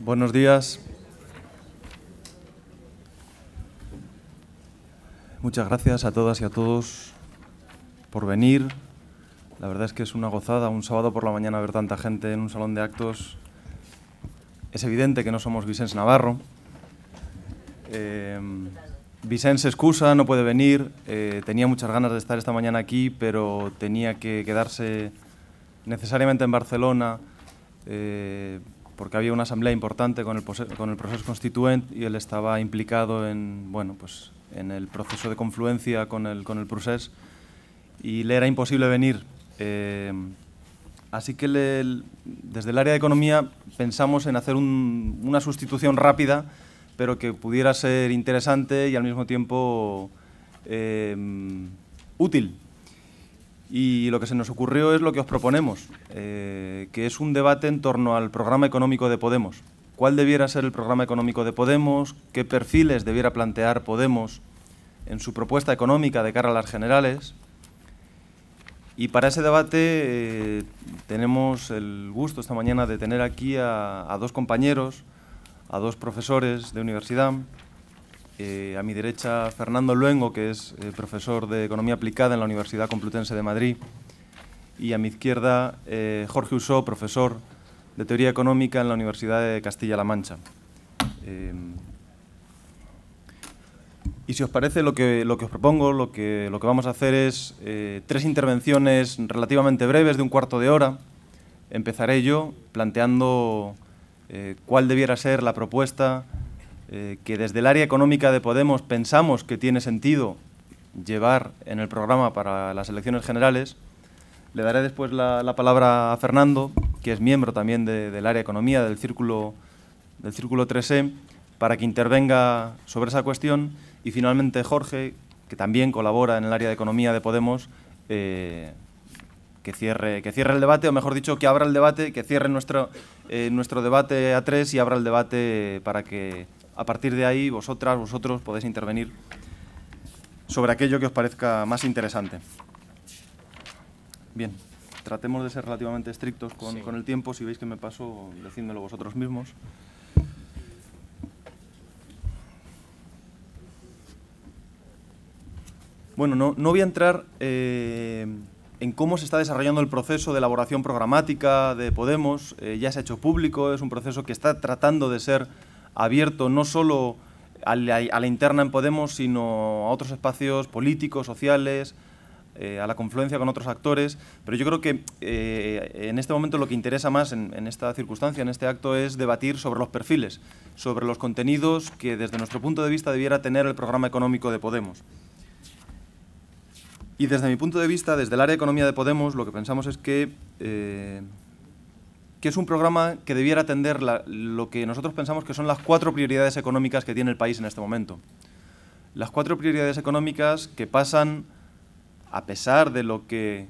Buenos días. Muchas gracias a todas y a todos por venir. La verdad es que es una gozada un sábado por la mañana ver tanta gente en un salón de actos. Es evidente que no somos Vicens Navarro. Eh, se excusa, no puede venir. Eh, tenía muchas ganas de estar esta mañana aquí, pero tenía que quedarse necesariamente en Barcelona. Eh, porque había una asamblea importante con el, con el proceso constituente y él estaba implicado en, bueno, pues, en el proceso de confluencia con el, con el y le era imposible venir. Eh, así que desde el área de economía pensamos en hacer una sustitución rápida, pero que pudiera ser interesante y al mismo tiempo eh, útil y lo que se nos ocurrió es lo que os proponemos, eh, que es un debate en torno al programa económico de Podemos. ¿Cuál debiera ser el programa económico de Podemos? ¿Qué perfiles debiera plantear Podemos en su propuesta económica de cara a las generales? Y para ese debate eh, tenemos el gusto esta mañana de tener aquí a dos compañeros, a dos profesores de universidad, eh, a mi derecha, Fernando Luengo, que es eh, profesor de Economía Aplicada en la Universidad Complutense de Madrid. Y a mi izquierda, eh, Jorge Usó, profesor de Teoría Económica en la Universidad de Castilla-La Mancha. y si os parece, lo que, lo que os propongo, lo lo que vamos a hacer es tres intervenciones relativamente breves de un cuarto de hora. Empezaré yo planteando cuál debiera ser la propuesta eh, que desde el área económica de Podemos pensamos que tiene sentido llevar en el programa para las elecciones generales. Le daré después la, palabra a Fernando, que es miembro también del área economía del círculo, del círculo 3E, para que intervenga sobre esa cuestión. Y finalmente Jorge, que también colabora en el área de economía de Podemos, eh, que, cierre, que cierre el debate, o mejor dicho, que abra el debate, que cierre nuestro, eh, nuestro debate a tres y abra el debate para que a partir de ahí, vosotras, vosotros podéis intervenir sobre aquello que os parezca más interesante. Bien, tratemos de ser relativamente estrictos con, el tiempo. Si veis que me paso, decídmelo vosotros mismos. Bueno, no, no voy a entrar eh, en cómo se está desarrollando el proceso de elaboración programática de Podemos. Eh, ya se ha hecho público, es un proceso que está tratando de ser abierto no solo a la, interna en Podemos, sino a otros espacios políticos, sociales, eh, a la confluencia con otros actores, pero yo creo que eh, en este momento lo que interesa más en, esta circunstancia, en este acto, es debatir sobre los perfiles, sobre los contenidos que desde nuestro punto de vista debiera tener el programa económico de Podemos. Y desde mi punto de vista, desde el área de economía de Podemos, lo que pensamos es que eh, que es un programa que debiera atender lo que nosotros pensamos que son las cuatro prioridades económicas que tiene el país en este momento. Las cuatro prioridades económicas que pasan, a pesar de lo que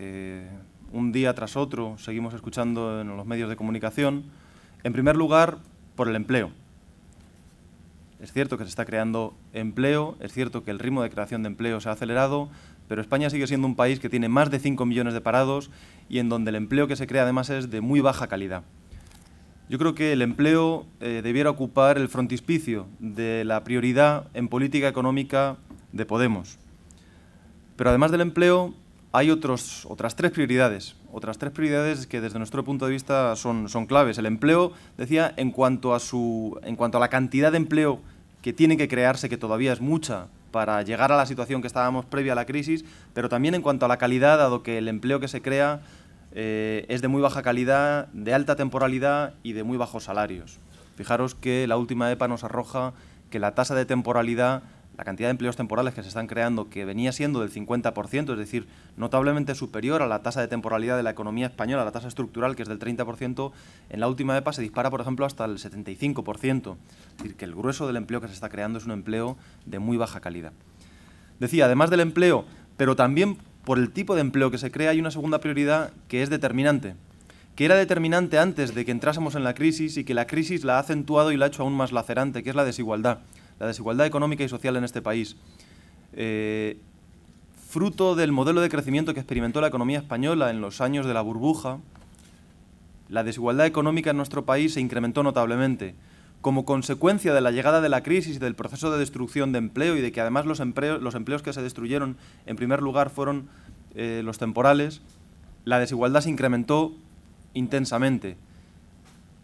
eh, un día tras otro seguimos escuchando en los medios de comunicación, en primer lugar, por el empleo. Es cierto que se está creando empleo, es cierto que el ritmo de creación de empleo se ha acelerado, pero España sigue siendo un país que tiene más de 5 millones de parados y en donde el empleo que se crea además es de muy baja calidad. Yo creo que el empleo eh, debiera ocupar el frontispicio de la prioridad en política económica de Podemos. Pero además del empleo hay otras tres prioridades, otras tres prioridades que desde nuestro punto de vista son, son claves. El empleo, decía, en cuanto, a su, en cuanto a la cantidad de empleo que tiene que crearse, que todavía es mucha para llegar a la situación que estábamos previa a la crisis, pero también en cuanto a la calidad, dado que el empleo que se crea eh, es de muy baja calidad, de alta temporalidad y de muy bajos salarios. Fijaros que la última EPA nos arroja que la tasa de temporalidad la cantidad de empleos temporales que se están creando, que venía siendo del 50%, es decir, notablemente superior a la tasa de temporalidad de la economía española, la tasa estructural que es del 30%, en la última EPA se dispara, por ejemplo, hasta el 75%. Es decir, que el grueso del empleo que se está creando es un empleo de muy baja calidad. Decía, además del empleo, pero también por el tipo de empleo que se crea, hay una segunda prioridad que es determinante, que era determinante antes de que entrásemos en la crisis y que la crisis la ha acentuado y la ha hecho aún más lacerante, que es la desigualdad la desigualdad económica y social en este país. Eh, fruto del modelo de crecimiento que experimentó la economía española en los años de la burbuja, la desigualdad económica en nuestro país se incrementó notablemente. Como consecuencia de la llegada de la crisis y del proceso de destrucción de empleo y de que además los, los empleos que se destruyeron en primer lugar fueron eh, los temporales, la desigualdad se incrementó intensamente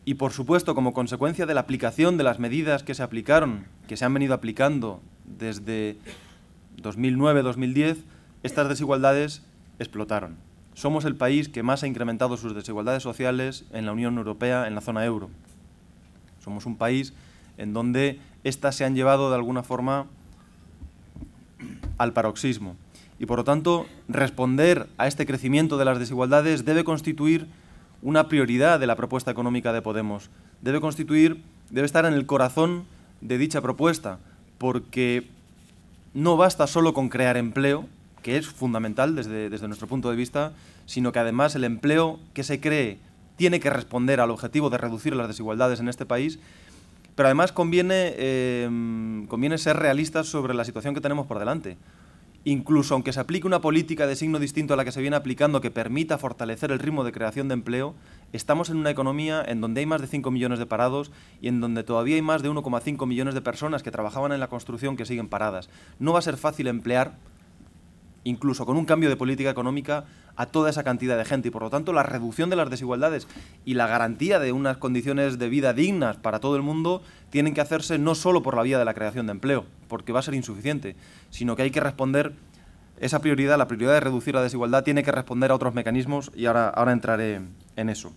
y por supuesto como consecuencia de la aplicación de las medidas que se aplicaron, que se han venido aplicando desde 2009-2010, estas desigualdades explotaron. Somos el país que más ha incrementado sus desigualdades sociales en la Unión Europea, en la zona euro. Somos un país en donde éstas se han llevado de alguna forma al paroxismo. Y por lo tanto, responder a este crecimiento de las desigualdades debe constituir una prioridad de la propuesta económica de Podemos. Debe constituir, debe estar en el corazón de dicha propuesta, porque no basta solo con crear empleo, que es fundamental desde, nuestro punto de vista, sino que además el empleo que se cree tiene que responder al objetivo de reducir las desigualdades en este país pero además conviene, eh, conviene ser realistas sobre la situación que tenemos por delante. Incluso aunque se aplique una política de signo distinto a la que se viene aplicando que permita fortalecer el ritmo de creación de empleo, estamos en una economía en donde hay más de 5 millones de parados y en donde todavía hay más de 1,5 millones de personas que trabajaban en la construcción que siguen paradas. No va a ser fácil emplear incluso con un cambio de política económica, a toda esa cantidad de gente. Y por lo tanto, la reducción de las desigualdades y la garantía de unas condiciones de vida dignas para todo el mundo tienen que hacerse no solo por la vía de la creación de empleo, porque va a ser insuficiente, sino que hay que responder esa prioridad, la prioridad de reducir la desigualdad, tiene que responder a otros mecanismos y ahora, ahora entraré en eso.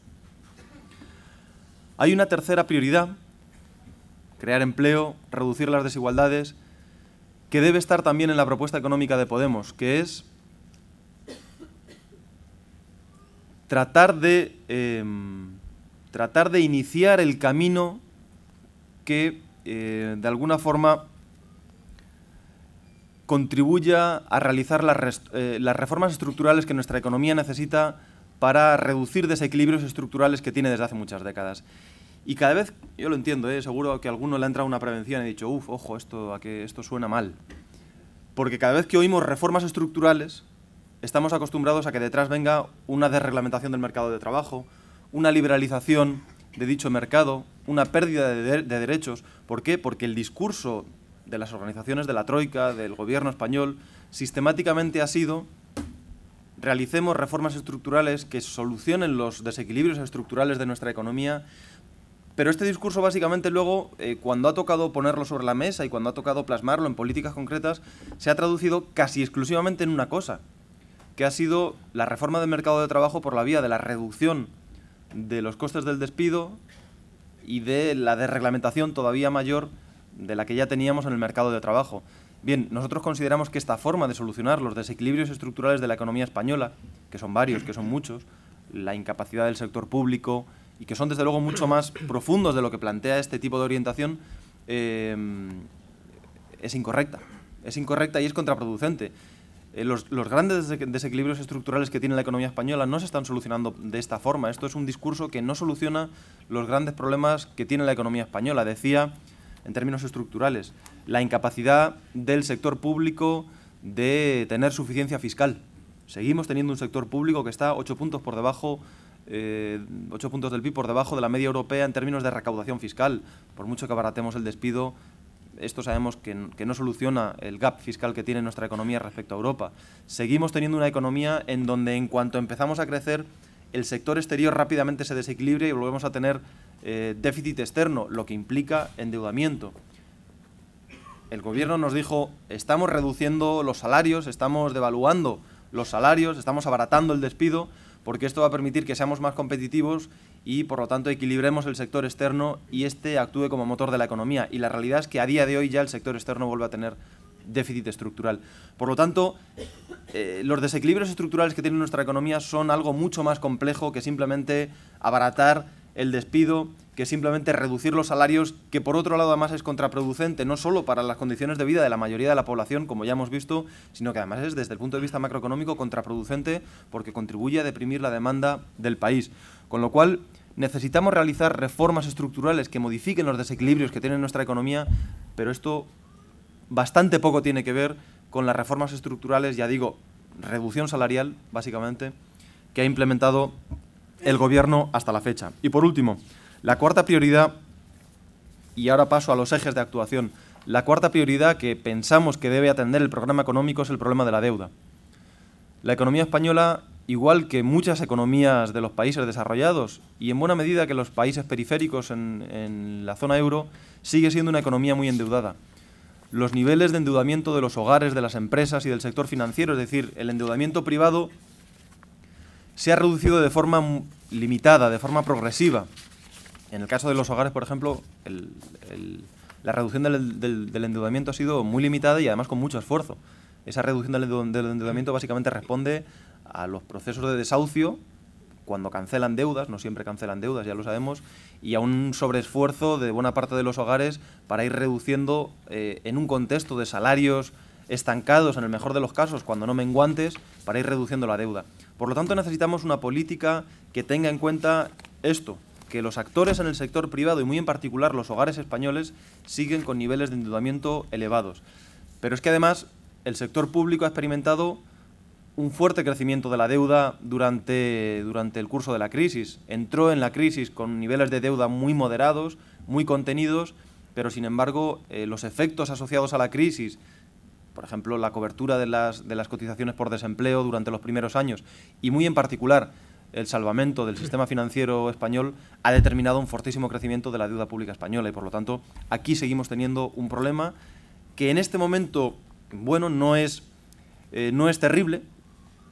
Hay una tercera prioridad, crear empleo, reducir las desigualdades, que debe estar también en la propuesta económica de Podemos, que es tratar de, em, tratar de iniciar el camino que eh, de alguna forma contribuya a realizar las, eh, las, reformas estructurales que nuestra economía necesita para reducir desequilibrios estructurales que tiene desde hace muchas décadas. Y cada vez, yo lo entiendo, ¿eh? seguro que a alguno le ha entrado una prevención y ha dicho, uff, ojo, esto, a que esto suena mal. Porque cada vez que oímos reformas estructurales, estamos acostumbrados a que detrás venga una desreglamentación del mercado de trabajo, una liberalización de dicho mercado, una pérdida de derechos. ¿Por qué? Porque el discurso de las organizaciones de la Troika, del gobierno español, sistemáticamente ha sido realicemos reformas estructurales que solucionen los desequilibrios estructurales de nuestra economía pero este discurso básicamente luego, eh, cuando ha tocado ponerlo sobre la mesa y cuando ha tocado plasmarlo en políticas concretas, se ha traducido casi exclusivamente en una cosa, que ha sido la reforma del mercado de trabajo por la vía de la reducción de los costes del despido y de la desreglamentación todavía mayor de la que ya teníamos en el mercado de trabajo. Bien, nosotros consideramos que esta forma de solucionar los desequilibrios estructurales de la economía española, que son varios, que son muchos, la incapacidad del sector público, y que son desde luego mucho más profundos de lo que plantea este tipo de orientación, eh, es incorrecta. Es incorrecta y es contraproducente. Eh, los, los, grandes desequilibrios estructurales que tiene la economía española no se están solucionando de esta forma. Esto es un discurso que no soluciona los grandes problemas que tiene la economía española. Decía, en términos estructurales, la incapacidad del sector público de tener suficiencia fiscal. Seguimos teniendo un sector público que está ocho puntos por debajo eh, ocho 8 puntos del PIB por debajo de la media europea en términos de recaudación fiscal. Por mucho que abaratemos el despido, esto sabemos que, no soluciona el gap fiscal que tiene nuestra economía respecto a Europa. Seguimos teniendo una economía en donde en cuanto empezamos a crecer, el sector exterior rápidamente se desequilibra y volvemos a tener eh, déficit externo, lo que implica endeudamiento. El gobierno nos dijo, estamos reduciendo los salarios, estamos devaluando los salarios, estamos abaratando el despido, porque esto va a permitir que seamos más competitivos y por lo tanto equilibremos el sector externo y este actúe como motor de la economía. Y la realidad es que a día de hoy ya el sector externo vuelve a tener déficit estructural. Por lo tanto, eh, los desequilibrios estructurales que tiene nuestra economía son algo mucho más complejo que simplemente abaratar el despido que simplemente reducir los salarios, que por otro lado además es contraproducente, no solo para las condiciones de vida de la mayoría de la población, como ya hemos visto, sino que además es desde el punto de vista macroeconómico contraproducente porque contribuye a deprimir la demanda del país. Con lo cual, necesitamos realizar reformas estructurales que modifiquen los desequilibrios que tiene nuestra economía, pero esto bastante poco tiene que ver con las reformas estructurales, ya digo, reducción salarial, básicamente, que ha implementado el gobierno hasta la fecha. Y por último, la cuarta prioridad, y ahora paso a los ejes de actuación, la cuarta prioridad que pensamos que debe atender el programa económico es el problema de la deuda. La economía española, igual que muchas economías de los países desarrollados y en buena medida que los países periféricos en, la zona euro, sigue siendo una economía muy endeudada los niveles de endeudamiento de los hogares, de las empresas y del sector financiero, es decir, el endeudamiento privado se ha reducido de forma limitada, de forma progresiva. En el caso de los hogares, por ejemplo, la reducción del, endeudamiento ha sido muy limitada y además con mucho esfuerzo. Esa reducción del, endeudamiento básicamente responde a los procesos de desahucio cuando cancelan deudas, no siempre cancelan deudas, ya lo sabemos, y a un sobreesfuerzo de buena parte de los hogares para ir reduciendo eh, en un contexto de salarios estancados, en el mejor de los casos, cuando no menguantes, para ir reduciendo la deuda. Por lo tanto, necesitamos una política que tenga en cuenta esto, los actores en el sector privado y muy en particular los hogares españoles siguen con niveles de endeudamiento elevados. Pero es que además el sector público ha experimentado un fuerte crecimiento de la deuda durante, durante el curso de la crisis. Entró en la crisis con niveles de deuda muy moderados, muy contenidos, pero sin embargo eh, los efectos asociados a la crisis, por ejemplo la cobertura de las, de las cotizaciones por desempleo durante los primeros años y muy en particular el salvamento del sistema financiero español ha determinado un fortísimo crecimiento de la deuda pública española y por lo tanto aquí seguimos teniendo un problema que en este momento, bueno, no es, eh, no es terrible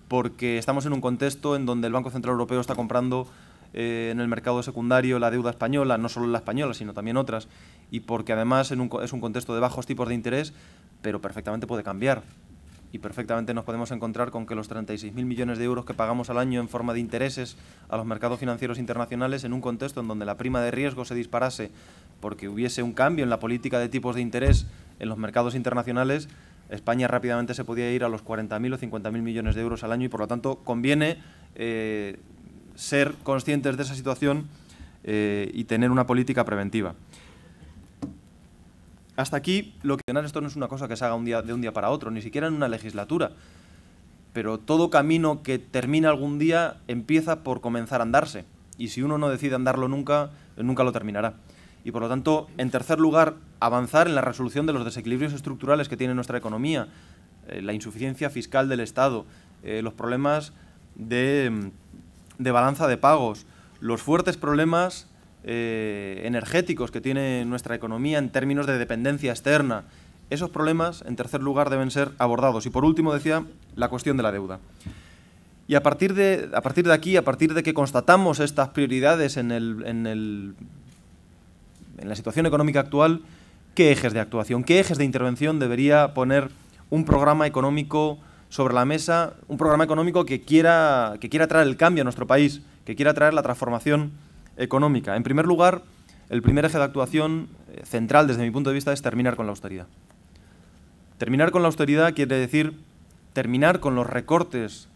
porque estamos en un contexto en donde el Banco Central Europeo está comprando eh, en el mercado secundario la deuda española, no solo la española, sino también otras, y porque además es un contexto de bajos tipos de interés, pero perfectamente puede cambiar y perfectamente nos podemos encontrar con que los 36.000 millones de euros que pagamos al año en forma de intereses a los mercados financieros internacionales en un contexto en donde la prima de riesgo se disparase porque hubiese un cambio en la política de tipos de interés en los mercados internacionales, España rápidamente se podía ir a los 40.000 o 50.000 millones de euros al año y por lo tanto conviene eh, ser conscientes de esa situación eh, y tener una política preventiva. Hasta aquí, lo que esto no es una cosa que se haga un día, de un día para otro, ni siquiera en una legislatura. Pero todo camino que termina algún día empieza por comenzar a andarse. Y si uno no decide andarlo nunca, nunca lo terminará. Y por lo tanto, en tercer lugar, avanzar en la resolución de los desequilibrios estructurales que tiene nuestra economía, eh, la insuficiencia fiscal del Estado, eh, los problemas mm, de balanza de pagos, los fuertes problemas eh, energéticos que tiene nuestra economía en términos de dependencia externa. Esos problemas, en tercer lugar, deben ser abordados. Y por último, decía, la cuestión de la deuda. Y a partir de, a partir de aquí, a partir de que constatamos estas prioridades en, el, en, la situación económica actual, ¿qué ejes de actuación, qué ejes de intervención debería poner un programa económico sobre la mesa, un programa económico que quiera, que quiera traer el cambio a nuestro país, que quiera traer la transformación económica. En primer lugar, el primer eje de actuación eh, central desde mi punto de vista es terminar con la austeridad. Terminar con la austeridad quiere decir terminar con los recortes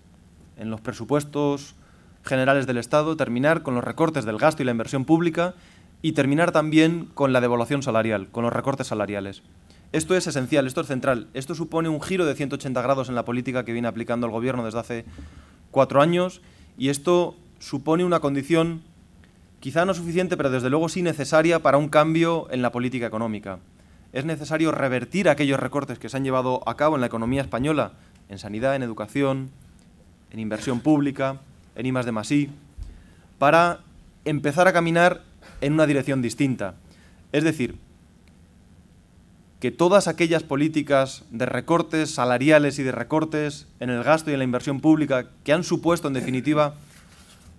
en los presupuestos generales del Estado, terminar con los recortes del gasto y la inversión pública y terminar también con la devaluación salarial, con los recortes salariales. Esto es esencial, esto es central. Esto supone un giro de 180 grados en la política que viene aplicando el Gobierno desde hace cuatro años y esto supone una condición Quizá no suficiente, pero desde luego sí necesaria para un cambio en la política económica. Es necesario revertir aquellos recortes que se han llevado a cabo en la economía española, en sanidad, en educación, en inversión pública, en I de para empezar a caminar en una dirección distinta. Es decir, que todas aquellas políticas de recortes salariales y de recortes en el gasto y en la inversión pública que han supuesto, en definitiva,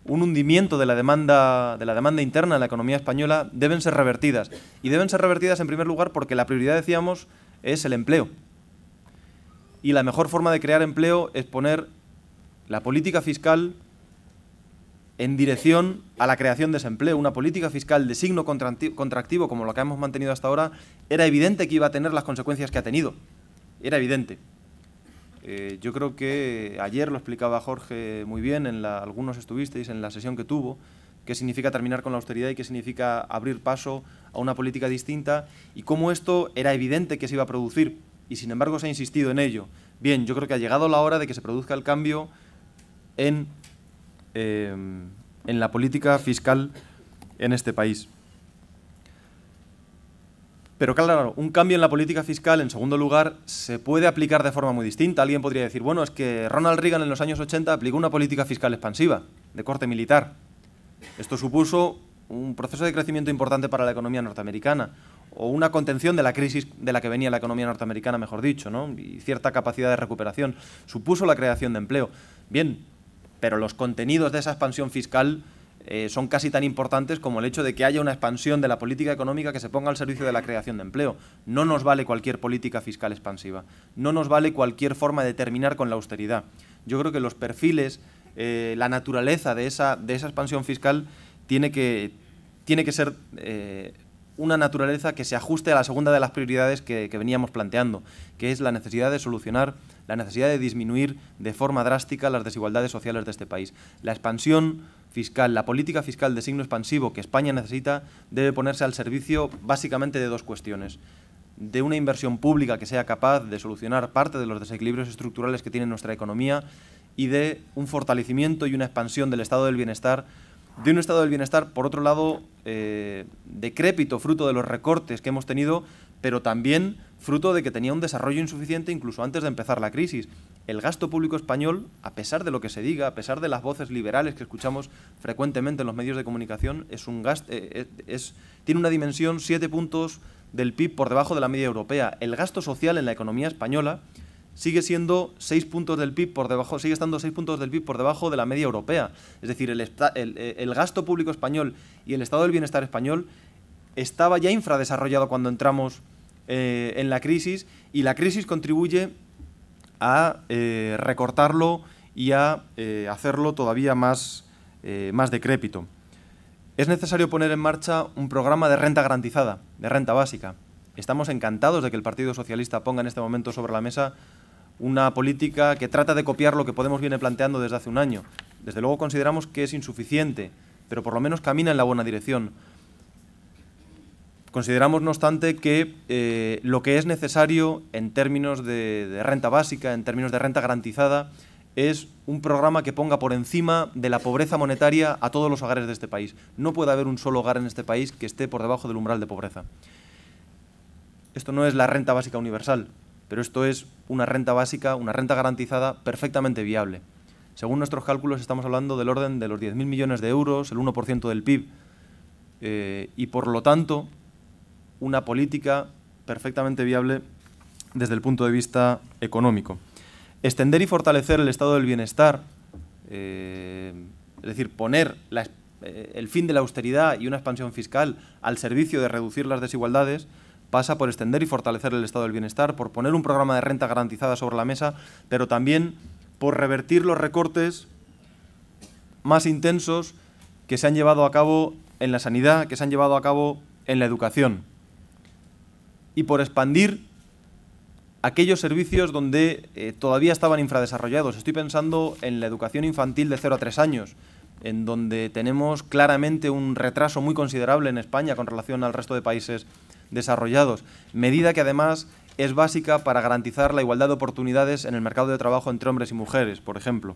un hundimiento de la demanda de la demanda interna en la economía española deben ser revertidas y deben ser revertidas en primer lugar porque la prioridad decíamos es el empleo. Y la mejor forma de crear empleo es poner la política fiscal en dirección a la creación de ese empleo. Una política fiscal de signo contractivo como la que hemos mantenido hasta ahora era evidente que iba a tener las consecuencias que ha tenido. Era evidente. Eh, yo creo que ayer lo explicaba Jorge muy bien, en algunos estuvisteis en la sesión que tuvo, qué significa terminar con la austeridad y qué significa abrir paso a una política distinta y cómo esto era evidente que se iba a producir y sin embargo se ha insistido en ello. Bien, yo creo que ha llegado la hora de que se produzca el cambio en em, la política fiscal en este país. Pero claro, un cambio en la política fiscal, en segundo lugar, se puede aplicar de forma muy distinta. Alguien podría decir, bueno, es que Ronald Reagan en los años 80 aplicó una política fiscal expansiva, de corte militar. Esto supuso un proceso de crecimiento importante para la economía norteamericana, o una contención de la crisis de la que venía la economía norteamericana, mejor dicho, y cierta capacidad de recuperación. Supuso la creación de empleo. Bien, pero los contenidos de esa expansión fiscal eh, son casi tan importantes como el hecho de que haya una expansión de la política económica que se ponga al servicio de la creación de empleo. No nos vale cualquier política fiscal expansiva, no nos vale cualquier forma de terminar con la austeridad. Yo creo que los perfiles, eh, la naturaleza de esa, expansión fiscal tiene que, ser eh, una naturaleza que se ajuste a la segunda de las prioridades que, que, veníamos planteando, que es la necesidad de solucionar, la necesidad de disminuir de forma drástica las desigualdades sociales de este país. La expansión la política fiscal de signo expansivo que España necesita debe ponerse al servicio básicamente de dos cuestiones. De una inversión pública que sea capaz de solucionar parte de los desequilibrios estructurales que tiene nuestra economía y de un fortalecimiento y una expansión del estado del bienestar de un estado del bienestar, por otro lado, eh, decrépito, fruto de los recortes que hemos tenido, pero también fruto de que tenía un desarrollo insuficiente incluso antes de empezar la crisis el gasto público español, a pesar de lo que se diga, a pesar de las voces liberales que escuchamos frecuentemente en los medios de comunicación, es un eh, eh, es, tiene una dimensión siete puntos del PIB por debajo de la media europea. El gasto social en la economía española sigue siendo seis puntos del PIB por debajo, sigue estando 6 puntos del PIB por debajo de la media europea. Es decir, eh, el, gasto público español y el estado del bienestar español estaba ya infradesarrollado cuando entramos en la crisis y la crisis contribuye a eh, recortarlo y a eh, hacerlo todavía más, eh, más decrépito. Es necesario poner en marcha un programa de renta garantizada, de renta básica. Estamos encantados de que el Partido Socialista ponga en este momento sobre la mesa una política que trata de copiar lo que Podemos viene planteando desde hace un año. Desde luego consideramos que es insuficiente, pero por lo menos camina en la buena dirección. Consideramos, no obstante, que eh, lo que es necesario en términos de, renta básica, en términos de renta garantizada, es un programa que ponga por encima de la pobreza monetaria a todos los hogares de este país. No puede haber un solo hogar en este país que esté por debajo del umbral de pobreza. Esto no es la renta básica universal, pero esto es una renta básica, una renta garantizada perfectamente viable. Según nuestros cálculos estamos hablando del orden de los 10.000 millones de euros, el 1% del PIB, eh, y por lo tanto una política perfectamente viable desde el punto de vista económico. Extender y fortalecer el estado del bienestar, eh, es decir, poner eh, el fin de la austeridad y una expansión fiscal al servicio de reducir las desigualdades, pasa por extender y fortalecer el estado del bienestar, por poner un programa de renta garantizada sobre la mesa, pero también por revertir los recortes más intensos que se han llevado a cabo en la sanidad, que se han llevado a cabo en la educación y por expandir aquellos servicios donde eh, todavía estaban infradesarrollados. Estoy pensando en la educación infantil de 0 a 3 años, en donde tenemos claramente un retraso muy considerable en España con relación al resto de países desarrollados, medida que además es básica para garantizar la igualdad de oportunidades en el mercado de trabajo entre hombres y mujeres, por ejemplo.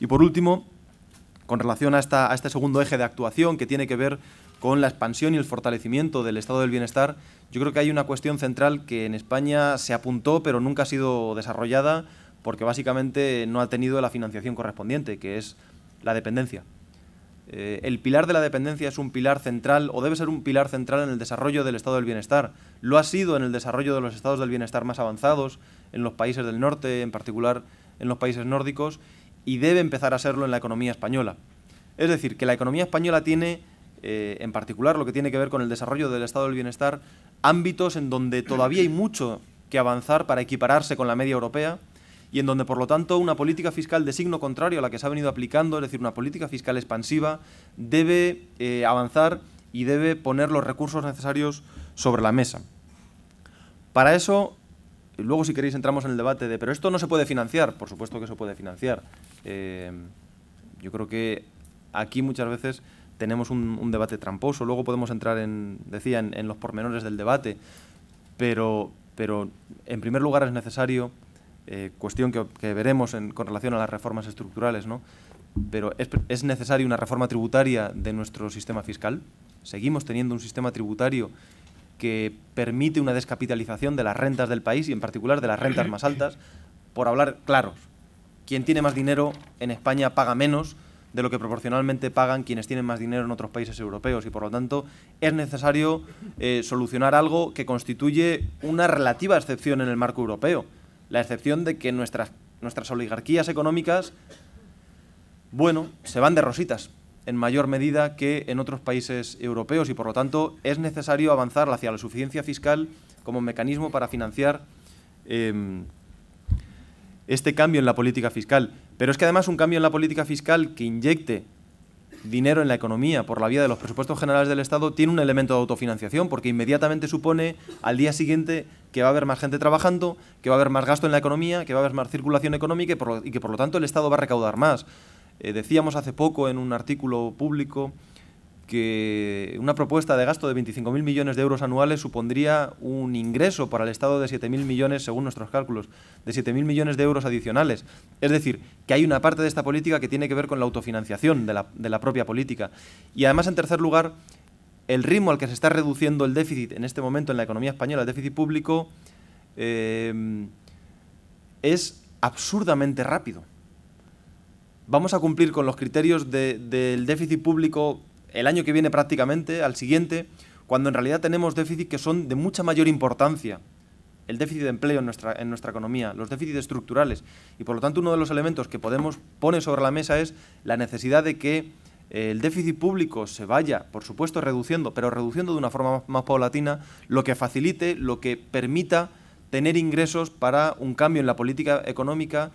Y por último, con relación a, esta, a este segundo eje de actuación que tiene que ver con la expansión y el fortalecimiento del estado del bienestar, yo creo que hay una cuestión central que en España se apuntó pero nunca ha sido desarrollada porque básicamente no ha tenido la financiación correspondiente, que es la dependencia. Eh, el pilar de la dependencia es un pilar central o debe ser un pilar central en el desarrollo del estado del bienestar. Lo ha sido en el desarrollo de los estados del bienestar más avanzados, en los países del norte, en particular en los países nórdicos, y debe empezar a serlo en la economía española. Es decir, que la economía española tiene eh, en particular lo que tiene que ver con el desarrollo del estado del bienestar, ámbitos en donde todavía hay mucho que avanzar para equipararse con la media europea y en donde, por lo tanto, una política fiscal de signo contrario a la que se ha venido aplicando, es decir, una política fiscal expansiva, debe eh, avanzar y debe poner los recursos necesarios sobre la mesa. Para eso, luego si queréis entramos en el debate de, pero esto no se puede financiar, por supuesto que se puede financiar. Eh, yo creo que aquí muchas veces tenemos un, debate tramposo. Luego podemos entrar en, decía, en, los pormenores del debate, pero, pero en primer lugar es necesario, eh, cuestión que, veremos con relación a las reformas estructurales, ¿no? pero ¿es, ¿es necesaria una reforma tributaria de nuestro sistema fiscal? Seguimos teniendo un sistema tributario que permite una descapitalización de las rentas del país y en particular de las rentas más altas, por hablar claros. Quien tiene más dinero en España paga menos de lo que proporcionalmente pagan quienes tienen más dinero en otros países europeos y por lo tanto es necesario eh, solucionar algo que constituye una relativa excepción en el marco europeo, la excepción de que nuestras, nuestras oligarquías económicas, bueno, se van de rositas en mayor medida que en otros países europeos y por lo tanto es necesario avanzar hacia la suficiencia fiscal como mecanismo para financiar em, este cambio en la política fiscal. Pero es que además un cambio en la política fiscal que inyecte dinero en la economía por la vía de los presupuestos generales del Estado tiene un elemento de autofinanciación porque inmediatamente supone al día siguiente que va a haber más gente trabajando, que va a haber más gasto en la economía, que va a haber más circulación económica y, que por lo tanto el Estado va a recaudar más. Eh, decíamos hace poco en un artículo público que una propuesta de gasto de 25.000 millones de euros anuales supondría un ingreso para el Estado de 7.000 millones, según nuestros cálculos, de 7.000 millones de euros adicionales. Es decir, que hay una parte de esta política que tiene que ver con la autofinanciación de la, propia política. Y además, en tercer lugar, el ritmo al que se está reduciendo el déficit en este momento en la economía española, el déficit público, eh, es absurdamente rápido. Vamos a cumplir con los criterios del déficit público el año que viene prácticamente, al siguiente, cuando en realidad tenemos déficits que son de mucha mayor importancia. El déficit de empleo en nuestra, en nuestra economía, los déficits estructurales. Y por lo tanto uno de los elementos que Podemos poner sobre la mesa es la necesidad de que eh, el déficit público se vaya, por supuesto, reduciendo, pero reduciendo de una forma más paulatina, lo que facilite, lo que permita tener ingresos para un cambio en la política económica,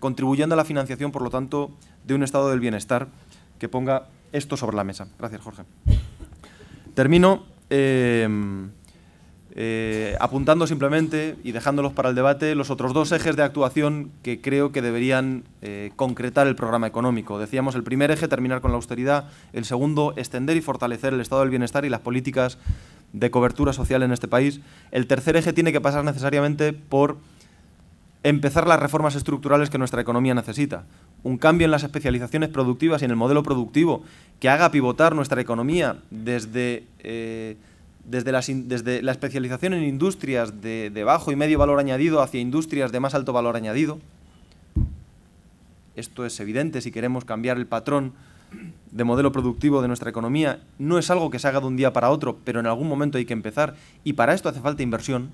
contribuyendo a la financiación, por lo tanto, de un estado del bienestar que ponga esto sobre la mesa. Gracias, Jorge. Termino eh, eh, apuntando simplemente y dejándolos para el debate los otros dos ejes de actuación que creo que deberían eh, concretar el programa económico. Decíamos el primer eje, terminar con la austeridad. El segundo, extender y fortalecer el estado del bienestar y las políticas de cobertura social en este país. El tercer eje tiene que pasar necesariamente por empezar las reformas estructurales que nuestra economía necesita un cambio en las especializaciones productivas y en el modelo productivo que haga pivotar nuestra economía desde, eh, desde, la especialización en industrias de, de, bajo y medio valor añadido hacia industrias de más alto valor añadido. Esto es evidente si queremos cambiar el patrón de modelo productivo de nuestra economía. No es algo que se haga de un día para otro, pero en algún momento hay que empezar y para esto hace falta inversión.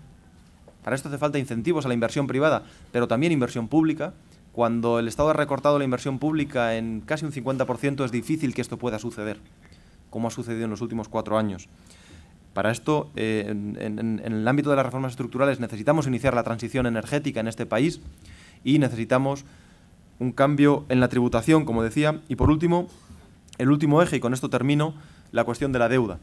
Para esto hace falta incentivos a la inversión privada, pero también inversión pública cuando el Estado ha recortado la inversión pública en casi un 50%, es difícil que esto pueda suceder, como ha sucedido en los últimos cuatro años. Para esto, eh, en, el ámbito de las reformas estructurales, necesitamos iniciar la transición energética en este país y necesitamos un cambio en la tributación, como decía. Y por último, el último eje, y con esto termino, la cuestión de la deuda.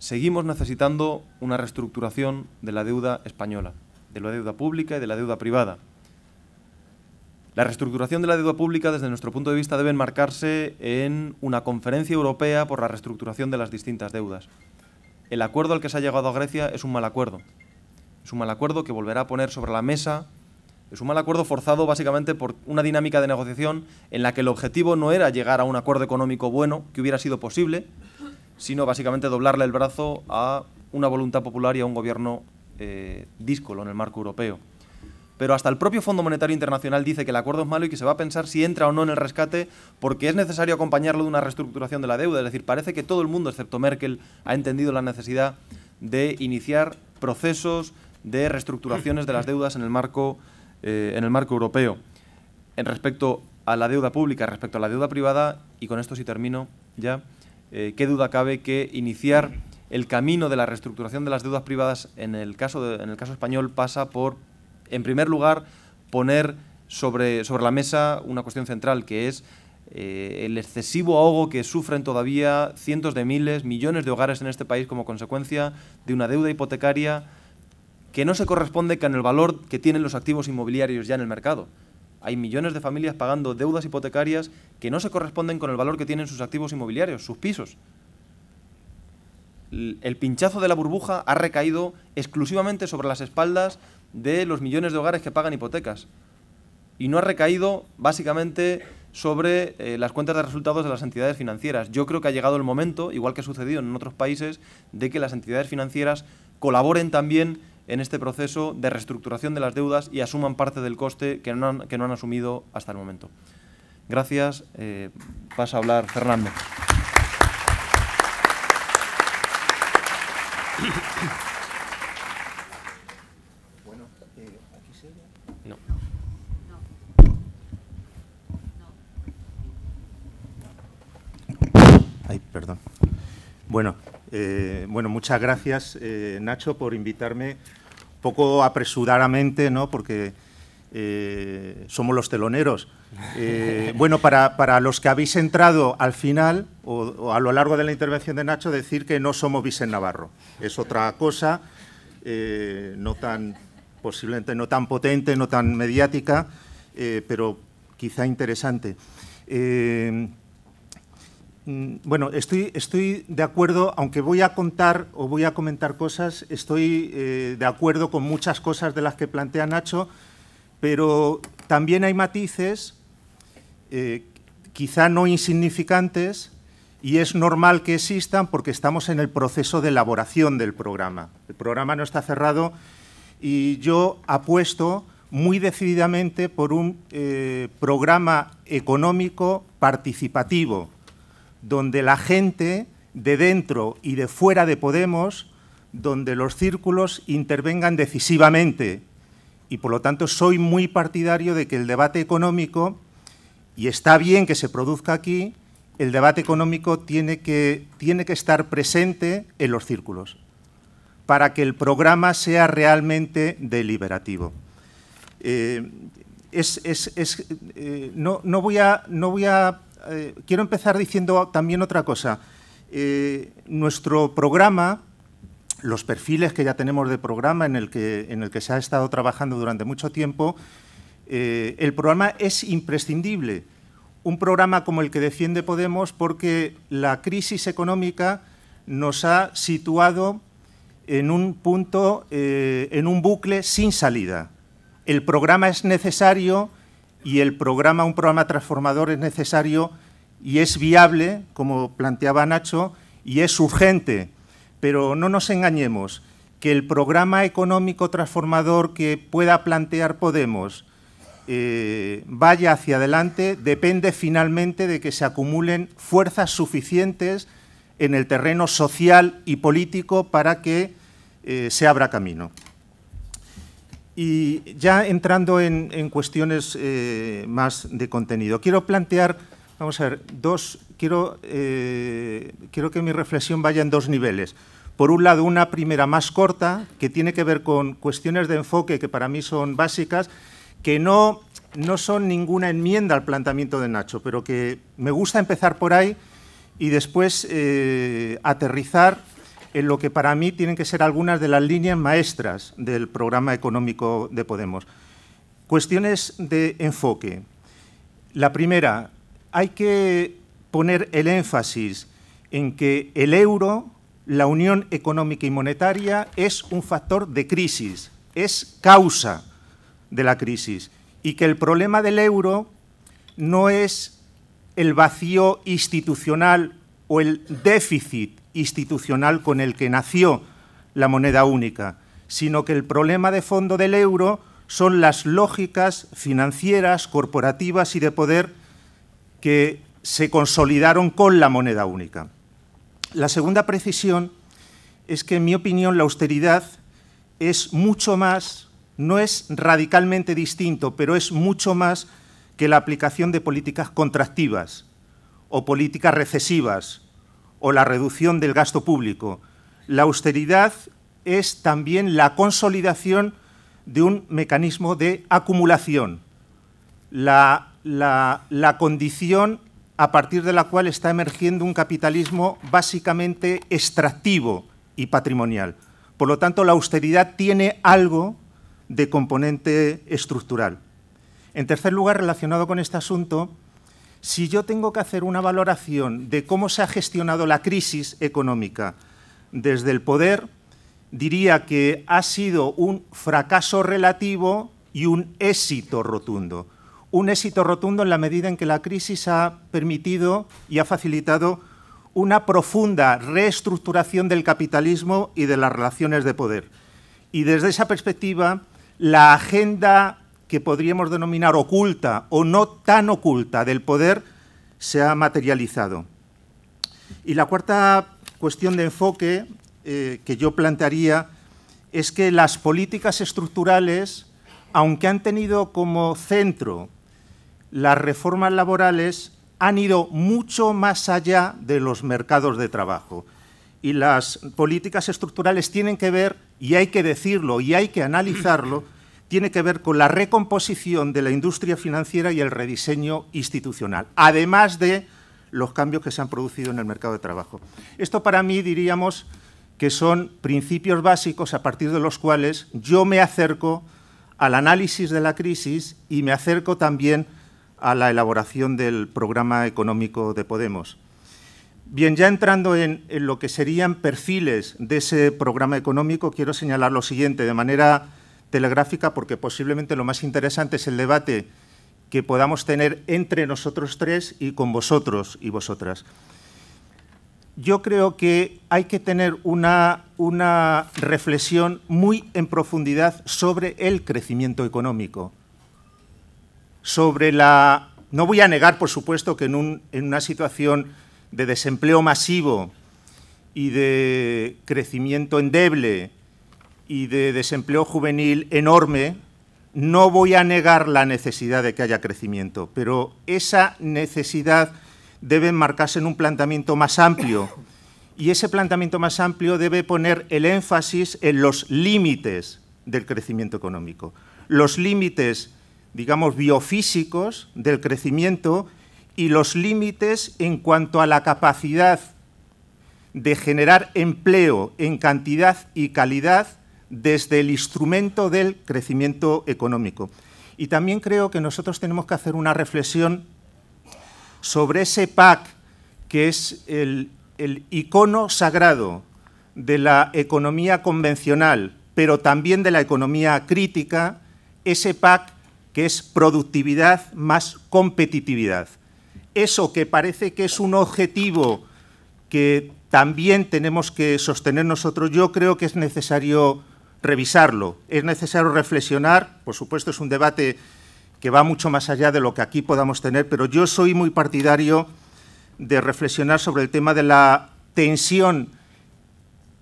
Seguimos necesitando una reestructuración de la deuda española, de la deuda pública y de la deuda privada. La reestructuración de la deuda pública, desde nuestro punto de vista, debe enmarcarse en una conferencia europea por la reestructuración de las distintas deudas. El acuerdo al que se ha llegado a Grecia es un mal acuerdo. Es un mal acuerdo que volverá a poner sobre la mesa. Es un mal acuerdo forzado básicamente por una dinámica de negociación en la que el objetivo no era llegar a un acuerdo económico bueno, que hubiera sido posible, sino básicamente doblarle el brazo a una voluntad popular y a un gobierno eh, díscolo en el marco europeo pero hasta el propio Fondo Monetario Internacional dice que el acuerdo es malo y que se va a pensar si entra o no en el rescate porque es necesario acompañarlo de una reestructuración de la deuda, es decir, parece que todo el mundo excepto Merkel ha entendido la necesidad de iniciar procesos de reestructuraciones de las deudas en el marco eh, en el marco europeo. En respecto a la deuda pública, respecto a la deuda privada, y con esto sí termino ya, eh, ¿qué duda cabe que iniciar el camino de la reestructuración de las deudas privadas en el caso, en el caso español pasa por en primer lugar, poner sobre, sobre la mesa una cuestión central que es eh, el excesivo ahogo que sufren todavía cientos de miles, millones de hogares en este país como consecuencia de una deuda hipotecaria que no se corresponde con el valor que tienen los activos inmobiliarios ya en el mercado. Hay millones de familias pagando deudas hipotecarias que no se corresponden con el valor que tienen sus activos inmobiliarios, sus pisos. El pinchazo de la burbuja ha recaído exclusivamente sobre las espaldas de los millones de hogares que pagan hipotecas. Y no ha recaído básicamente sobre eh, las cuentas de resultados de las entidades financieras. Yo creo que ha llegado el momento, igual que ha sucedido en otros países, de que las entidades financieras colaboren también en este proceso de reestructuración de las deudas y asuman parte del coste que no han, que no han asumido hasta el momento. Gracias. Eh, pasa a hablar Fernando. Bueno, eh, bueno muchas gracias, eh, Nacho, por invitarme poco apresuradamente, ¿no? porque eh, somos los teloneros. bueno, para, los que habéis entrado al final o, a lo largo de la intervención de Nacho, decir que no somos Vicen Navarro. Es otra cosa, no tan, posiblemente no tan potente, no tan mediática, pero quizá interesante. Mm, bueno, estoy, de acuerdo, aunque voy a contar o voy a comentar cosas, estoy eh, de acuerdo con muchas cosas de las que plantea Nacho, pero también hay matices, eh, quizá no insignificantes, y es normal que existan porque estamos en el proceso de elaboración del programa. El programa no está cerrado y yo apuesto muy decididamente por un eh, programa económico participativo, donde la gente de dentro y de fuera de Podemos, donde los círculos intervengan decisivamente. Y por lo tanto soy muy partidario de que el debate económico, y está bien que se produzca aquí, el debate económico tiene que, tiene que estar presente en los círculos para que el programa sea realmente deliberativo. Eh, es, eh, no, voy a, no voy a eh, quiero empezar diciendo también otra cosa. Eh, nuestro programa, los perfiles que ya tenemos de programa en el que, en el que se ha estado trabajando durante mucho tiempo, eh, el programa es imprescindible. Un programa como el que defiende Podemos porque la crisis económica nos ha situado en un punto, en un bucle sin salida. El programa es necesario y el programa, un programa transformador es necesario y es viable, como planteaba Nacho, y es urgente. Pero no nos engañemos, que el programa económico transformador que pueda plantear Podemos eh, vaya hacia adelante depende finalmente de que se acumulen fuerzas suficientes en el terreno social y político para que eh, se abra camino. Y ya entrando en, cuestiones eh, más de contenido, quiero plantear, vamos a ver, dos, quiero, eh, quiero que mi reflexión vaya en dos niveles. Por un lado, una primera más corta, que tiene que ver con cuestiones de enfoque que para mí son básicas, que no, no son ninguna enmienda al planteamiento de Nacho, pero que me gusta empezar por ahí y después eh, aterrizar en lo que para mí tienen que ser algunas de las líneas maestras del programa económico de Podemos. Cuestiones de enfoque. La primera, hay que poner el énfasis en que el euro, la unión económica y monetaria, es un factor de crisis, es causa de la crisis, y que el problema del euro no es el vacío institucional o el déficit institucional con el que nació la moneda única, sino que el problema de fondo del euro son las lógicas financieras, corporativas y de poder que se consolidaron con la moneda única. La segunda precisión es que, en mi opinión, la austeridad es mucho más, no es radicalmente distinto, pero es mucho más que la aplicación de políticas contractivas o políticas recesivas o la reducción del gasto público. La austeridad es también la consolidación de un mecanismo de acumulación, la, la condición a partir de la cual está emergiendo un capitalismo básicamente extractivo y patrimonial. Por lo tanto, la austeridad tiene algo de componente estructural. En tercer lugar, relacionado con este asunto, si yo tengo que hacer una valoración de cómo se ha gestionado la crisis económica desde el poder, diría que ha sido un fracaso relativo y un éxito rotundo. Un éxito rotundo en la medida en que la crisis ha permitido y ha facilitado una profunda reestructuración del capitalismo y de las relaciones de poder. Y desde esa perspectiva, la agenda que podríamos denominar oculta o no tan oculta del poder se ha materializado. Y la cuarta cuestión de enfoque eh, que yo plantearía es que las políticas estructurales, aunque han tenido como centro las reformas laborales, han ido mucho más allá de los mercados de trabajo. Y las políticas estructurales tienen que ver, y hay que decirlo y hay que analizarlo, tiene que ver con la recomposición de la industria financiera y el rediseño institucional, además de los cambios que se han producido en el mercado de trabajo. Esto para mí diríamos que son principios básicos a partir de los cuales yo me acerco al análisis de la crisis y me acerco también a la elaboración del programa económico de Podemos. Bien, ya entrando en, lo que serían perfiles de ese programa económico, quiero señalar lo siguiente, de manera telegráfica porque posiblemente lo más interesante es el debate que podamos tener entre nosotros tres y con vosotros y vosotras. Yo creo que hay que tener una, una reflexión muy en profundidad sobre el crecimiento económico, sobre la... No voy a negar, por supuesto, que en, en una situación de desempleo masivo y de crecimiento endeble y de desempleo juvenil enorme, no voy a negar la necesidad de que haya crecimiento, pero esa necesidad debe marcarse en un planteamiento más amplio y ese planteamiento más amplio debe poner el énfasis en los límites del crecimiento económico, los límites, digamos, biofísicos del crecimiento y los límites en cuanto a la capacidad de generar empleo en cantidad y calidad desde el instrumento del crecimiento económico. Y también creo que nosotros tenemos que hacer una reflexión sobre ese PAC, que es el, icono sagrado de la economía convencional, pero también de la economía crítica, ese PAC que es productividad más competitividad. Eso que parece que es un objetivo que también tenemos que sostener nosotros, yo creo que es necesario revisarlo, es necesario reflexionar, por supuesto es un debate que va mucho más allá de lo que aquí podamos tener, pero yo soy muy partidario de reflexionar sobre el tema de la tensión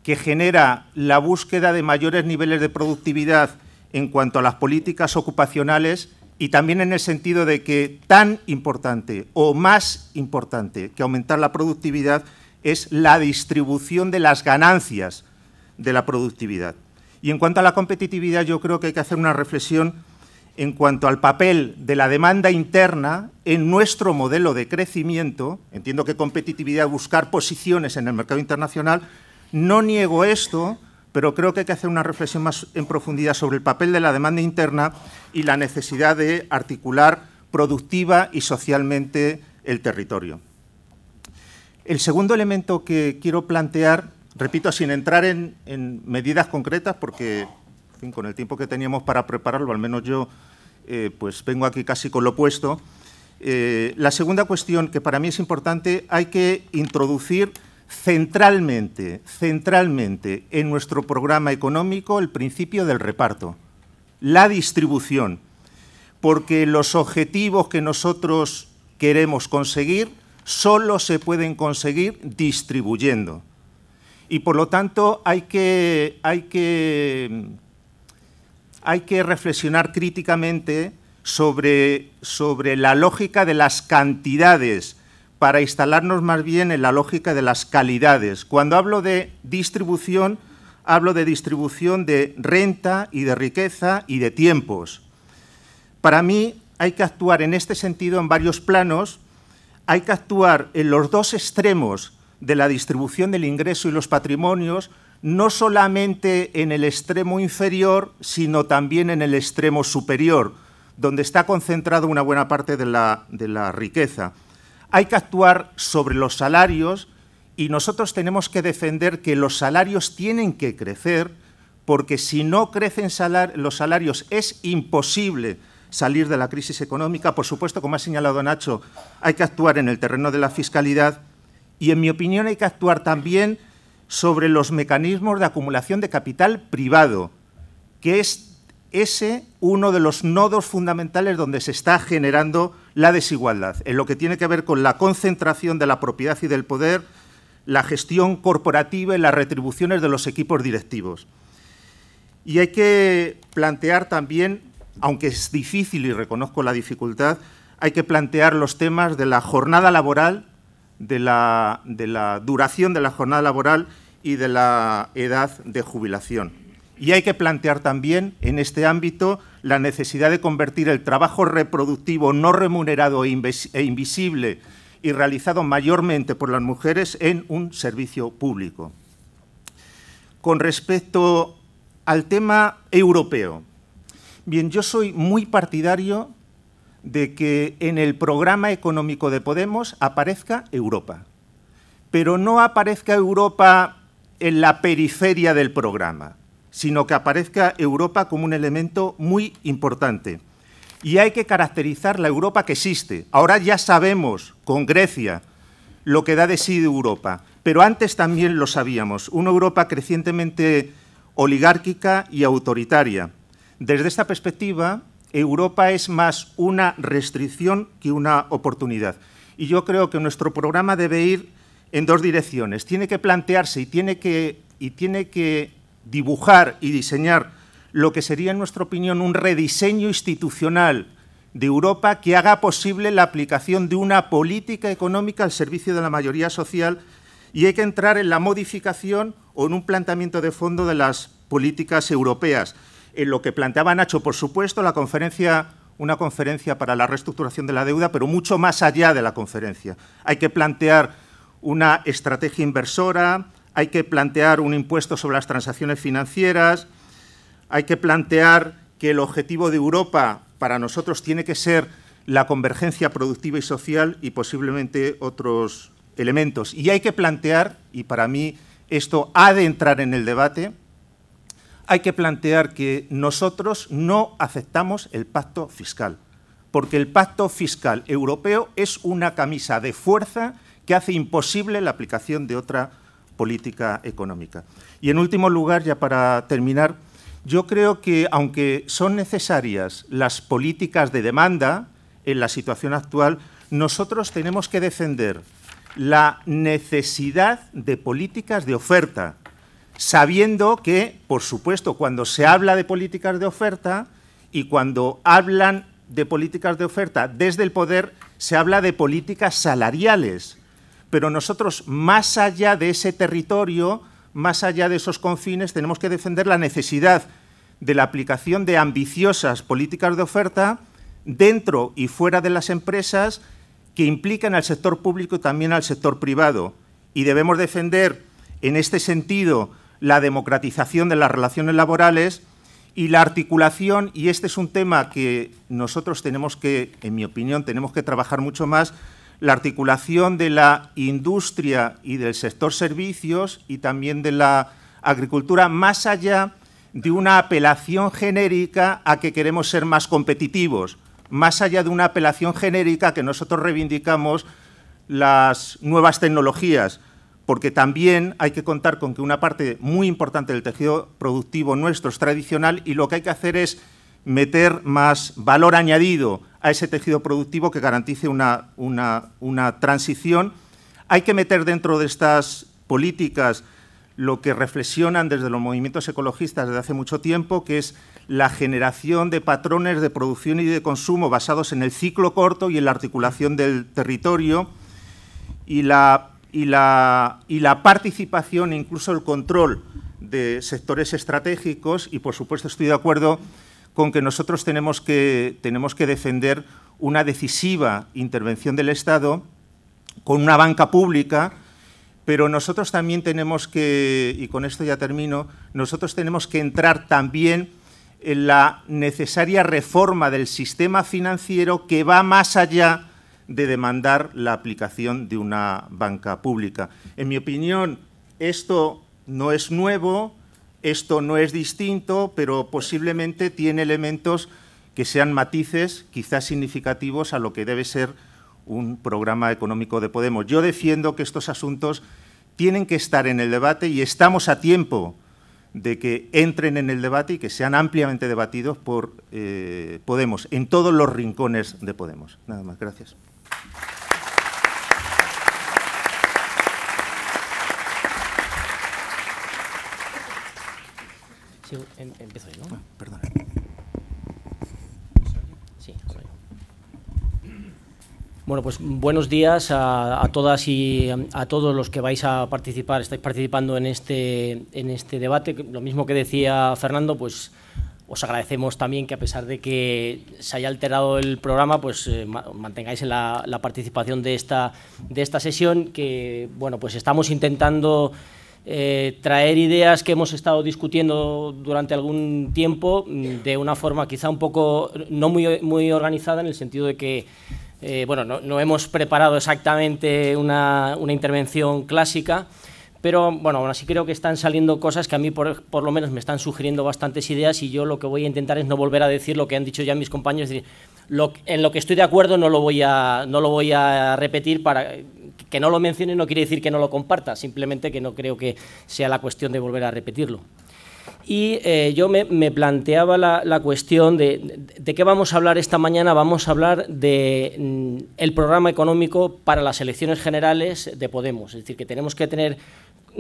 que genera la búsqueda de mayores niveles de productividad en cuanto a las políticas ocupacionales y también en el sentido de que tan importante o más importante que aumentar la productividad es la distribución de las ganancias de la productividad. Y en cuanto a la competitividad, yo creo que hay que hacer una reflexión en cuanto al papel de la demanda interna en nuestro modelo de crecimiento. Entiendo que competitividad es buscar posiciones en el mercado internacional. No niego esto, pero creo que hay que hacer una reflexión más en profundidad sobre el papel de la demanda interna y la necesidad de articular productiva y socialmente el territorio. El segundo elemento que quiero plantear repito, sin entrar en, medidas concretas, porque fin, con el tiempo que teníamos para prepararlo, al menos yo, eh, pues vengo aquí casi con lo opuesto. Eh, la segunda cuestión, que para mí es importante, hay que introducir centralmente, centralmente en nuestro programa económico el principio del reparto, la distribución, porque los objetivos que nosotros queremos conseguir solo se pueden conseguir distribuyendo. Y por lo tanto hay que, hay que, hay que reflexionar críticamente sobre, sobre la lógica de las cantidades para instalarnos más bien en la lógica de las calidades. Cuando hablo de distribución, hablo de distribución de renta y de riqueza y de tiempos. Para mí hay que actuar en este sentido en varios planos, hay que actuar en los dos extremos de la distribución del ingreso y los patrimonios, no solamente en el extremo inferior, sino también en el extremo superior, donde está concentrada una buena parte de la, riqueza. Hay que actuar sobre los salarios y nosotros tenemos que defender que los salarios tienen que crecer, porque si no crecen los salarios es imposible salir de la crisis económica. Por supuesto, como ha señalado Nacho, hay que actuar en el terreno de la fiscalidad y, en mi opinión, hay que actuar también sobre los mecanismos de acumulación de capital privado, que es ese uno de los nodos fundamentales donde se está generando la desigualdad, en lo que tiene que ver con la concentración de la propiedad y del poder, la gestión corporativa y las retribuciones de los equipos directivos. Y hay que plantear también, aunque es difícil y reconozco la dificultad, hay que plantear los temas de la jornada laboral de la, duración de la jornada laboral y de la edad de jubilación. Y hay que plantear también en este ámbito la necesidad de convertir el trabajo reproductivo no remunerado e, e invisible y realizado mayormente por las mujeres en un servicio público. Con respecto al tema europeo, bien, yo soy muy partidario de que en el programa económico de Podemos aparezca Europa, pero no aparezca Europa en la periferia del programa, sino que aparezca Europa como un elemento muy importante. Y hay que caracterizar la Europa que existe. Ahora ya sabemos con Grecia lo que da de sí Europa, pero antes también lo sabíamos, una Europa crecientemente oligárquica y autoritaria. Desde esta perspectiva, Europa es más una restricción que una oportunidad. Y yo creo que nuestro programa debe ir en dos direcciones. Tiene que plantearse y tiene que, y tiene que dibujar y diseñar lo que sería, en nuestra opinión, un rediseño institucional de Europa que haga posible la aplicación de una política económica al servicio de la mayoría social y hay que entrar en la modificación o en un planteamiento de fondo de las políticas europeas en lo que planteaba Nacho, por supuesto, la conferencia, una conferencia para la reestructuración de la deuda, pero mucho más allá de la conferencia. Hay que plantear una estrategia inversora, hay que plantear un impuesto sobre las transacciones financieras, hay que plantear que el objetivo de Europa para nosotros tiene que ser la convergencia productiva y social y posiblemente otros elementos. Y hay que plantear, y para mí esto ha de entrar en el debate, hay que plantear que nosotros no aceptamos el pacto fiscal, porque el pacto fiscal europeo es una camisa de fuerza que hace imposible la aplicación de otra política económica. Y en último lugar, ya para terminar, yo creo que aunque son necesarias las políticas de demanda en la situación actual, nosotros tenemos que defender la necesidad de políticas de oferta sabiendo que, por supuesto, cuando se habla de políticas de oferta y cuando hablan de políticas de oferta desde el poder, se habla de políticas salariales. Pero nosotros, más allá de ese territorio, más allá de esos confines, tenemos que defender la necesidad de la aplicación de ambiciosas políticas de oferta dentro y fuera de las empresas que implican al sector público y también al sector privado. Y debemos defender, en este sentido, la democratización de las relaciones laborales y la articulación, y este es un tema que nosotros tenemos que, en mi opinión, tenemos que trabajar mucho más, la articulación de la industria y del sector servicios y también de la agricultura, más allá de una apelación genérica a que queremos ser más competitivos, más allá de una apelación genérica a que nosotros reivindicamos las nuevas tecnologías porque también hay que contar con que una parte muy importante del tejido productivo nuestro es tradicional y lo que hay que hacer es meter más valor añadido a ese tejido productivo que garantice una, una, una transición. Hay que meter dentro de estas políticas lo que reflexionan desde los movimientos ecologistas desde hace mucho tiempo, que es la generación de patrones de producción y de consumo basados en el ciclo corto y en la articulación del territorio y la y la, y la participación incluso el control de sectores estratégicos y, por supuesto, estoy de acuerdo con que nosotros tenemos que, tenemos que defender una decisiva intervención del Estado con una banca pública, pero nosotros también tenemos que, y con esto ya termino, nosotros tenemos que entrar también en la necesaria reforma del sistema financiero que va más allá de demandar la aplicación de una banca pública. En mi opinión, esto no es nuevo, esto no es distinto, pero posiblemente tiene elementos que sean matices quizás significativos a lo que debe ser un programa económico de Podemos. Yo defiendo que estos asuntos tienen que estar en el debate y estamos a tiempo de que entren en el debate y que sean ampliamente debatidos por eh, Podemos, en todos los rincones de Podemos. Nada más, gracias. Em, ah, bueno, pues buenos días a, todas y em, a todos los que vais a participar, estáis participando en este, en este debate. Lo mismo que decía Fernando, pues os agradecemos también que a pesar de que se haya alterado el programa, pues eh, mantengáis la, participación de esta, sesión, que bueno, pues estamos intentando eh, traer ideas que hemos estado discutiendo durante algún tiempo mm, de una forma quizá un poco no muy, organizada en el sentido de que eh, bueno, no, hemos preparado exactamente una intervención clásica, pero bueno, aún así creo que están saliendo cosas que a mí por, lo menos me están sugiriendo bastantes ideas y yo lo que voy a intentar es no volver a decir lo que han dicho ya mis compañeros. Es decir, en lo que estoy de acuerdo no lo voy a, no lo voy a repetir para que no lo mencione no quiere decir que no lo comparta, simplemente que no creo que sea la cuestión de volver a repetirlo. Y eh, yo me, planteaba la, cuestión de, de, qué vamos a hablar esta mañana. Vamos a hablar del mm, programa económico para las elecciones generales de Podemos. Es decir, que tenemos que tener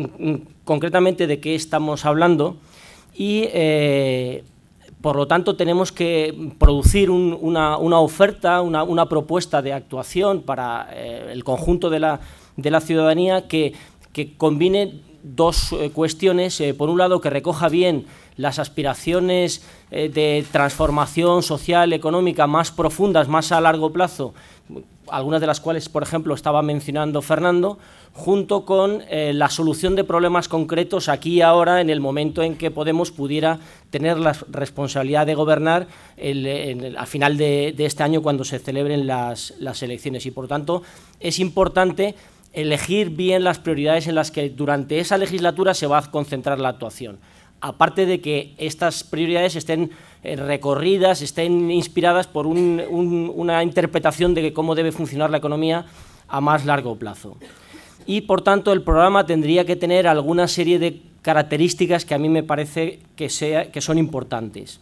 Mm, concretamente de qué estamos hablando y eh, por lo tanto tenemos que producir una, oferta, una, propuesta de actuación para eh, el conjunto de la, ciudadanía que, combine dos eh, cuestiones. por un lado, que recoja bien las aspiraciones de transformación social, económica más profundas, más a largo plazo, algunas de las cuales, por ejemplo, estaba mencionando Fernando, junto con eh, la solución de problemas concretos aquí y ahora, en el momento en que Podemos pudiera tener la responsabilidad de gobernar a final de, este año cuando se celebren las, elecciones. Y, por tanto, es importante elegir bien las prioridades en las que durante esa legislatura se va a concentrar la actuación aparte de que estas prioridades estén eh, recorridas, estén inspiradas por una interpretación de cómo debe funcionar la economía a más largo plazo y por tanto el programa tendría que tener alguna serie de características que a mí me parece que, son importantes.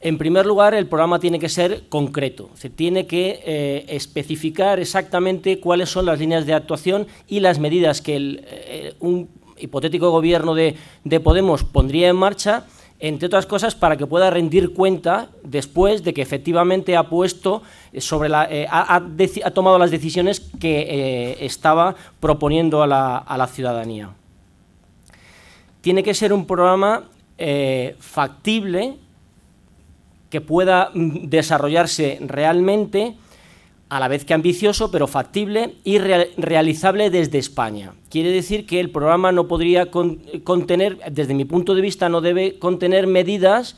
En primer lugar, el programa tiene que ser concreto, se tiene que eh, especificar exactamente cuáles son las líneas de actuación y las medidas que eh, un hipotético gobierno de Podemos pondría en marcha entre otras cosas, para que pueda rendir cuenta después de que efectivamente ha puesto sobre eh, ha, tomado las decisiones que eh, estaba proponiendo a la, ciudadanía. Tiene que ser un programa eh, factible, que pueda mm, desarrollarse realmente a la vez que ambicioso, pero factible y realizable desde España. Quiere decir que el programa no podría contener, desde mi punto de vista, no debe contener medidas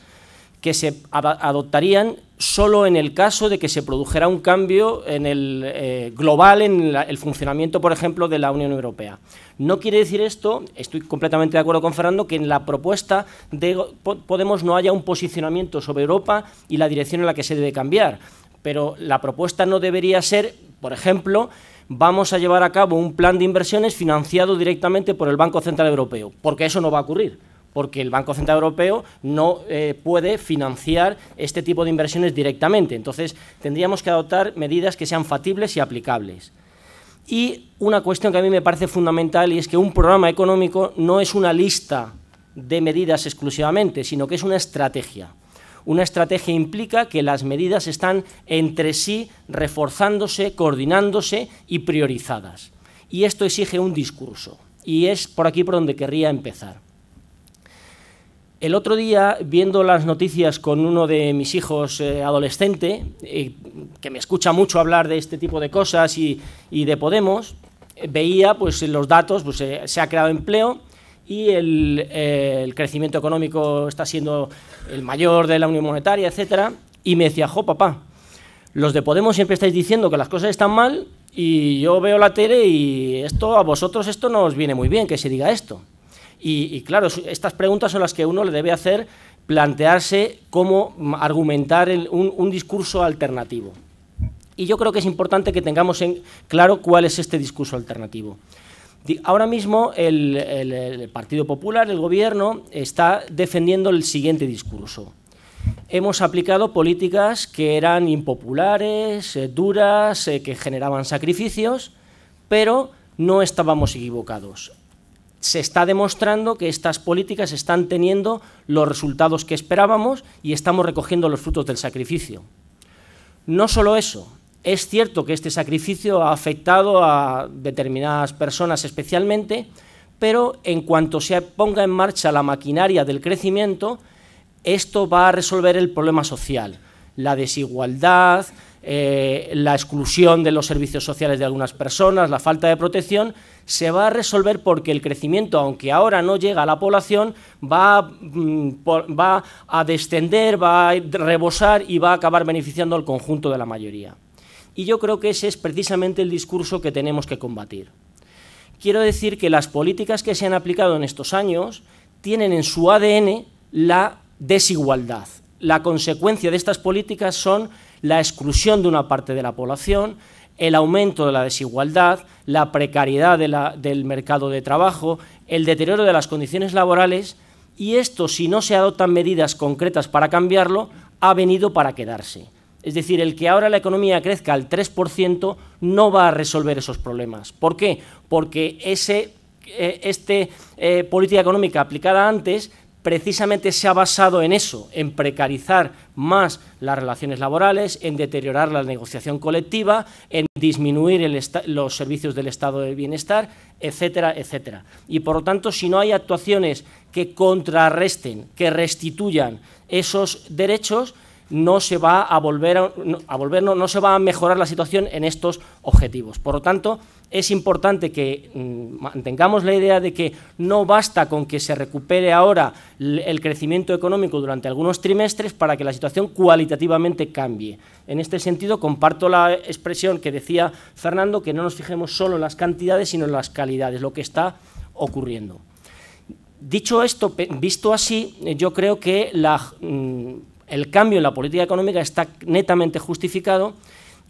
que se adoptarían solo en el caso de que se produjera un cambio en el, eh, global en el funcionamiento, por ejemplo, de la Unión Europea. No quiere decir esto, estoy completamente de acuerdo con Fernando, que en la propuesta de Podemos no haya un posicionamiento sobre Europa y la dirección en la que se debe cambiar pero la propuesta no debería ser, por ejemplo, vamos a llevar a cabo un plan de inversiones financiado directamente por el Banco Central Europeo, porque eso no va a ocurrir porque el Banco Central Europeo no eh, puede financiar este tipo de inversiones directamente. Entonces, tendríamos que adoptar medidas que sean factibles y aplicables. Y una cuestión que a mí me parece fundamental y es que un programa económico no es una lista de medidas exclusivamente, sino que es una estrategia. Una estrategia implica que las medidas están entre sí reforzándose, coordinándose y priorizadas. Y esto exige un discurso. Y es por aquí por donde querría empezar. El otro día, viendo las noticias con uno de mis hijos eh, adolescente, eh, que me escucha mucho hablar de este tipo de cosas y, de Podemos, veía pues, los datos, pues, eh, se ha creado empleo y el, el crecimiento económico está siendo el mayor de la Unión Monetaria, etcétera, y me decía, jo, papá, los de Podemos siempre estáis diciendo que las cosas están mal y yo veo la tele y esto a vosotros esto no os viene muy bien que se diga esto. Y, claro, estas preguntas son las que uno le debe hacer plantearse cómo argumentar un, un discurso alternativo. Y yo creo que es importante que tengamos en claro cuál es este discurso alternativo. Ahora mismo el, Partido Popular, el Gobierno, está defendiendo el siguiente discurso. Hemos aplicado políticas que eran impopulares, eh, duras, eh, que generaban sacrificios, pero no estábamos equivocados. Se está demostrando que estas políticas están teniendo los resultados que esperábamos y estamos recogiendo los frutos del sacrificio. No solo eso, es cierto que este sacrificio ha afectado a determinadas personas especialmente, pero en cuanto se ponga en marcha la maquinaria del crecimiento, esto va a resolver el problema social, la desigualdad, eh, la exclusión de los servicios sociales de algunas personas, la falta de protección, se va a resolver porque el crecimiento, aunque ahora no llega a la población, va mm, a descender, va a rebosar y va a acabar beneficiando al conjunto de la mayoría. Y yo creo que ese es precisamente el discurso que tenemos que combatir. Quiero decir que las políticas que se han aplicado en estos años tienen en su ADN la desigualdad. La consecuencia de estas políticas son la exclusión de una parte de la población, el aumento de la desigualdad, la precariedad del mercado de trabajo, el deterioro de las condiciones laborales y esto, si no se adoptan medidas concretas para cambiarlo, ha venido para quedarse. Es decir, el que ahora la economía crezca al 3% no va a resolver esos problemas. ¿Por qué? Porque ese, eh, este, eh, política económica aplicada antes precisamente se ha basado en eso, en precarizar más las relaciones laborales, en deteriorar la negociación colectiva, en disminuir los servicios del estado de bienestar, etcétera, etcétera. Y por lo tanto, si no hay actuaciones que contrarresten, que restituyan esos derechos, no se va a volver a, no, se va a mejorar la situación en estos objetivos. Por lo tanto, es importante que mm, mantengamos la idea de que no basta con que se recupere ahora el crecimiento económico durante algunos trimestres para que la situación cualitativamente cambie. En este sentido, comparto la expresión que decía Fernando, que no nos fijemos solo en las cantidades, sino en las calidades, lo que está ocurriendo. Dicho esto, visto así, yo creo que la mm, el cambio en la política económica está netamente justificado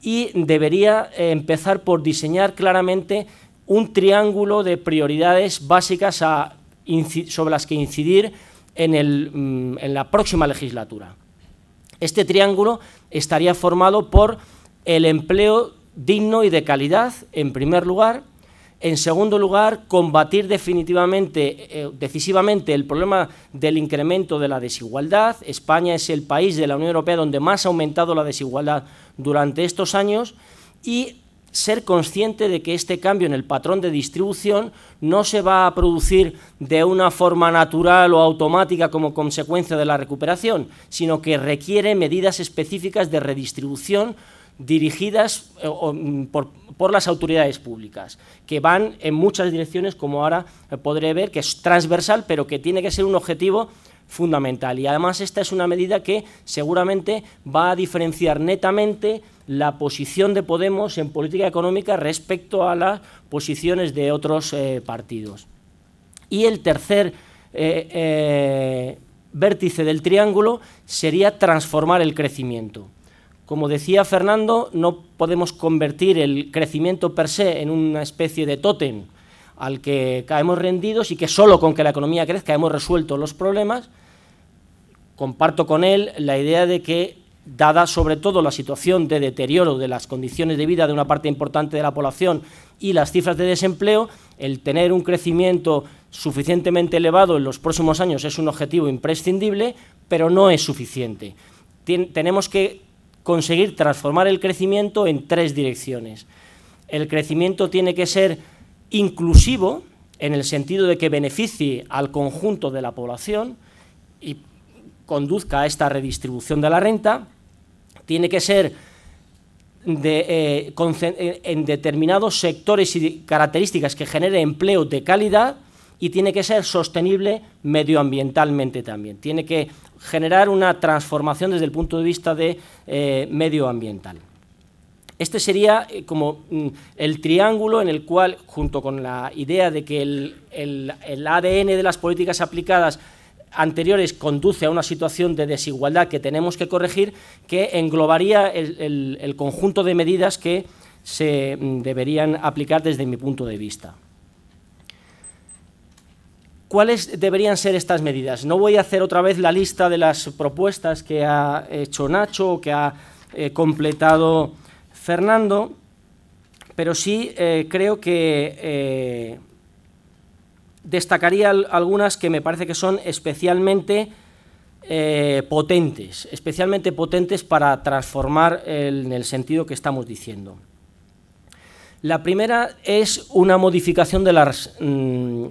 y debería eh, empezar por diseñar claramente un triángulo de prioridades básicas sobre las que incidir mm, en la próxima legislatura. Este triángulo estaría formado por el empleo digno y de calidad, en primer lugar, en segundo lugar, combatir definitivamente, eh, decisivamente el problema del incremento de la desigualdad. España es el país de la Unión Europea donde más ha aumentado la desigualdad durante estos años y ser consciente de que este cambio en el patrón de distribución no se va a producir de una forma natural o automática como consecuencia de la recuperación, sino que requiere medidas específicas de redistribución dirigidas eh, mm, por, las autoridades públicas, que van en muchas direcciones, como ahora eh, podré ver, que es transversal, pero que tiene que ser un objetivo fundamental. Y además esta es una medida que seguramente va a diferenciar netamente la posición de Podemos en política económica respecto a las posiciones de otros eh, partidos. Y el tercer vértice del triángulo sería transformar el crecimiento. Como decía Fernando, no podemos convertir el crecimiento per se en una especie de tótem al que caemos rendidos y que solo con que la economía crezca hemos resuelto los problemas. Comparto con él la idea de que, dada sobre todo la situación de deterioro de las condiciones de vida de una parte importante de la población y las cifras de desempleo, el tener un crecimiento suficientemente elevado en los próximos años es un objetivo imprescindible, pero no es suficiente. tenemos que conseguir transformar el crecimiento en tres direcciones. El crecimiento tiene que ser inclusivo, en el sentido de que beneficie al conjunto de la población y conduzca a esta redistribución de la renta, tiene que ser eh, eh, en determinados sectores y características que genere empleo de calidad y tiene que ser sostenible medioambientalmente también. Tiene que generar una transformación desde el punto de vista de eh, medioambiental. Este sería eh, como mm, el triángulo en el cual, junto con la idea de que el, ADN de las políticas aplicadas anteriores conduce a una situación de desigualdad que tenemos que corregir, que englobaría el conjunto de medidas que se mm, deberían aplicar desde mi punto de vista. ¿Cuáles deberían ser estas medidas? No voy a hacer otra vez la lista de las propuestas que ha hecho Nacho o que ha eh, completado Fernando, pero sí eh, creo que eh, destacaría algunas que me parece que son especialmente potentes, especialmente potentes para transformar en el sentido que estamos diciendo. La primera es una modificación de las... Mm,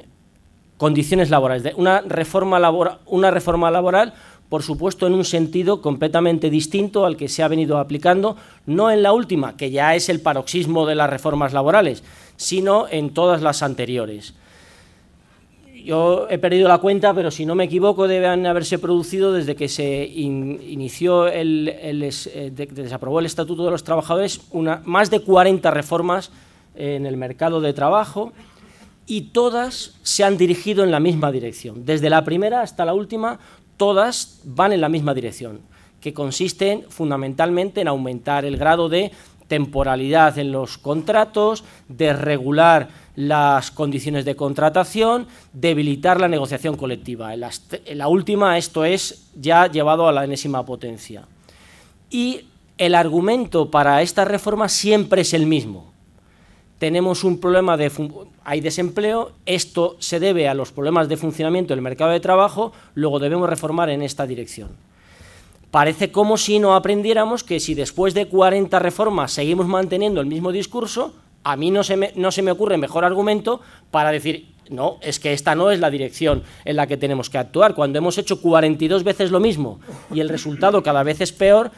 condiciones laborales. Una reforma, una reforma laboral, por supuesto, en un sentido completamente distinto al que se ha venido aplicando, no en la última, que ya es el paroxismo de las reformas laborales, sino en todas las anteriores. Yo he perdido la cuenta, pero si no me equivoco, deben haberse producido desde que se inició el, eh, que se aprobó el Estatuto de los Trabajadores una, más de 40 reformas en el mercado de trabajo, y todas se han dirigido en la misma dirección. Desde la primera hasta la última, todas van en la misma dirección, que consiste fundamentalmente en aumentar el grado de temporalidad en los contratos, de regular las condiciones de contratación, debilitar la negociación colectiva. la, en la última esto es ya llevado a la enésima potencia. Y el argumento para esta reforma siempre es el mismo. Tenemos un problema de hay desempleo, esto se debe a los problemas de funcionamiento del mercado de trabajo, luego debemos reformar en esta dirección. Parece como si no aprendiéramos que si después de 40 reformas seguimos manteniendo el mismo discurso, a mí no se, me, no se me ocurre mejor argumento para decir, no, es que esta no es la dirección en la que tenemos que actuar. Cuando hemos hecho 42 veces lo mismo y el resultado cada vez es peor,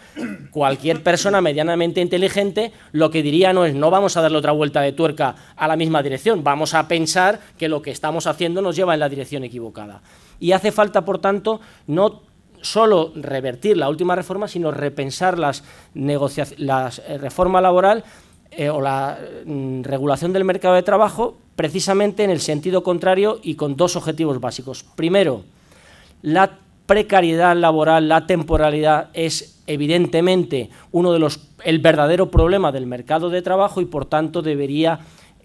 cualquier persona medianamente inteligente lo que diría no es no vamos a darle otra vuelta de tuerca a la misma dirección, vamos a pensar que lo que estamos haciendo nos lleva en la dirección equivocada. Y hace falta, por tanto, no solo revertir la última reforma, sino repensar las, la eh, reforma laboral eh, o la mm, regulación del mercado de trabajo precisamente en el sentido contrario y con dos objetivos básicos. Primero, la precariedad laboral, la temporalidad es evidentemente uno de los el verdadero problema del mercado de trabajo y por tanto debería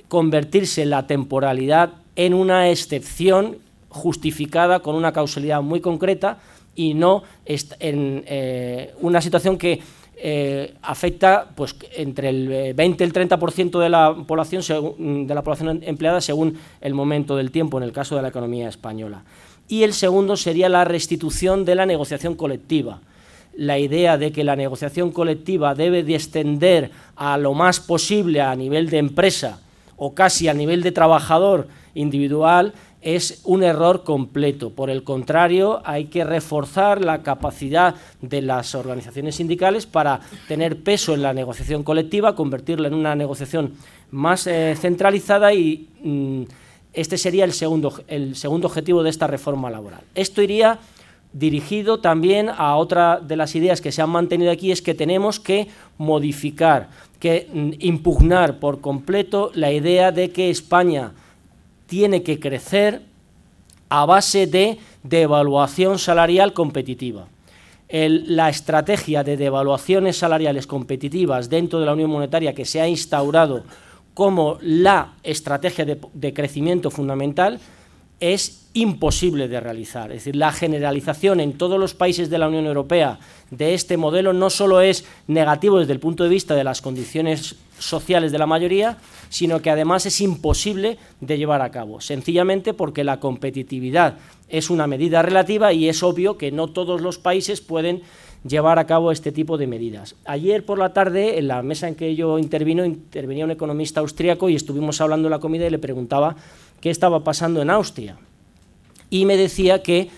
convertirse la temporalidad en una excepción justificada con una causalidad muy concreta y no en eh, una situación que eh, afecta pues, entre el 20 eh, y el 30% de la, población, mm, de la población em-, empleada según el momento del tiempo, en el caso de la economía española. Y el segundo sería la restitución de la negociación colectiva la idea de que la negociación colectiva debe de extender a lo más posible a nivel de empresa o casi a nivel de trabajador individual es un error completo. Por el contrario, hay que reforzar la capacidad de las organizaciones sindicales para tener peso en la negociación colectiva, convertirla en una negociación más eh, centralizada y mm, este sería el segundo, el segundo objetivo de esta reforma laboral. Esto iría dirigido también a otra de las ideas que se han mantenido aquí, es que tenemos que modificar, que mm, impugnar por completo la idea de que España tiene que crecer a base de devaluación salarial competitiva. la estrategia de devaluaciones salariales competitivas dentro de la Unión Monetaria que se ha instaurado como la estrategia de crecimiento fundamental es imposible de realizar. Es decir, la generalización en todos los países de la Unión Europea de este modelo no solo es negativo desde el punto de vista de las condiciones sociales de la mayoría, sino que además es imposible de llevar a cabo, sencillamente porque la competitividad es una medida relativa y es obvio que no todos los países pueden llevar a cabo este tipo de medidas. Ayer por la tarde, en la mesa en que yo intervino, intervenía un economista austriaco y estuvimos hablando de la comida y le preguntaba qué estaba pasando en Austria. Y me decía que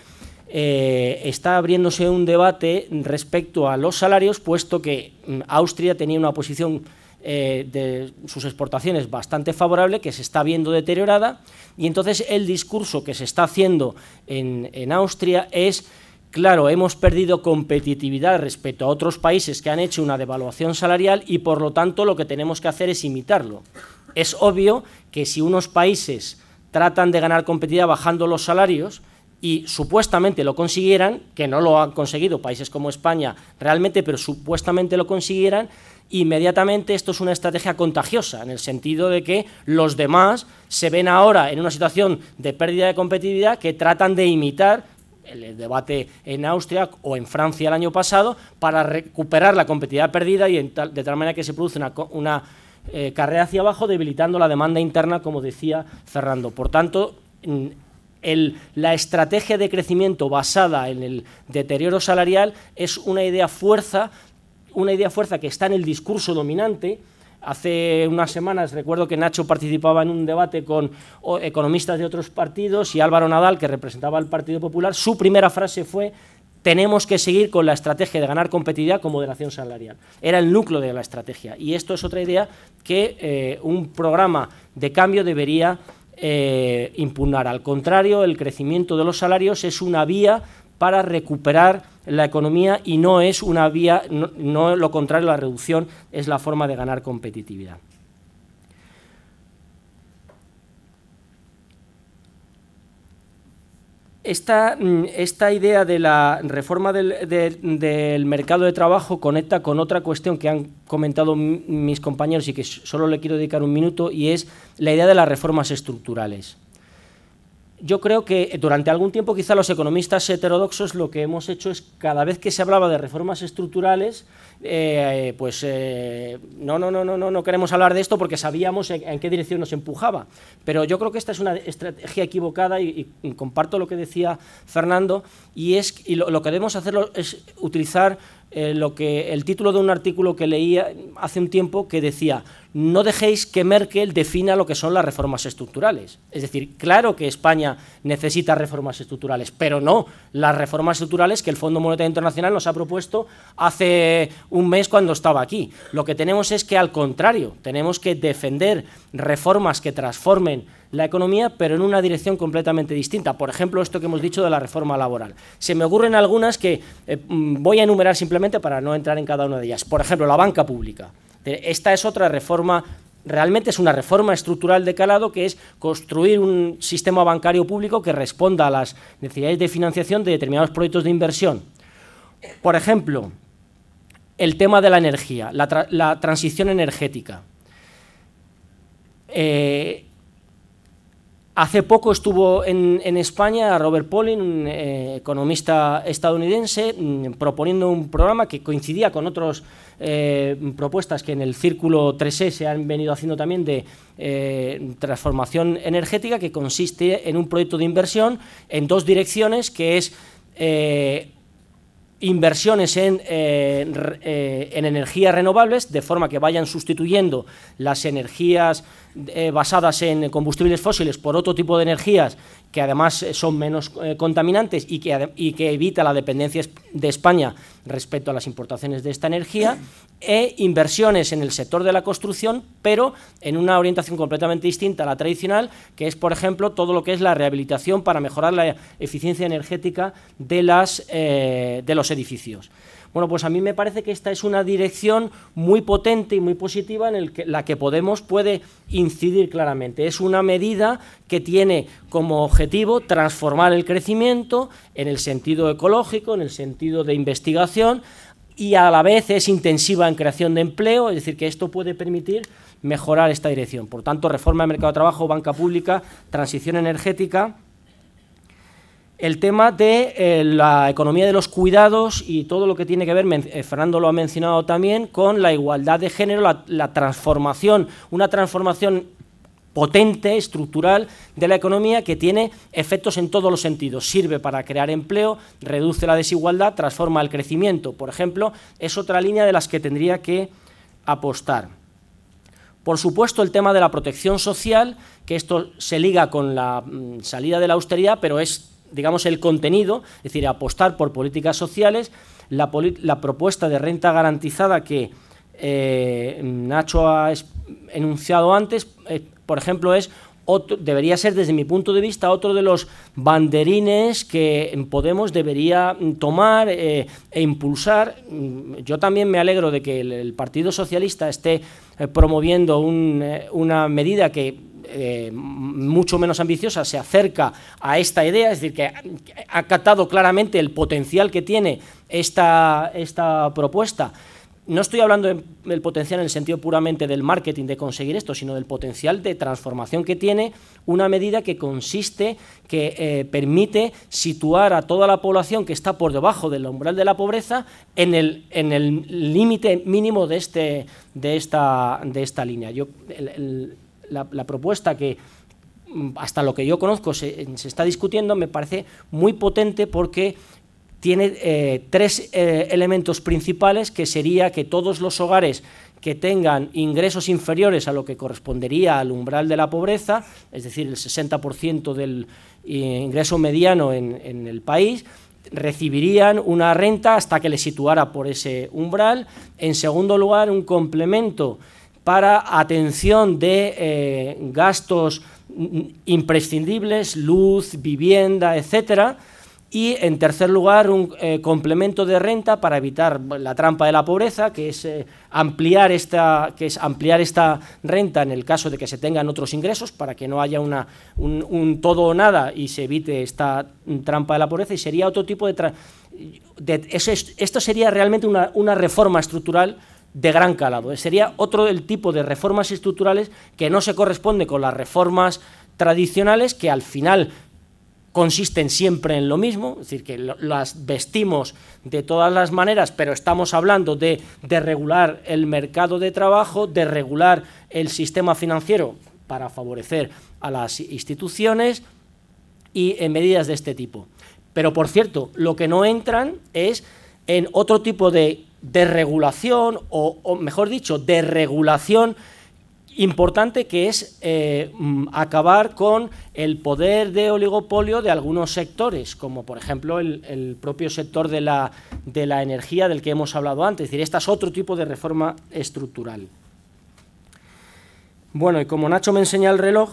eh, está abriéndose un debate respecto a los salarios, puesto que mm, Austria tenía una posición eh, de sus exportaciones bastante favorable, que se está viendo deteriorada, y entonces el discurso que se está haciendo en, en Austria es claro, hemos perdido competitividad respecto a otros países que han hecho una devaluación salarial y por lo tanto lo que tenemos que hacer es imitarlo. Es obvio que si unos países tratan de ganar competitividad bajando los salarios y supuestamente lo consiguieran, que no lo han conseguido países como España realmente, pero supuestamente lo consiguieran, inmediatamente esto es una estrategia contagiosa, en el sentido de que los demás se ven ahora en una situación de pérdida de competitividad que tratan de imitar el debate en Austria o en Francia el año pasado para recuperar la competitividad perdida y de tal manera que se produce una, una eh, carrera hacia abajo, debilitando la demanda interna, como decía Fernando. Por tanto, la estrategia de crecimiento basada en el deterioro salarial es una idea fuerza, una idea fuerza que está en el discurso dominante, Hace unas semanas recuerdo que Nacho participaba en un debate con economistas de otros partidos y Álvaro Nadal, que representaba al Partido Popular, su primera frase fue tenemos que seguir con la estrategia de ganar competitividad con moderación salarial. Era el núcleo de la estrategia. Y esto es otra idea que eh, un programa de cambio debería eh, impugnar. Al contrario, el crecimiento de los salarios es una vía para recuperar la economía y no es una vía, no lo contrario, la reducción es la forma de ganar competitividad. Mm, esta, idea de la reforma del, del, mercado de trabajo conecta con otra cuestión que han comentado mis compañeros y que solo le quiero dedicar un minuto, y es la idea de las reformas estructurales yo creo que durante algún tiempo quizá los economistas heterodoxos lo que hemos hecho es cada vez que se hablaba de reformas estructurales, eh, pues eh, no, no, no, no, no, queremos hablar de esto porque sabíamos en, qué dirección nos empujaba. Pero yo creo que esta es una estrategia equivocada y, comparto lo que decía Fernando y es lo, que debemos hacer es utilizar eh, lo que el título de un artículo que leía hace un tiempo que decía no dejéis que Merkel defina lo que son las reformas estructurales. Es decir, claro que España necesita reformas estructurales, pero no las reformas estructurales que el Fondo Monetario Internacional nos ha propuesto hace un mes cuando estaba aquí. Lo que tenemos es que al contrario, tenemos que defender reformas que transformen la economía, pero en una dirección completamente distinta. Por ejemplo, esto que hemos dicho de la reforma laboral. Se me ocurren algunas que eh, mm, voy a enumerar simplemente para no entrar en cada una de ellas. Por ejemplo, la banca pública. Esta es otra reforma realmente es una reforma estructural de calado que es construir un sistema bancario público que responda a las necesidades de financiación de determinados proyectos de inversión. Por ejemplo, el tema de la energía, la, transición energética. Eh, hace poco estuvo en, España Robert Pollin, un eh, economista estadounidense, mm, proponiendo un programa que coincidía con otros eh, propuestas que en el círculo 3E se han venido haciendo también de eh, transformación energética, que consiste en un proyecto de inversión en dos direcciones, que es eh, inversiones en, en, energías renovables, de forma que vayan sustituyendo las energías eh, basadas en combustibles fósiles por otro tipo de energías que además eh, son menos eh, contaminantes y que, y que, evita la dependencia de España respecto a las importaciones de esta energía, e inversiones en el sector de la construcción, pero en una orientación completamente distinta a la tradicional, que es, por ejemplo, todo lo que es la rehabilitación para mejorar la eficiencia energética de los edificios. Bueno, pues a mí me parece que esta es una dirección muy potente y muy positiva en la que Podemos puede incidir claramente. Es una medida que tiene como objetivo transformar el crecimiento en el sentido ecológico, en el sentido de investigación, y a la vez es intensiva en creación de empleo, es decir, que esto puede permitir mejorar esta dirección. Por tanto, reforma del mercado de trabajo, banca pública, transición energética el tema de eh, la economía de los cuidados y todo lo que tiene que ver, eh, Fernando lo ha mencionado también, con la igualdad de género, la, transformación, una transformación potente, estructural de la economía que tiene efectos en todos los sentidos. Sirve para crear empleo, reduce la desigualdad, transforma el crecimiento. Por ejemplo, es otra línea de las que tendría que apostar. Por supuesto, el tema de la protección social, que esto se liga con la mm, salida de la austeridad, pero es digamos, el contenido, es decir, apostar por políticas sociales, la, propuesta de renta garantizada que eh, Nacho ha enunciado antes, eh, por ejemplo, es otro, debería ser, desde mi punto de vista, otro de los banderines que Podemos debería tomar eh, e impulsar. Yo también me alegro de que el, Partido Socialista esté promoviendo una medida que eh, mucho menos ambiciosa se acerca a esta idea, es decir, que ha captado claramente el potencial que tiene esta, esta propuesta. No estoy hablando del potencial en el sentido puramente del marketing de conseguir esto, sino del potencial de transformación que tiene una medida que consiste, que eh, permite situar a toda la población que está por debajo del umbral de la pobreza en el en límite mínimo de, este, de, esta, de esta línea. Yo, la, propuesta que mm, hasta lo que yo conozco se, está discutiendo, me parece muy potente porque tiene eh, tres eh, elementos principales, que sería que todos los hogares que tengan ingresos inferiores a lo que correspondería al umbral de la pobreza, es decir, el 60% del ingreso mediano en, en el país, recibirían una renta hasta que le situara por ese umbral. En segundo lugar, un complemento para atención de eh, gastos imprescindibles, luz, vivienda, etcétera. Y en tercer lugar, un eh, complemento de renta para evitar la trampa de la pobreza, que es, eh, ampliar esta, que es ampliar esta renta en el caso de que se tengan otros ingresos, para que no haya un, todo o nada y se evite esta trampa de la pobreza. Y sería otro tipo de. esto sería realmente una, una reforma estructural de gran calado. Sería otro del tipo de reformas estructurales que no se corresponde con las reformas tradicionales, que al final consisten siempre en lo mismo, es decir, que las vestimos de todas las maneras, pero estamos hablando de, de regular el mercado de trabajo, de regular el sistema financiero para favorecer a las instituciones y en medidas de este tipo. Pero, por cierto, lo que no entran es en otro tipo de de regulación, o mejor dicho, de regulación importante que es eh, mm, acabar con el poder de oligopolio de algunos sectores, como por ejemplo el, propio sector de la, energía del que hemos hablado antes. Es decir, esta es otro tipo de reforma estructural. Bueno, y como Nacho me enseña el reloj,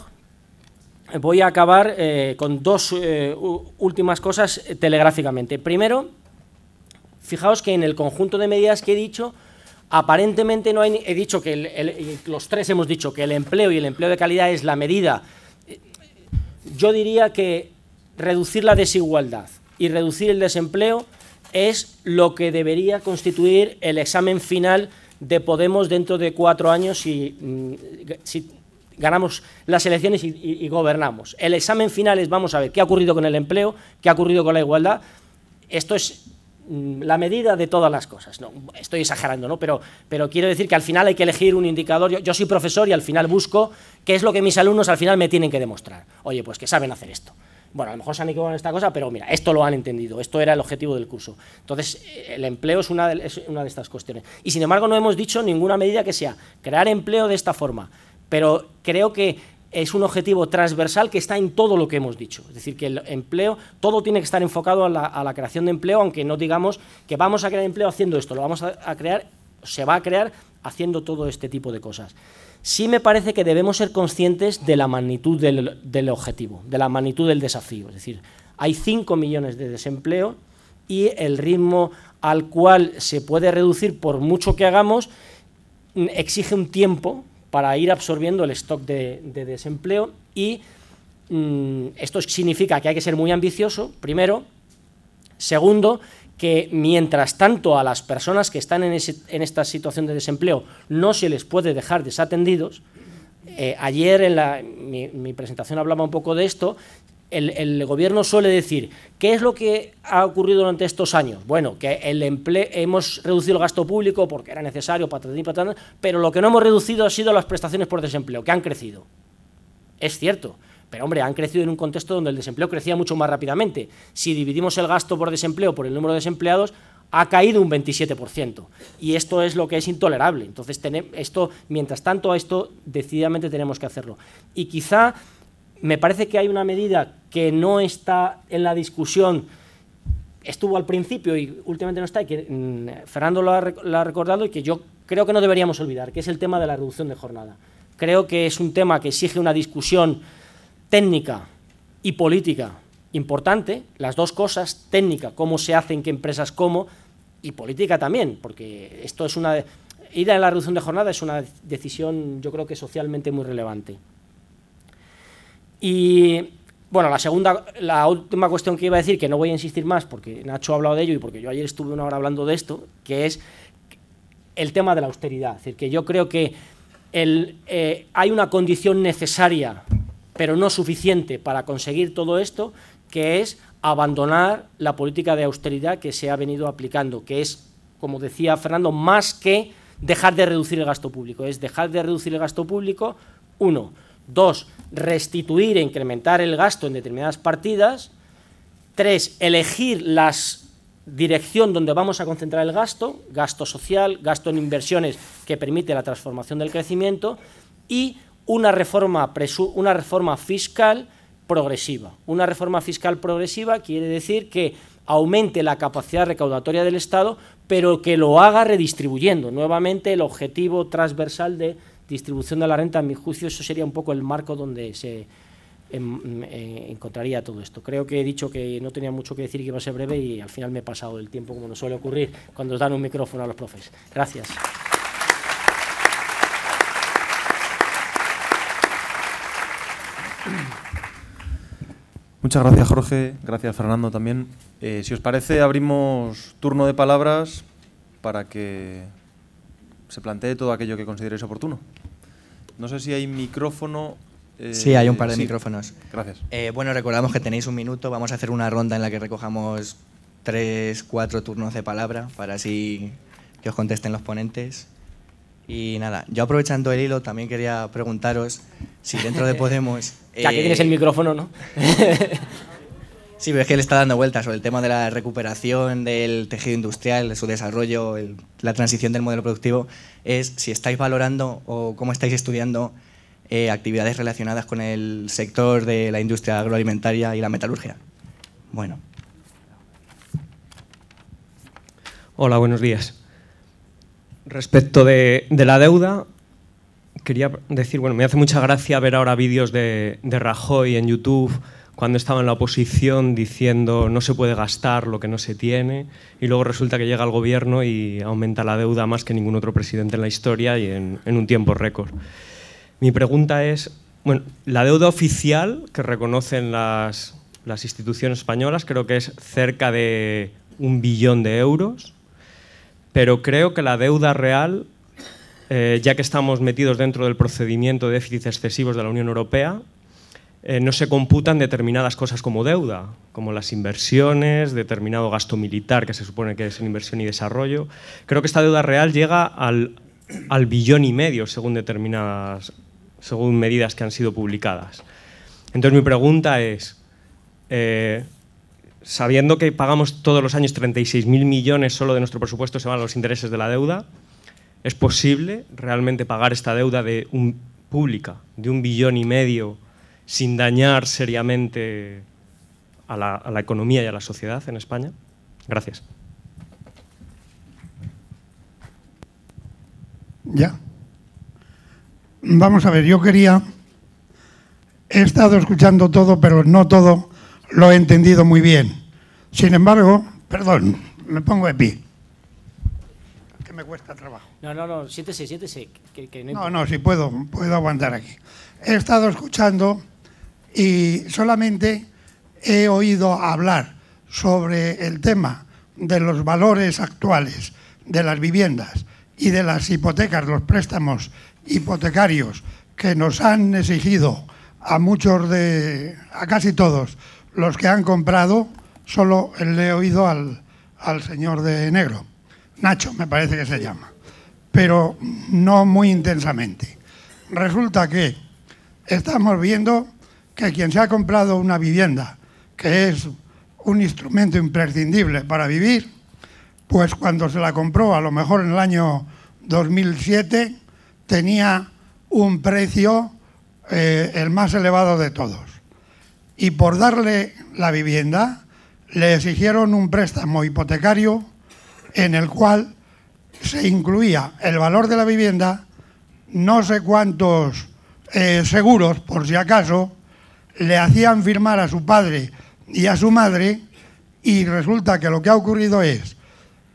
voy a acabar eh, con dos eh, últimas cosas telegráficamente. Primero, Fijaos que en el conjunto de medidas que he dicho, aparentemente no he dicho que los tres hemos dicho que el empleo y el empleo de calidad es la medida. Yo diría que reducir la desigualdad y reducir el desempleo es lo que debería constituir el examen final de Podemos dentro de cuatro años si, mm, ganamos las elecciones y, gobernamos. El examen final es, vamos a ver, ¿qué ha ocurrido con el empleo? ¿Qué ha ocurrido con la igualdad? Esto es Mm, la medida de todas las cosas. No, estoy exagerando, ¿no? Pero, pero quiero decir que al final hay que elegir un indicador. Yo, soy profesor y al final busco qué es lo que mis alumnos al final me tienen que demostrar. Oye, pues que saben hacer esto. Bueno, a lo mejor se han equivocado en esta cosa, pero mira, esto lo han entendido, esto era el objetivo del curso. Entonces, eh, el empleo es una es una de estas cuestiones. Y sin embargo, no hemos dicho ninguna medida que sea crear empleo de esta forma. Pero creo que es un objetivo transversal que está en todo lo que hemos dicho. Es decir, que el empleo, todo tiene que estar enfocado a la, creación de empleo, aunque no digamos que vamos a crear empleo haciendo esto, lo vamos a, crear, se va a crear haciendo todo este tipo de cosas. Sí me parece que debemos ser conscientes de la magnitud del, del objetivo, de la magnitud del desafío. Es decir, hay 5 millones de desempleo y el ritmo al cual se puede reducir por mucho que hagamos exige un tiempo para ir absorbiendo el stock de, desempleo y mm, esto significa que hay que ser muy ambicioso, primero. Segundo, que mientras tanto a las personas que están en, esta situación de desempleo no se les puede dejar desatendidos, eh, ayer en la, mi, presentación hablaba un poco de esto, el, gobierno suele decir, ¿qué es lo que ha ocurrido durante estos años? Bueno, que el hemos reducido el gasto público porque era necesario, patatín, pero lo que no hemos reducido ha sido las prestaciones por desempleo, que han crecido. Es cierto, pero hombre, han crecido en un contexto donde el desempleo crecía mucho más rápidamente. Si dividimos el gasto por desempleo por el número de desempleados, ha caído un 27%. Y esto es lo que es intolerable. Entonces, esto, mientras tanto, a esto decididamente tenemos que hacerlo. Y quizá me parece que hay una medida que no está en la discusión, estuvo al principio y últimamente no está, y que mm, Fernando lo ha, recordado y que yo creo que no deberíamos olvidar, que es el tema de la reducción de jornada. Creo que es un tema que exige una discusión técnica y política importante, las dos cosas, técnica, cómo se hacen, qué empresas cómo, y política también, porque esto es una... Ir a la reducción de jornada es una decisión, yo creo que socialmente muy relevante. Y bueno, la segunda, la última cuestión que iba a decir, que no voy a insistir más porque Nacho ha hablado de ello y porque yo ayer estuve una hora hablando de esto, que es el tema de la austeridad. Es decir, que yo creo que el, eh, hay una condición necesaria, pero no suficiente para conseguir todo esto, que es abandonar la política de austeridad que se ha venido aplicando, que es, como decía Fernando, más que dejar de reducir el gasto público. Es dejar de reducir el gasto público, uno. Dos, restituir e incrementar el gasto en determinadas partidas. Tres, elegir la dirección donde vamos a concentrar el gasto, gasto social, gasto en inversiones que permite la transformación del crecimiento y una reforma, una reforma fiscal progresiva. Una reforma fiscal progresiva quiere decir que aumente la capacidad recaudatoria del Estado, pero que lo haga redistribuyendo nuevamente el objetivo transversal de distribución de la renta, en mi juicio, eso sería un poco el marco donde se em, eh, encontraría todo esto. Creo que he dicho que no tenía mucho que decir y que iba a ser breve y al final me he pasado el tiempo, como nos suele ocurrir cuando os dan un micrófono a los profes. Gracias. Muchas gracias Jorge, gracias Fernando también. Eh, si os parece, abrimos turno de palabras para que se plantee todo aquello que consideréis oportuno. No sé si hay micrófono eh, sí, hay un par de micrófonos. Gracias. Eh, bueno, recordamos que tenéis un minuto. Vamos a hacer una ronda en la que recojamos tres, cuatro turnos de palabra para así que os contesten los ponentes. Y nada, yo aprovechando el hilo, también quería preguntaros si dentro de Podemos. ya que tienes el eh, micrófono, ¿no? Sí, pero que él está dando vueltas sobre el tema de la recuperación del tejido industrial, de su desarrollo, la transición del modelo productivo. Es si estáis valorando o cómo estáis estudiando eh, actividades relacionadas con el sector de la industria agroalimentaria y la metalurgia. Bueno. Hola, buenos días. Respecto de, la deuda, quería decir, bueno, me hace mucha gracia ver ahora vídeos de Rajoy en YouTube cuando estaba en la oposición diciendo no se puede gastar lo que no se tiene y luego resulta que llega al gobierno y aumenta la deuda más que ningún otro presidente en la historia y en, un tiempo récord. Mi pregunta es, bueno, la deuda oficial que reconocen las, instituciones españolas creo que es cerca de un billón de euros, pero creo que la deuda real eh, ya que estamos metidos dentro del procedimiento de déficits excesivos de la Unión Europea, eh, no se computan determinadas cosas como deuda, como las inversiones, determinado gasto militar, que se supone que es en inversión y desarrollo. Creo que esta deuda real llega al, billón y medio, según determinadas, según medidas que han sido publicadas. Entonces mi pregunta es, eh, sabiendo que pagamos todos los años 36.000 millones solo de nuestro presupuesto se van a los intereses de la deuda, ¿es posible realmente pagar esta deuda de un, pública de un billón y medio sin dañar seriamente a la, economía y a la sociedad en España? Gracias. Ya. Vamos a ver, yo quería... He estado escuchando todo, pero no todo lo he entendido muy bien. Sin embargo, perdón, me pongo de pie. Que me cuesta trabajo. No, no, no, siéntese, siéntese. no, no, no, si puedo, puedo aguantar aquí. He estado escuchando y solamente he oído hablar sobre el tema de los valores actuales de las viviendas y de las hipotecas, los préstamos hipotecarios que nos han exigido a muchos de, a casi todos los que han comprado, solo le he oído al, al señor de negro, Nacho me parece que se llama, pero no muy intensamente. Resulta que estamos viendo que quien se ha comprado una vivienda, que es un instrumento imprescindible para vivir, pues cuando se la compró, a lo mejor en el año 2007, tenía un precio eh, el más elevado de todos. Y por darle la vivienda, le exigieron un préstamo hipotecario en el cual se incluía el valor de la vivienda, no sé cuántos eh, seguros, por si acaso, le hacían firmar a su padre y a su madre y resulta que lo que ha ocurrido es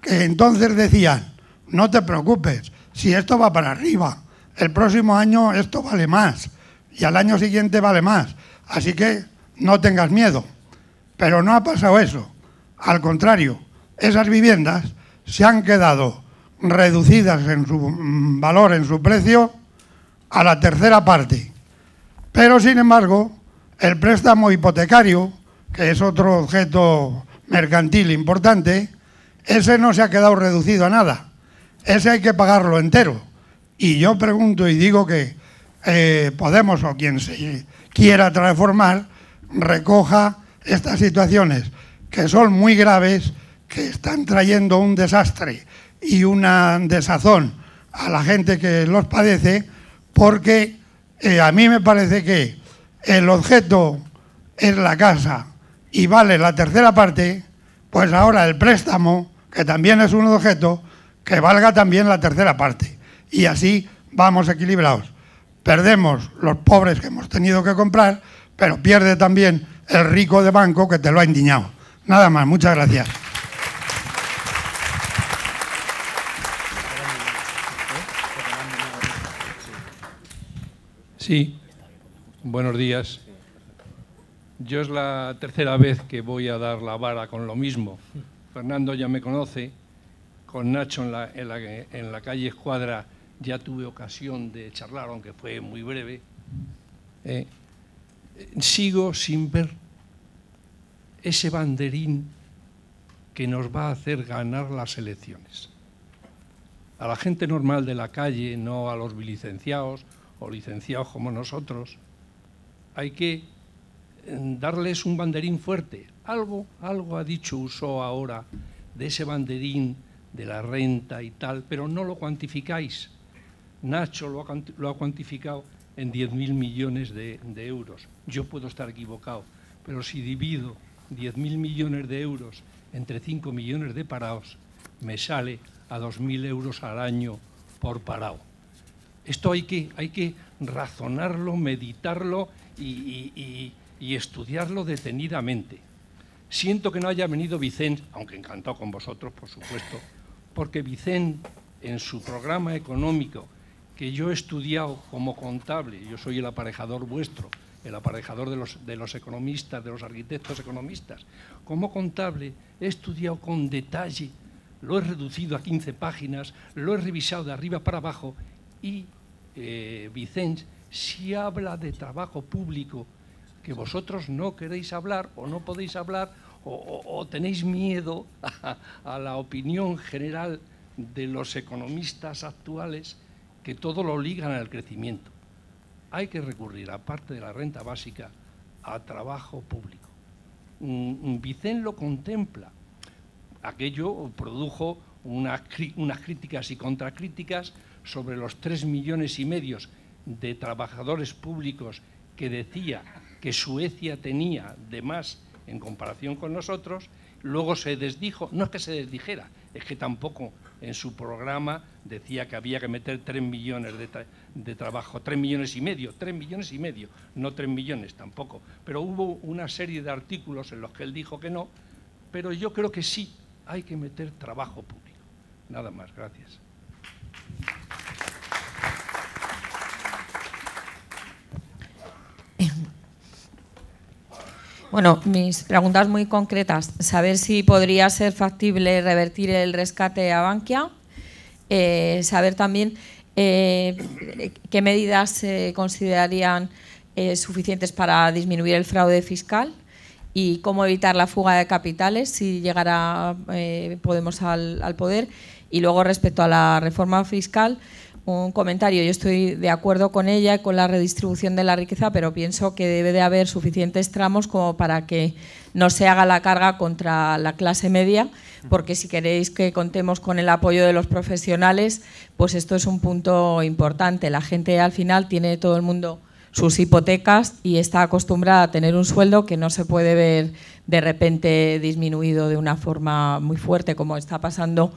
que entonces decían, no te preocupes, si esto va para arriba, el próximo año esto vale más y al año siguiente vale más, así que no tengas miedo. Pero no ha pasado eso, al contrario, esas viviendas se han quedado reducidas en su mm, valor, en su precio, a la tercera parte. Pero, sin embargo, el préstamo hipotecario, que es otro objeto mercantil importante, ese no se ha quedado reducido a nada. Ese hay que pagarlo entero. Y yo pregunto y digo que eh, Podemos o quien se quiera transformar recoja estas situaciones que son muy graves, que están trayendo un desastre y una desazón a la gente que los padece, porque eh, a mí me parece que el objeto es la casa y vale la tercera parte, pues ahora el préstamo, que también es un objeto, que valga también la tercera parte. Y así vamos equilibrados. Perdemos los pobres que hemos tenido que comprar, pero pierde también el rico de banco que te lo ha indiñado. Nada más, muchas gracias. Sí, Buenos días. Yo es la tercera vez que voy a dar la vara con lo mismo. Fernando ya me conoce, con Nacho en la, en la, calle Escuadra ya tuve ocasión de charlar, aunque fue muy breve. Eh, sigo sin ver ese banderín que nos va a hacer ganar las elecciones. A la gente normal de la calle, no a los bilicenciados o licenciados como nosotros, hay que eh, darles un banderín fuerte. Algo, algo ha dicho Uso ahora de ese banderín de la renta y tal, pero no lo cuantificáis. Nacho lo ha, cuantificado en 10.000 millones de, euros. Yo puedo estar equivocado, pero si divido 10.000 millones de euros entre 5 millones de parados, me sale a 2.000 euros al año por parado. Esto hay que, hay que razonarlo, meditarlo y, estudiarlo detenidamente. Siento que no haya venido Vicente, aunque encantado con vosotros, por supuesto, porque Vicente, en su programa económico, que yo he estudiado como contable, yo soy el aparejador vuestro, el aparejador de los, de los economistas, de los arquitectos economistas, como contable he estudiado con detalle, lo he reducido a 15 páginas, lo he revisado de arriba para abajo y eh, Vicente si habla de trabajo público que vosotros no queréis hablar o no podéis hablar o, tenéis miedo a, la opinión general de los economistas actuales que todo lo ligan al crecimiento. Hay que recurrir, aparte de la renta básica, a trabajo público. Mm, mm, Vicen lo contempla. Aquello produjo unas, críticas y contracríticas sobre los tres millones y medio de trabajadores públicos que decía que Suecia tenía de más en comparación con nosotros, luego se desdijo, no es que se desdijera, es que tampoco en su programa decía que había que meter 3 millones de, trabajo, 3 millones y medio, 3 millones y medio, no 3 millones tampoco, pero hubo una serie de artículos en los que él dijo que no, pero yo creo que sí hay que meter trabajo público. Nada más, gracias. Bueno, mis preguntas muy concretas. Saber si podría ser factible revertir el rescate a Bankia. Eh, saber también eh, qué medidas se considerarían eh, suficientes para disminuir el fraude fiscal y cómo evitar la fuga de capitales si llegara Podemos al poder. Y luego respecto a la reforma fiscal, un comentario. Yo estoy de acuerdo con ella, y con la redistribución de la riqueza, pero pienso que debe de haber suficientes tramos como para que no se haga la carga contra la clase media, porque si queréis que contemos con el apoyo de los profesionales, pues esto es un punto importante. La gente al final tiene todo el mundo sus hipotecas y está acostumbrada a tener un sueldo que no se puede ver de repente disminuido de una forma muy fuerte como está pasando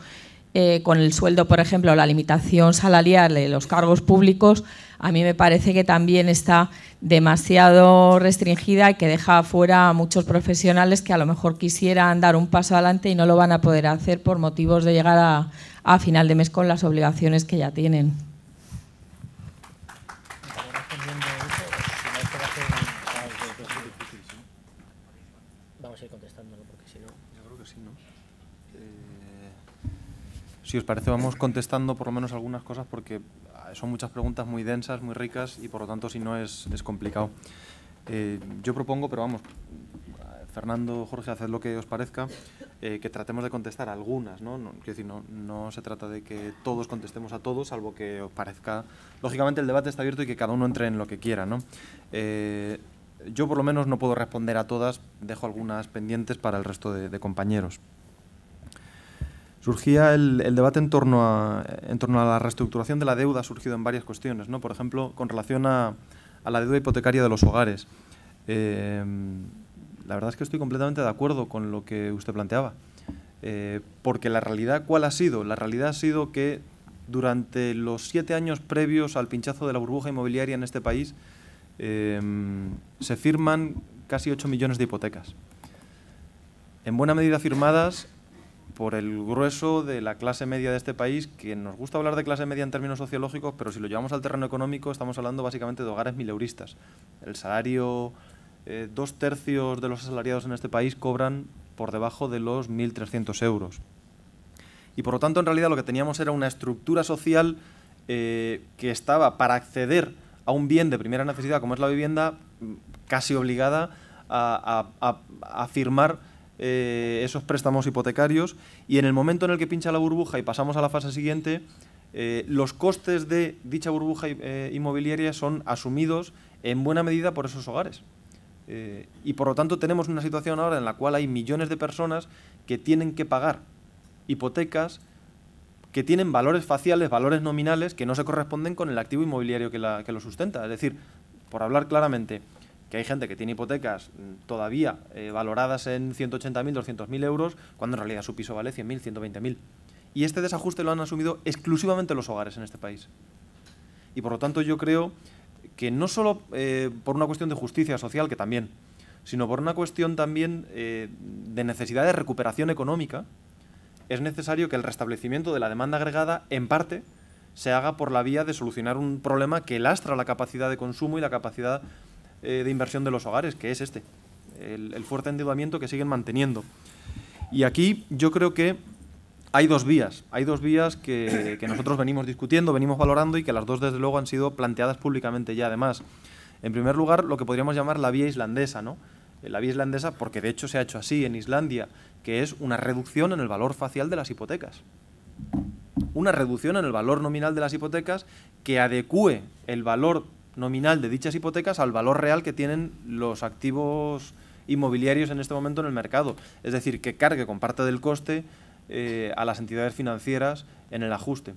eh, con el sueldo, por ejemplo, la limitación salarial de los cargos públicos, a mí me parece que también está demasiado restringida y que deja fuera a muchos profesionales que a lo mejor quisieran dar un paso adelante y no lo van a poder hacer por motivos de llegar a final de mes con las obligaciones que ya tienen. Si os parece, vamos contestando por lo menos algunas cosas porque ah, son muchas preguntas muy densas, muy ricas y por lo tanto si no es, complicado. Eh, yo propongo, pero vamos, Fernando, Jorge, haced lo que os parezca, eh, que tratemos de contestar algunas, ¿no? no no, no, se trata de que todos contestemos a todos, salvo que os parezca... Lógicamente el debate está abierto y que cada uno entre en lo que quiera, ¿no? Eh, yo por lo menos no puedo responder a todas, dejo algunas pendientes para el resto de compañeros surgía el, debate en torno, a, en torno, a, la reestructuración de la deuda, ha surgido en varias cuestiones, ¿no? por ejemplo, con relación a, la deuda hipotecaria de los hogares. Eh, la verdad es que estoy completamente de acuerdo con lo que usted planteaba, eh, porque la realidad, ¿cuál ha sido? La realidad ha sido que durante los siete años previos al pinchazo de la burbuja inmobiliaria en este país, eh, se firman casi ocho millones de hipotecas. En buena medida firmadas por el grueso de la clase media de este país, que nos gusta hablar de clase media en términos sociológicos, pero si lo llevamos al terreno económico estamos hablando básicamente de hogares mileuristas. El salario, eh, dos tercios de los asalariados en este país cobran por debajo de los 1.300 euros. Y por lo tanto, en realidad lo que teníamos era una estructura social eh, que estaba para acceder a un bien de primera necesidad como es la vivienda, mm, casi obligada a, a firmar eh, esos préstamos hipotecarios y en el momento en el que pincha la burbuja y pasamos a la fase siguiente, eh, los costes de dicha burbuja eh, inmobiliaria son asumidos en buena medida por esos hogares. y por lo tanto tenemos una situación ahora en la cual hay millones de personas que tienen que pagar hipotecas que tienen valores faciales, valores nominales que no se corresponden con el activo inmobiliario que, la, que lo sustenta. Es decir, por hablar claramente, que hay gente que tiene hipotecas mm, todavía eh, valoradas en 180.000, 200.000 euros, cuando en realidad su piso vale 100.000, 120.000. Y este desajuste lo han asumido exclusivamente los hogares en este país. Y por lo tanto yo creo que no solo eh, por una cuestión de justicia social, que también, sino por una cuestión también eh, de necesidad de recuperación económica, es necesario que el restablecimiento de la demanda agregada, en parte, se haga por la vía de solucionar un problema que lastra la capacidad de consumo y la capacidad eh, de inversión de los hogares, que es este, el, fuerte endeudamiento que siguen manteniendo. Y aquí yo creo que hay dos vías, hay dos vías que, nosotros venimos discutiendo, venimos valorando y que las dos desde luego han sido planteadas públicamente ya además. En primer lugar, lo que podríamos llamar la vía islandesa, ¿no? Eh, la vía islandesa, porque de hecho se ha hecho así en Islandia, que es una reducción en el valor facial de las hipotecas. Una reducción en el valor nominal de las hipotecas que adecue el valor nominal de dichas hipotecas al valor real que tienen los activos inmobiliarios en este momento en el mercado. Es decir, que cargue con parte del coste eh, a las entidades financieras en el ajuste.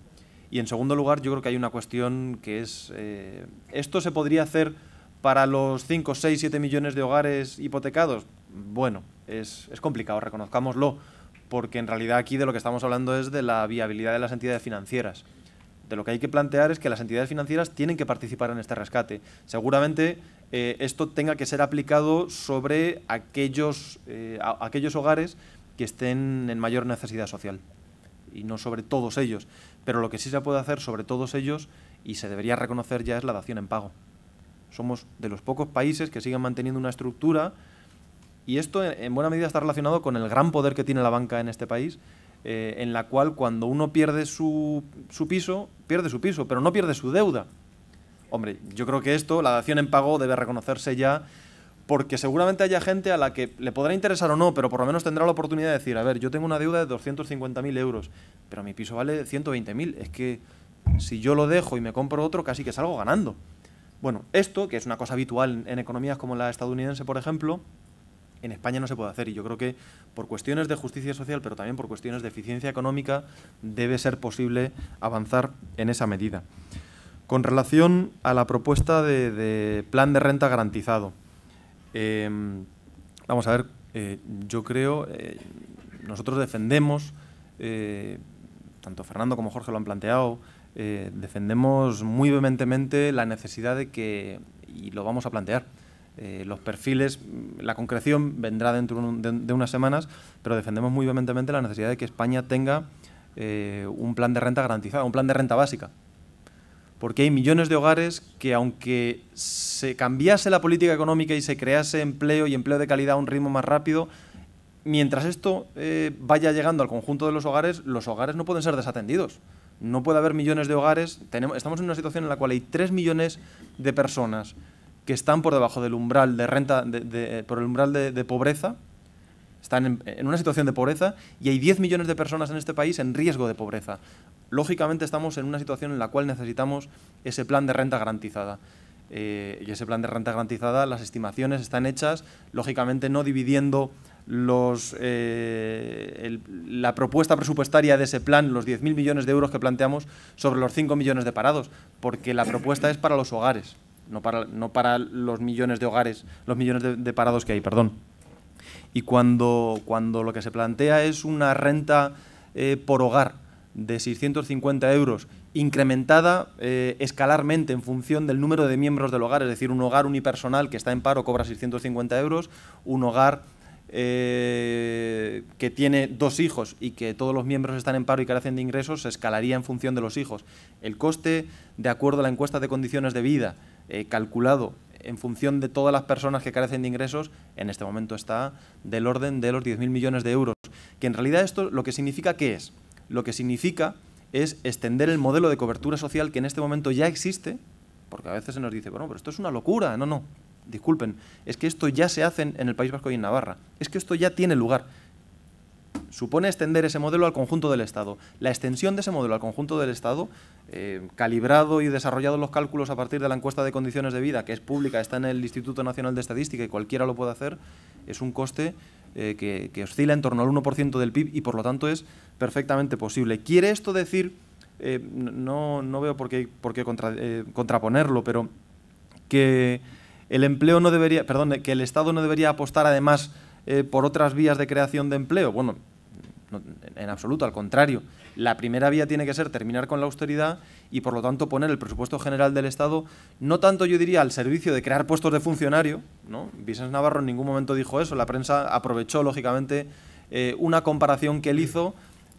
Y en segundo lugar, yo creo que hay una cuestión que es, eh, ¿esto se podría hacer para los 5, 6, 7 millones de hogares hipotecados? Bueno, es, es complicado, reconozcámoslo, porque en realidad aquí de lo que estamos hablando es de la viabilidad de las entidades financieras de lo que hay que plantear es que las entidades financieras tienen que participar en este rescate. Seguramente eh, esto tenga que ser aplicado sobre aquellos, eh, aquellos hogares que estén en mayor necesidad social y no sobre todos ellos. Pero lo que sí se puede hacer sobre todos ellos y se debería reconocer ya es la dación en pago. Somos de los pocos países que siguen manteniendo una estructura y esto en buena medida está relacionado con el gran poder que tiene la banca en este país eh, en la cual cuando uno pierde su, su piso, pierde su piso, pero no pierde su deuda. Hombre, yo creo que esto, la dación en pago, debe reconocerse ya porque seguramente haya gente a la que le podrá interesar o no, pero por lo menos tendrá la oportunidad de decir, a ver, yo tengo una deuda de 250.000 euros, pero mi piso vale 120.000, es que si yo lo dejo y me compro otro, casi que salgo ganando. Bueno, esto, que es una cosa habitual en economías como la estadounidense, por ejemplo, en España no se puede hacer. Y yo creo que por cuestiones de justicia social, pero también por cuestiones de eficiencia económica, debe ser posible avanzar en esa medida. Con relación a la propuesta de, plan de renta garantizado, em, vamos a ver, eh, yo creo, eh, nosotros defendemos, eh, tanto Fernando como Jorge lo han planteado, defendemos muy vehementemente la necesidad de que, y lo vamos a plantear, eh, los perfiles, mm, la concreción vendrá dentro de, unas semanas, pero defendemos muy vehementemente la necesidad de que España tenga eh, un plan de renta garantizado, un plan de renta básica. Porque hay millones de hogares que aunque se cambiase la política económica y se crease empleo y empleo de calidad a un ritmo más rápido, mientras esto eh, vaya llegando al conjunto de los hogares, los hogares no pueden ser desatendidos. No puede haber millones de hogares. estamos en una situación en la cual hay tres millones de personas que están por debajo del umbral de renta, eh, por el umbral de, pobreza, están en, una situación de pobreza y hay 10 millones de personas en este país en riesgo de pobreza. Lógicamente estamos en una situación en la cual necesitamos ese plan de renta garantizada. Eh, y ese plan de renta garantizada, las estimaciones están hechas, lógicamente no dividiendo los, eh, la propuesta presupuestaria de ese plan, los 10.000 millones de euros que planteamos sobre los 5 millones de parados, porque la propuesta es para los hogares no para, los millones de hogares, los millones de, parados que hay, perdón. Y cuando, lo que se plantea es una renta eh, por hogar de 650 euros incrementada eh, escalarmente en función del número de miembros del hogar, es decir, un hogar unipersonal que está en paro cobra 650 euros, un hogar eh, que tiene dos hijos y que todos los miembros están en paro y carecen de ingresos, se escalaría en función de los hijos. El coste, de acuerdo a la encuesta de condiciones de vida, eh, calculado en función de todas las personas que carecen de ingresos, en este momento está del orden de los 10.000 millones de euros. Que en realidad esto lo que significa, ¿qué es? Lo que significa es extender el modelo de cobertura social que en este momento ya existe, porque a veces se nos dice, bueno, pero esto es una locura. No, no, disculpen, es que esto ya se hace en el País Vasco y en Navarra, es que esto ya tiene lugar supone extender ese modelo al conjunto del Estado. La extensión de ese modelo al conjunto del Estado, eh, calibrado y desarrollado los cálculos a partir de la encuesta de condiciones de vida, que es pública, está en el Instituto Nacional de Estadística y cualquiera lo puede hacer, es un coste eh, que, oscila en torno al 1% del PIB y por lo tanto es perfectamente posible. ¿Quiere esto decir, eh, no, no, veo por qué, por qué contraponerlo, pero que el empleo no debería, perdón, que el Estado no debería apostar además por otras vías de creación de empleo? Bueno, en absoluto, al contrario. La primera vía tiene que ser terminar con la austeridad y, por lo tanto, poner el presupuesto general del Estado, no tanto, yo diría, al servicio de crear puestos de funcionario. ¿no? Navarro en ningún momento dijo eso. La prensa aprovechó, lógicamente, eh, una comparación que él hizo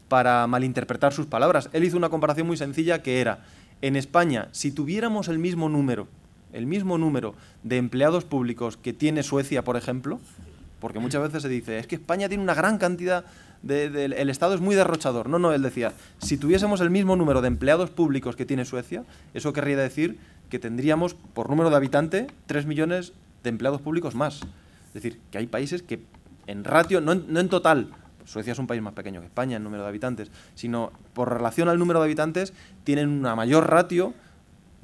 para malinterpretar sus palabras. Él hizo una comparación muy sencilla que era, en España, si tuviéramos el mismo número, el mismo número de empleados públicos que tiene Suecia, por ejemplo, porque muchas veces se dice, es que España tiene una gran cantidad el Estado es muy derrochador. No, no, él decía, si tuviésemos el mismo número de empleados públicos que tiene Suecia, eso querría decir que tendríamos, por número de habitante, 3 millones de empleados públicos más. Es decir, que hay países que en ratio, no en, no en total, Suecia es un país más pequeño que España en número de habitantes, sino por relación al número de habitantes, tienen una mayor ratio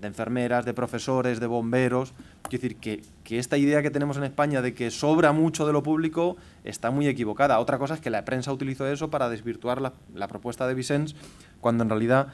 de enfermeras, de profesores, de bomberos. es decir que, esta idea que tenemos en España de que sobra mucho de lo público está muy equivocada. Otra cosa es que la prensa utilizó eso para desvirtuar la, la propuesta de Vicens cuando en realidad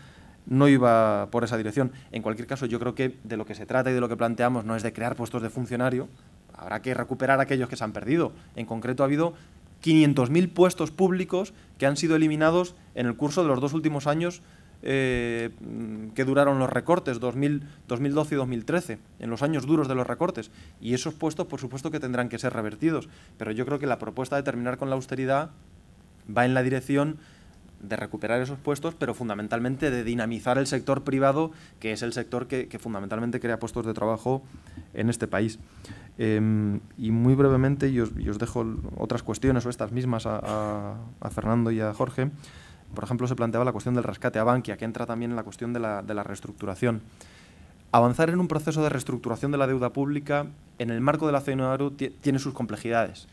no iba por esa dirección. En cualquier caso, yo creo que de lo que se trata y de lo que planteamos no es de crear puestos de funcionario. Habrá que recuperar aquellos que se han perdido. En concreto, ha habido 500.000 puestos públicos que han sido eliminados en el curso de los dos últimos años eh, mm, que duraron los recortes, 2012 y 2013, en los años duros de los recortes. Y esos puestos, por supuesto, que tendrán que ser revertidos. Pero yo creo que la propuesta de terminar con la austeridad va en la dirección de recuperar esos puestos, pero fundamentalmente de dinamizar el sector privado, que es el sector que, fundamentalmente crea puestos de trabajo en este país. Em, y muy brevemente, y os, dejo otras cuestiones o estas mismas a Fernando y a Jorge, por ejemplo, se planteaba la cuestión del rescate a Bankia, que entra también en la cuestión de la, reestructuración. Avanzar en un proceso de reestructuración de la deuda pública en el marco de la CNO tiene sus complejidades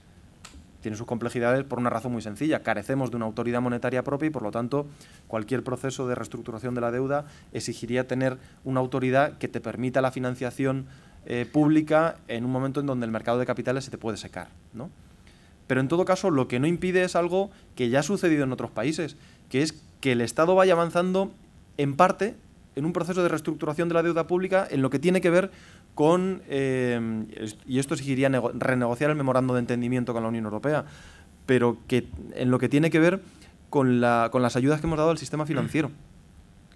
tiene sus complejidades por una razón muy sencilla. Carecemos de una autoridad monetaria propia y, por lo tanto, cualquier proceso de reestructuración de la deuda exigiría tener una autoridad que te permita la financiación eh, pública en un momento en donde el mercado de capitales se te puede secar. ¿no? Pero, en todo caso, lo que no impide es algo que ya ha sucedido en otros países que es que el Estado vaya avanzando en parte en un proceso de reestructuración de la deuda pública en lo que tiene que ver con, eh, y esto exigiría renegociar el memorando de entendimiento con la Unión Europea, pero que en lo que tiene que ver con, con las ayudas que hemos dado al sistema financiero.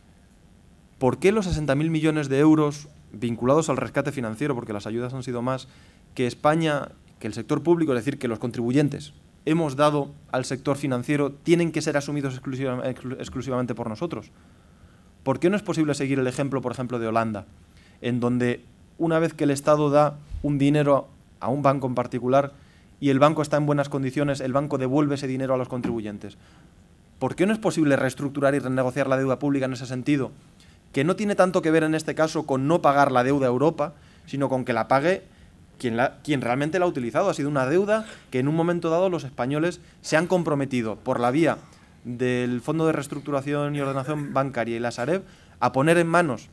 ¿Por qué los 60.000 millones de euros vinculados al rescate financiero, porque las ayudas han sido más, que España, que el sector público, es decir, que los contribuyentes, hemos dado al sector financiero tienen que ser asumidos exclusivamente por nosotros. ¿Por qué no es posible seguir el ejemplo, por ejemplo, de Holanda, en donde una vez que el Estado da un dinero a un banco en particular y el banco está en buenas condiciones, el banco devuelve ese dinero a los contribuyentes? ¿Por qué no es posible reestructurar y renegociar la deuda pública en ese sentido? Que no tiene tanto que ver en este caso con no pagar la deuda a Europa, sino con que la pague quien, realmente la ha utilizado. Ha sido una deuda que en un momento dado los españoles se han comprometido por la vía del Fondo de Reestructuración y Ordenación Bancaria y la Sareb a poner en manos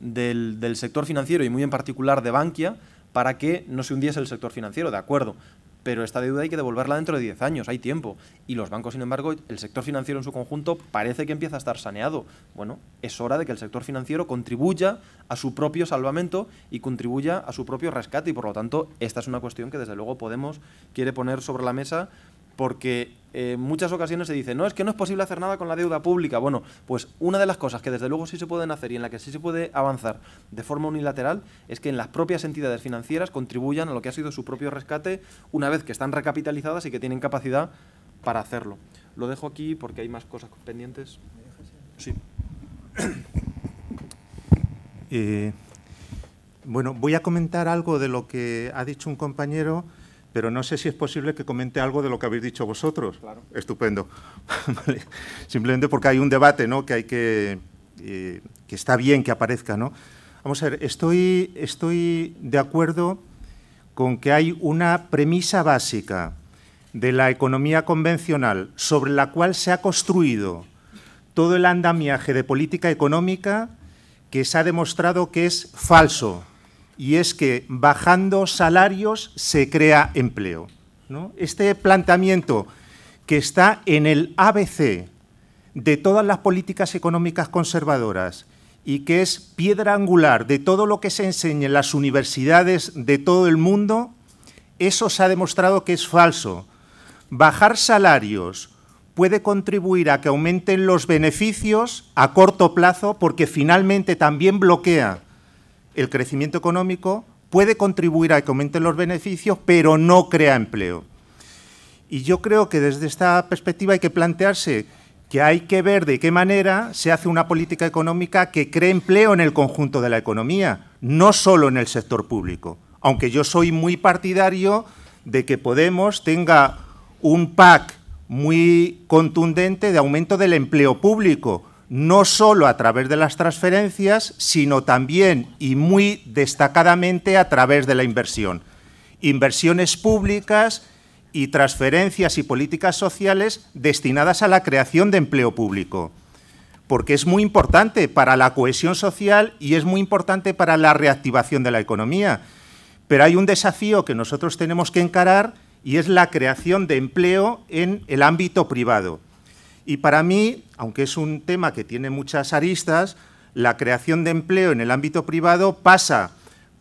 del, del sector financiero y muy en particular de Bankia para que no se hundiese el sector financiero, de acuerdo pero esta deuda hay que devolverla dentro de 10 años, hay tiempo. Y los bancos, sin embargo, el sector financiero en su conjunto parece que empieza a estar saneado. Bueno, es hora de que el sector financiero contribuya a su propio salvamento y contribuya a su propio rescate. Y por lo tanto, esta es una cuestión que desde luego Podemos quiere poner sobre la mesa porque eh, en muchas ocasiones se dice, no, es que no es posible hacer nada con la deuda pública. Bueno, pues una de las cosas que desde luego sí se pueden hacer y en la que sí se puede avanzar de forma unilateral es que en las propias entidades financieras contribuyan a lo que ha sido su propio rescate una vez que están recapitalizadas y que tienen capacidad para hacerlo. Lo dejo aquí porque hay más cosas pendientes. Sí. Eh, bueno, voy a comentar algo de lo que ha dicho un compañero pero no sé si es posible que comente algo de lo que habéis dicho vosotros. Claro. Estupendo. Simplemente porque hay un debate que hay que, eh, que está bien que aparezca. ¿no? Vamos a ver, estoy, estoy de acuerdo con que hay una premisa básica de la economía convencional sobre la cual se ha construido todo el andamiaje de política económica que se ha demostrado que es falso y es que bajando salarios se crea empleo. Este planteamiento que está en el ABC de todas las políticas económicas conservadoras y que es piedra angular de todo lo que se enseña en las universidades de todo el mundo, eso se ha demostrado que es falso. Bajar salarios puede contribuir a que aumenten los beneficios a corto plazo porque finalmente también bloquea el crecimiento económico puede contribuir a que aumenten los beneficios, pero no crea empleo. Y yo creo que desde esta perspectiva hay que plantearse que hay que ver de qué manera se hace una política económica que cree empleo en el conjunto de la economía, no solo en el sector público. Aunque yo soy muy partidario de que Podemos tenga un PAC muy contundente de aumento del empleo público, no solo a través de las transferencias, sino también y muy destacadamente a través de la inversión. Inversiones públicas y transferencias y políticas sociales destinadas a la creación de empleo público, porque es muy importante para la cohesión social y es muy importante para la reactivación de la economía. Pero hay un desafío que nosotros tenemos que encarar y es la creación de empleo en el ámbito privado y para mí, aunque es un tema que tiene muchas aristas, la creación de empleo en el ámbito privado pasa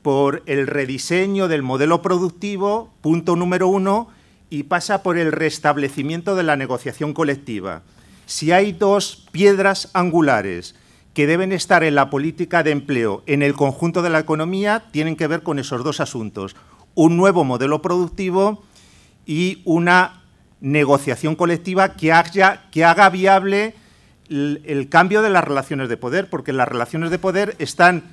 por el rediseño del modelo productivo, punto número uno, y pasa por el restablecimiento de la negociación colectiva. Si hay dos piedras angulares que deben estar en la política de empleo en el conjunto de la economía, tienen que ver con esos dos asuntos. Un nuevo modelo productivo y una negociación colectiva que, haga viable el, cambio de las relaciones de poder, porque las relaciones de poder están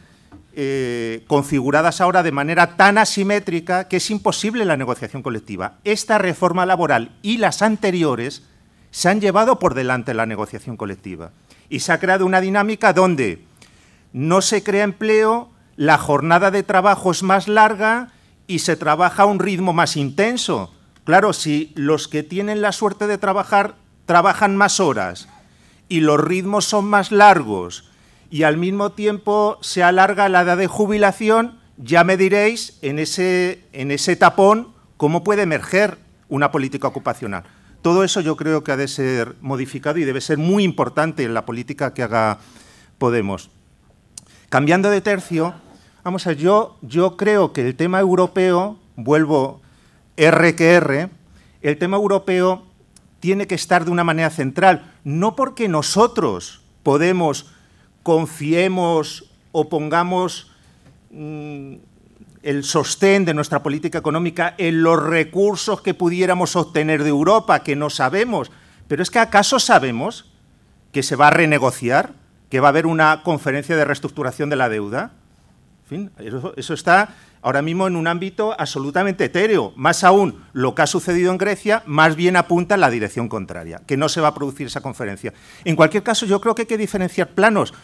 eh, configuradas ahora de manera tan asimétrica que es imposible la negociación colectiva. Esta reforma laboral y las anteriores se han llevado por delante la negociación colectiva y se ha creado una dinámica donde no se crea empleo, la jornada de trabajo es más larga y se trabaja a un ritmo más intenso Claro, si los que tienen la suerte de trabajar trabajan más horas y los ritmos son más largos y al mismo tiempo se alarga la edad de jubilación, ya me diréis en ese, en ese tapón cómo puede emerger una política ocupacional. Todo eso yo creo que ha de ser modificado y debe ser muy importante en la política que haga Podemos. Cambiando de tercio, vamos a yo, yo creo que el tema europeo, vuelvo R que R, el tema europeo tiene que estar de una manera central, no porque nosotros podemos, confiemos o pongamos mm, el sostén de nuestra política económica en los recursos que pudiéramos obtener de Europa, que no sabemos. Pero es que acaso sabemos que se va a renegociar, que va a haber una conferencia de reestructuración de la deuda. En fin, eso está ahora mismo en un ámbito absolutamente etéreo. Más aún, lo que ha sucedido en Grecia más bien apunta en la dirección contraria, que no se va a producir esa conferencia. En cualquier caso, yo creo que hay que diferenciar planos.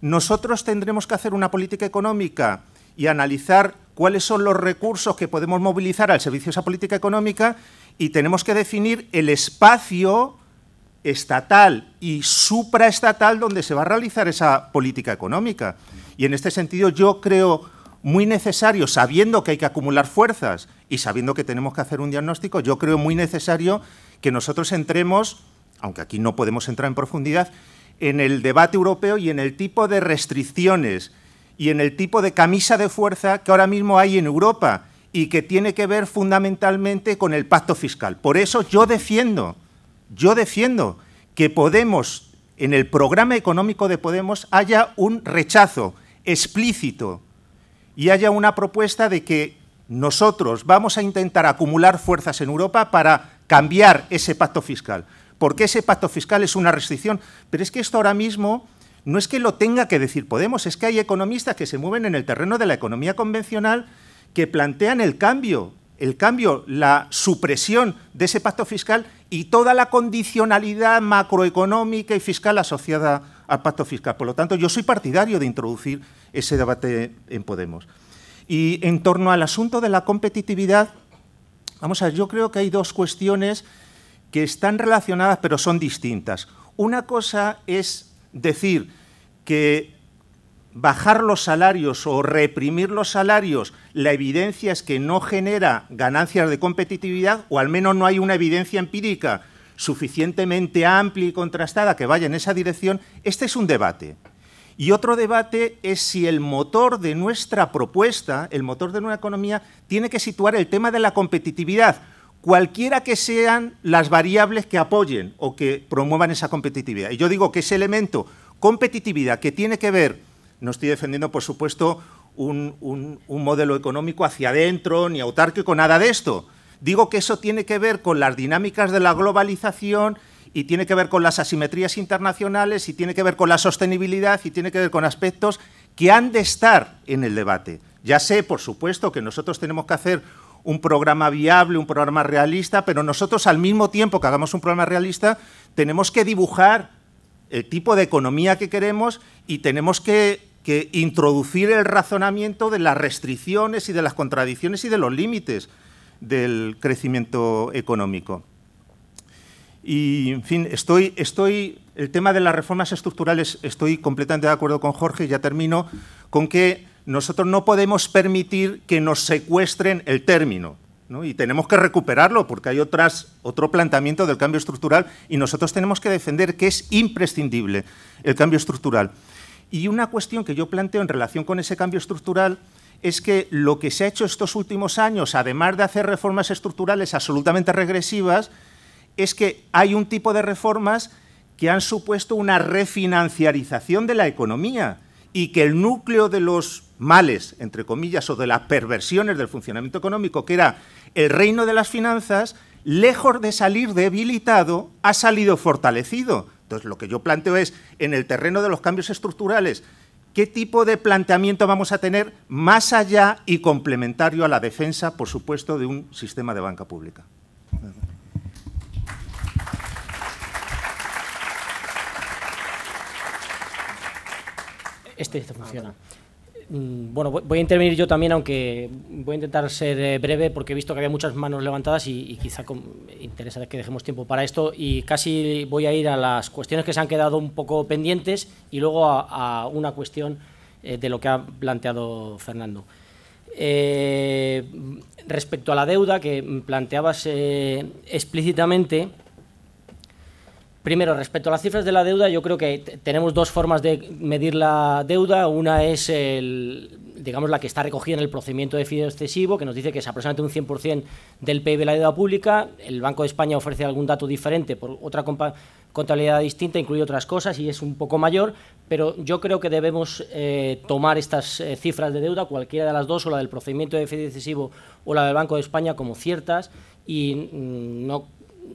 Nosotros tendremos que hacer una política económica y analizar cuáles son los recursos que podemos movilizar al servicio de esa política económica y tenemos que definir el espacio estatal y supraestatal donde se va a realizar esa política económica. Y en este sentido yo creo muy necesario, sabiendo que hay que acumular fuerzas y sabiendo que tenemos que hacer un diagnóstico, yo creo muy necesario que nosotros entremos, aunque aquí no podemos entrar en profundidad, en el debate europeo y en el tipo de restricciones y en el tipo de camisa de fuerza que ahora mismo hay en Europa y que tiene que ver fundamentalmente con el pacto fiscal. Por eso yo defiendo, yo defiendo que Podemos, en el programa económico de Podemos, haya un rechazo explícito y haya una propuesta de que nosotros vamos a intentar acumular fuerzas en Europa para cambiar ese pacto fiscal, porque ese pacto fiscal es una restricción. Pero es que esto ahora mismo no es que lo tenga que decir Podemos, es que hay economistas que se mueven en el terreno de la economía convencional que plantean el cambio, el cambio, la supresión de ese pacto fiscal y toda la condicionalidad macroeconómica y fiscal asociada al pacto fiscal. Por lo tanto, yo soy partidario de introducir ese debate en Podemos. Y en torno al asunto de la competitividad, vamos a ver, yo creo que hay dos cuestiones que están relacionadas pero son distintas. Una cosa es decir que bajar los salarios o reprimir los salarios, la evidencia es que no genera ganancias de competitividad o al menos no hay una evidencia empírica suficientemente amplia y contrastada que vaya en esa dirección, este es un debate. Y otro debate es si el motor de nuestra propuesta, el motor de una economía, tiene que situar el tema de la competitividad, cualquiera que sean las variables que apoyen o que promuevan esa competitividad. Y yo digo que ese elemento, competitividad, que tiene que ver, no estoy defendiendo, por supuesto, un, modelo económico hacia adentro, ni autárquico, nada de esto. Digo que eso tiene que ver con las dinámicas de la globalización y tiene que ver con las asimetrías internacionales, y tiene que ver con la sostenibilidad, y tiene que ver con aspectos que han de estar en el debate. Ya sé, por supuesto, que nosotros tenemos que hacer un programa viable, un programa realista, pero nosotros al mismo tiempo que hagamos un programa realista, tenemos que dibujar el tipo de economía que queremos y tenemos que, introducir el razonamiento de las restricciones y de las contradicciones y de los límites del crecimiento económico. Y, en fin, estoy, estoy, el tema de las reformas estructurales, estoy completamente de acuerdo con Jorge, ya termino, con que nosotros no podemos permitir que nos secuestren el término. Y tenemos que recuperarlo porque hay otras, otro planteamiento del cambio estructural y nosotros tenemos que defender que es imprescindible el cambio estructural. Y una cuestión que yo planteo en relación con ese cambio estructural es que lo que se ha hecho estos últimos años, además de hacer reformas estructurales absolutamente regresivas, es que hay un tipo de reformas que han supuesto una refinanciarización de la economía y que el núcleo de los males, entre comillas, o de las perversiones del funcionamiento económico, que era el reino de las finanzas, lejos de salir debilitado, ha salido fortalecido. Entonces, lo que yo planteo es, en el terreno de los cambios estructurales, ¿qué tipo de planteamiento vamos a tener más allá y complementario a la defensa, por supuesto, de un sistema de banca pública? Este, funciona. Mm, bueno, voy a intervenir yo también, aunque voy a intentar ser eh, breve porque he visto que había muchas manos levantadas y, quizá interesa que dejemos tiempo para esto y casi voy a ir a las cuestiones que se han quedado un poco pendientes y luego a, una cuestión eh, de lo que ha planteado Fernando. Eh, respecto a la deuda que planteabas explícitamente, Primero, respecto a las cifras de la deuda, yo creo que tenemos dos formas de medir la deuda. Una es digamos, la que está recogida en el procedimiento de fideo excesivo, que nos dice que es aproximadamente un 100% del PIB de la deuda pública. El Banco de España ofrece algún dato diferente por otra contabilidad distinta, incluye otras cosas y es un poco mayor, pero yo creo que debemos eh, tomar estas eh, cifras de deuda, cualquiera de las dos, o la del procedimiento de fideo excesivo o la del Banco de España, como ciertas y mm, no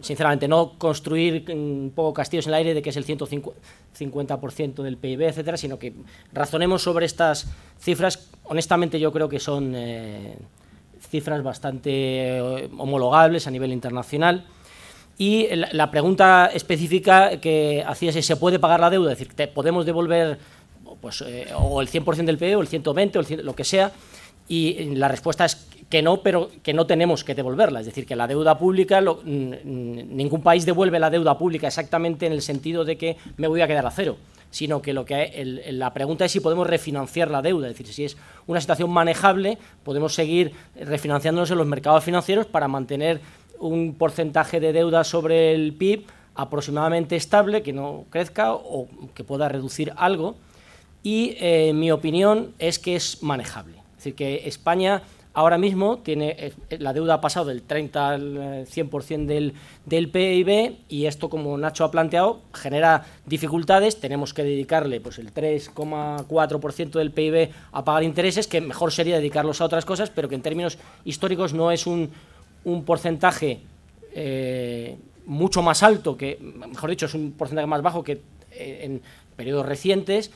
sinceramente, no construir mm, un poco castillos en el aire de que es el 150% del PIB, etcétera, sino que razonemos sobre estas cifras. Honestamente, yo creo que son eh, cifras bastante eh, homologables a nivel internacional. Y la pregunta específica que hacía es, ¿se puede pagar la deuda? Es decir, ¿te ¿podemos devolver pues, eh, o el 100% del PIB o el 120 o lo que sea? Y la respuesta es que no, pero que no tenemos que devolverla. Es decir, que la deuda pública, ningún país devuelve la deuda pública exactamente en el sentido de que me voy a quedar a cero, sino que, lo que la pregunta es si podemos refinanciar la deuda. Es decir, si es una situación manejable, podemos seguir refinanciándonos en los mercados financieros para mantener un porcentaje de deuda sobre el PIB aproximadamente estable, que no crezca o que pueda reducir algo. Y eh, mi opinión es que es manejable. Es decir, que España ahora mismo tiene eh, la deuda ha pasado del 30 al 100% eh, del, del PIB y esto, como Nacho ha planteado, genera dificultades. Tenemos que dedicarle pues el 3,4% del PIB a pagar intereses, que mejor sería dedicarlos a otras cosas, pero que en términos históricos no es un, un porcentaje eh, mucho más alto, que mejor dicho, es un porcentaje más bajo que en periodos recientes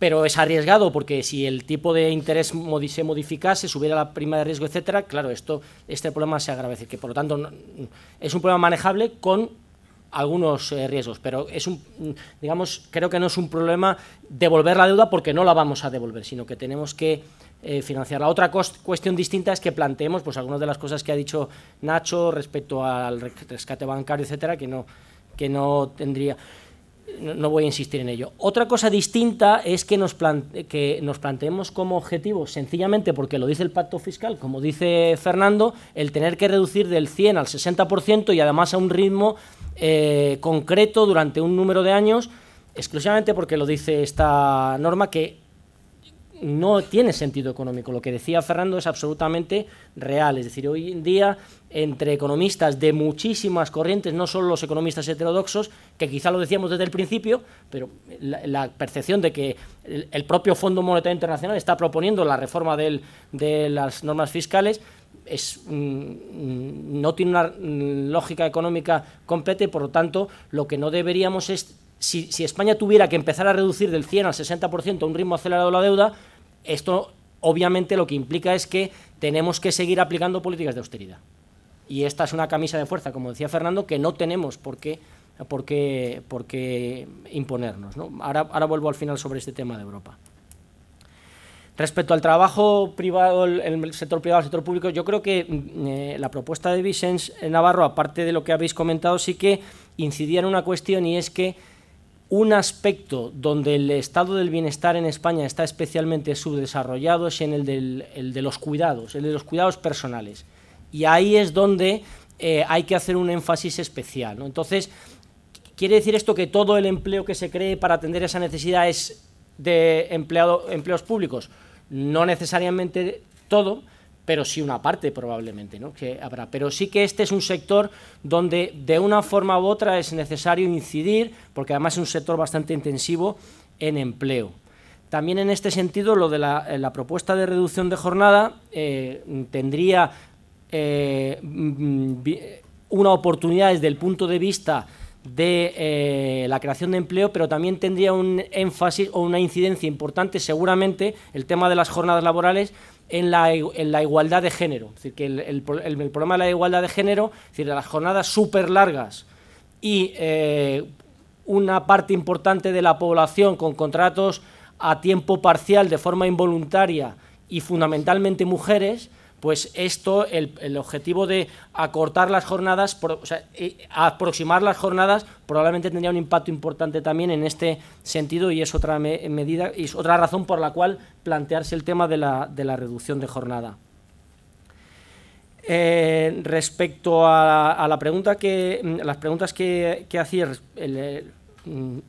pero es arriesgado porque si el tipo de interés se modificase, subiera la prima de riesgo, etcétera, claro, esto, este problema se agravece, que por lo tanto es un problema manejable con algunos eh, riesgos, pero es un, digamos, creo que no es un problema devolver la deuda porque no la vamos a devolver, sino que tenemos que eh, financiarla. Otra cuestión distinta es que planteemos, pues, algunas de las cosas que ha dicho Nacho respecto al rescate bancario, etcétera, que no, que no tendría no, voy a insistir en ello. Otra cosa distinta es que nos, que nos planteemos como objetivo, sencillamente porque lo dice el pacto fiscal, como dice Fernando, el tener que reducir del 100 al 60% y además a un ritmo eh, concreto durante un número de años, exclusivamente porque lo dice esta norma que no tiene sentido económico. Lo que decía Fernando es absolutamente real. Es decir, hoy en día entre economistas de muchísimas corrientes, no solo los economistas heterodoxos, que quizá lo decíamos desde el principio, pero la, percepción de que el, propio Fondo Monetario Internacional está proponiendo la reforma de las normas fiscales es, mm, mm, no tiene una lógica económica completa y, por lo tanto, lo que no deberíamos es, si, España tuviera que empezar a reducir del 100 al 60% a un ritmo acelerado la deuda, esto obviamente lo que implica es que tenemos que seguir aplicando políticas de austeridad y esta es una camisa de fuerza, como decía Fernando, que no tenemos por qué, por qué, por imponernos. Ahora, vuelvo al final sobre este tema de Europa. Respecto al trabajo privado, el, el sector privado, el sector público, yo creo que mm, eh, la propuesta de Vicens Navarro, aparte de lo que habéis comentado, sí que incidía en una cuestión y es que un aspecto donde el estado del bienestar en España está especialmente subdesarrollado es en el, el de los cuidados, el de los cuidados personales. Y ahí es donde eh, hay que hacer un énfasis especial. Entonces, ¿quiere decir esto que todo el empleo que se cree para atender esa necesidad es de empleos públicos? No necesariamente todo, pero sí una parte probablemente, ¿no? Que habrá. Pero sí que este es un sector donde de una forma u otra es necesario incidir, porque además es un sector bastante intensivo en empleo. También en este sentido, lo de la, propuesta de reducción de jornada eh, tendría eh, mm, mm, una oportunidad desde el punto de vista de eh, la creación de empleo, pero también tendría un énfasis o una incidencia importante, seguramente, el tema de las jornadas laborales en la, e, igualdad de género. Es decir, que el, problema de la igualdad de género, es decir, las jornadas súper largas y eh, una parte importante de la población con contratos a tiempo parcial de forma involuntaria y fundamentalmente mujeres, pues esto, el, objetivo de acortar las jornadas, o sea, aproximar las jornadas, probablemente tendría un impacto importante también en este sentido y es otra medida, y es otra razón por la cual plantearse el tema de la, reducción de jornada. Eh, respecto a, la pregunta que, las preguntas que, hacía,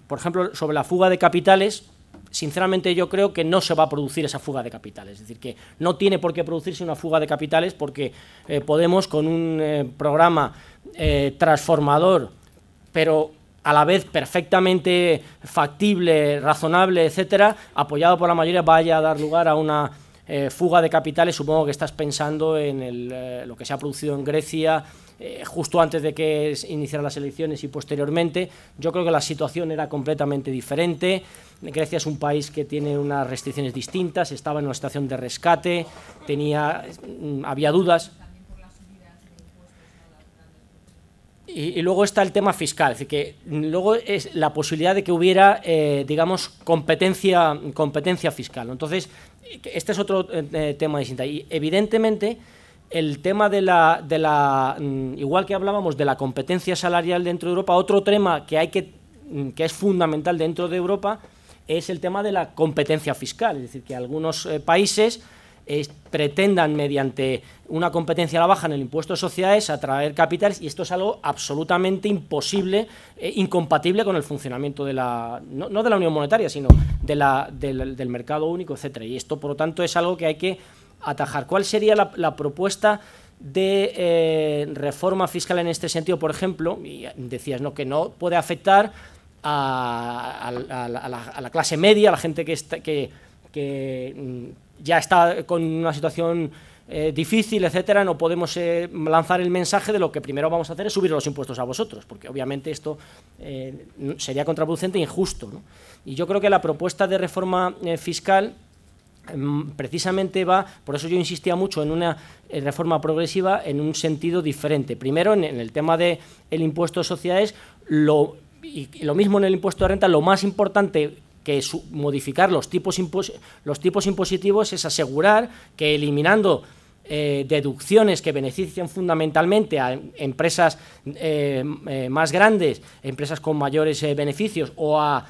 por ejemplo, sobre la fuga de capitales, sinceramente yo creo que no se va a producir esa fuga de capitales. Es decir, que no tiene por qué producirse una fuga de capitales porque eh, Podemos, con un eh, programa eh, transformador, pero a la vez perfectamente factible, razonable, etcétera, apoyado por la mayoría, vaya a dar lugar a una fuga de capitales. Supongo que estás pensando en lo que se ha producido en Grecia eh, justo antes de que iniciaran las elecciones y posteriormente. Yo creo que la situación era completamente diferente. Grecia es un país que tiene unas restricciones distintas, estaba en una situación de rescate, tenía, mm, había dudas Y, luego está el tema fiscal, es que luego es la posibilidad de que hubiera, eh, digamos, competencia, competencia fiscal. Entonces, este es otro eh, tema distinto. Y evidentemente, el tema de la, de la, mm, igual que hablábamos de la competencia salarial dentro de Europa, otro tema que, hay que, mm, que es fundamental dentro de Europa es el tema de la competencia fiscal, es decir, que algunos eh, países eh, pretendan mediante una competencia a la baja en el impuesto de sociedades atraer capitales y esto es algo absolutamente imposible, eh, incompatible con el funcionamiento de la, no, de la Unión Monetaria, sino de la, del, del mercado único, etcétera. Y esto, por lo tanto, es algo que hay que atajar. ¿Cuál sería la, propuesta de eh, reforma fiscal en este sentido, por ejemplo? Y decías ¿no? que no puede afectar a, la, clase media, a la gente que, está, que, mm, ya está con una situación eh, difícil, etcétera, no podemos eh, lanzar el mensaje de lo que primero vamos a hacer es subir los impuestos a vosotros, porque obviamente esto sería contraproducente e injusto. Y yo creo que la propuesta de reforma fiscal Em, precisamente va, por eso yo insistía mucho en una reforma progresiva en un sentido diferente. Primero, en, el tema del el impuesto de sociedades, lo, y, lo mismo en el impuesto de renta, lo más importante que modificar los tipos, los tipos impositivos es asegurar que eliminando eh, deducciones que benefician fundamentalmente a empresas eh, eh, más grandes, empresas con mayores beneficios o a,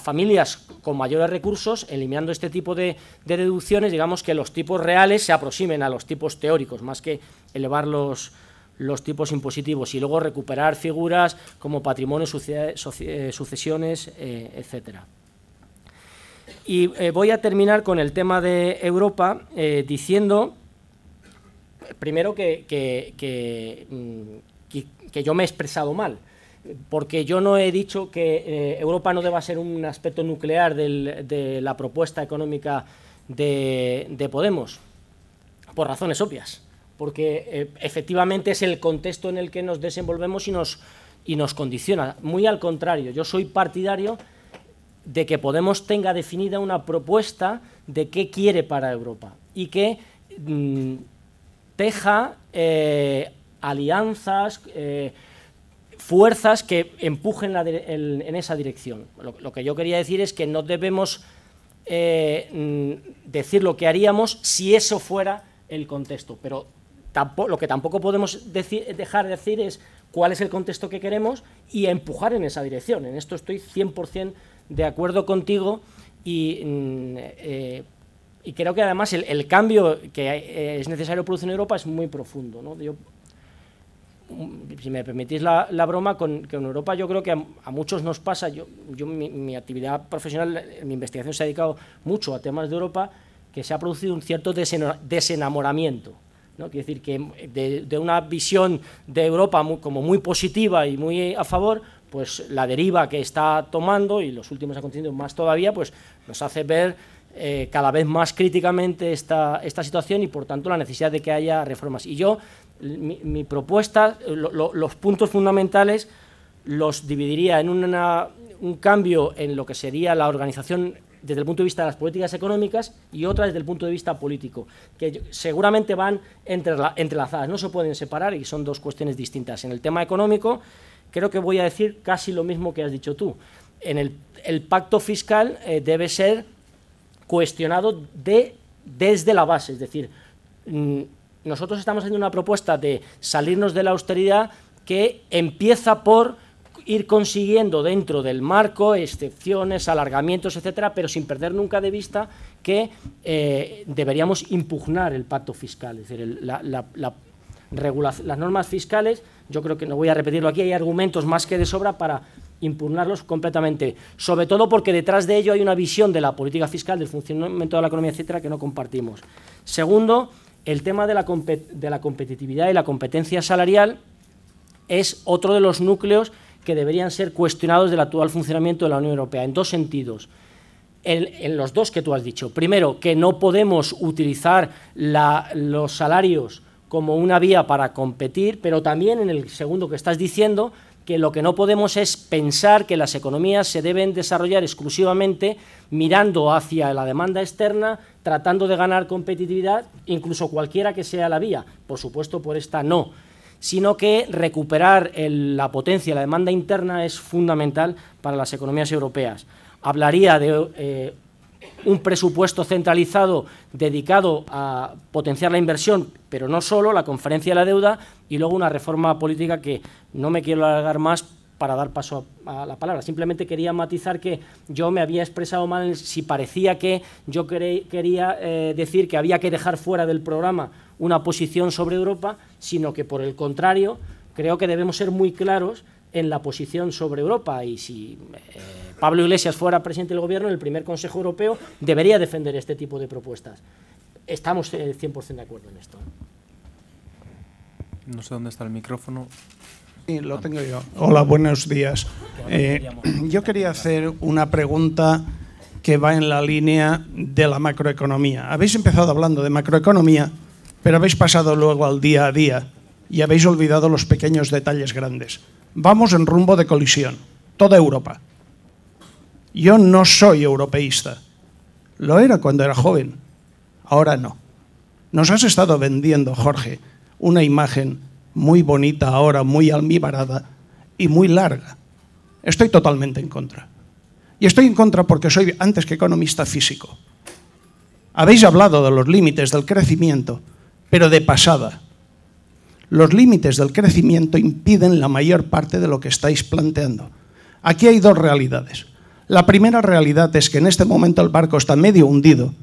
familias con mayores recursos, eliminando este tipo de, deducciones, digamos que los tipos reales se aproximen a los tipos teóricos, más que elevar los, tipos impositivos y luego recuperar figuras como patrimonio, sucesiones, etcétera. Y voy a terminar con el tema de Europa diciendo primero mm, que, que, yo me he expresado mal, porque yo no he dicho que eh, Europa no deba ser un aspecto nuclear de la propuesta económica de, Podemos, por razones obvias, porque eh, efectivamente es el contexto en el que nos desenvolvemos y nos, y nos condiciona. Muy al contrario, yo soy partidario de que Podemos tenga definida una propuesta de qué quiere para Europa y que... Mm, deja eh, alianzas, eh, fuerzas que empujen en esa dirección. Lo, que yo quería decir es que no debemos eh, mm, decir lo que haríamos si eso fuera el contexto, pero lo que tampoco podemos dejar de decir es cuál es el contexto que queremos y empujar en esa dirección. En esto estoy 100% de acuerdo contigo y mm, y creo que además el, cambio que eh, es necesario producir en Europa es muy profundo. ¿no? Yo, mm, si me permitís la, broma, con, en Europa yo creo que a, muchos nos pasa, yo, yo mi, actividad profesional, mi investigación se ha dedicado mucho a temas de Europa, que se ha producido un cierto desenamoramiento. ¿no? Quiere decir que mm, de, una visión de Europa como muy positiva y muy eh, a favor, pues la deriva que está tomando y los últimos acontecimientos más todavía, pues nos hace ver eh, cada vez más críticamente esta, esta situación y, por tanto, la necesidad de que haya reformas. Y yo, mi, propuesta, los puntos fundamentales los dividiría en una, un cambio en lo que sería la organización desde el punto de vista de las políticas económicas y otra desde el punto de vista político, que seguramente van entrelazadas, no se pueden separar y son dos cuestiones distintas. En el tema económico, creo que voy a decir casi lo mismo que has dicho tú. En el, pacto fiscal eh, debe ser cuestionado de, desde la base. Es decir, mm, nosotros estamos haciendo una propuesta de salirnos de la austeridad que empieza por ir consiguiendo dentro del marco excepciones, alargamientos, etcétera, pero sin perder nunca de vista que eh, deberíamos impugnar el pacto fiscal. Es decir, la, las normas fiscales, yo creo que no voy a repetirlo aquí, hay argumentos más que de sobra para impugnarlos completamente, sobre todo porque detrás de ello hay una visión de la política fiscal, del funcionamiento de la economía, etcétera, que no compartimos. Segundo, el tema de la, competitividad y la competencia salarial es otro de los núcleos que deberían ser cuestionados del actual funcionamiento de la Unión Europea, en dos sentidos. En, los dos que tú has dicho. Primero, que no podemos utilizar los salarios como una vía para competir, pero también en el segundo que estás diciendo, que lo que no podemos es pensar que las economías se deben desarrollar exclusivamente mirando hacia la demanda externa, tratando de ganar competitividad, incluso cualquiera que sea la vía, por supuesto por esta no, sino que recuperar la potencia, la demanda interna es fundamental para las economías europeas. Hablaría de eh, un presupuesto centralizado dedicado a potenciar la inversión, pero no solo, la conferencia de la deuda y luego una reforma política que no me quiero alargar más para dar paso a, la palabra. Simplemente quería matizar que yo me había expresado mal si parecía que yo quería eh, decir que había que dejar fuera del programa una posición sobre Europa, sino que por el contrario creo que debemos ser muy claros en la posición sobre Europa y si eh, Pablo Iglesias fuera presidente del gobierno, el primer Consejo Europeo debería defender este tipo de propuestas. Estamos 100% eh, de acuerdo en esto. No sé dónde está el micrófono. Sí, lo tengo yo. Hola, buenos días. Eh, yo quería hacer una pregunta que va en la línea de la macroeconomía. Habéis empezado hablando de macroeconomía, pero habéis pasado luego al día a día y habéis olvidado los pequeños detalles grandes. Vamos en rumbo de colisión, toda Europa. Yo no soy europeísta. Lo era cuando era joven. Ahora no. Nos has estado vendiendo, Jorge, una imagen muy bonita ahora, muy almibarada y muy larga. Estoy totalmente en contra. Y estoy en contra porque soy, antes que economista, físico. Habéis hablado de los límites del crecimiento, pero de pasada. Los límites del crecimiento impiden la mayor parte de lo que estáis planteando. Aquí hay dos realidades. La primera realidad es que en este momento el barco está medio hundido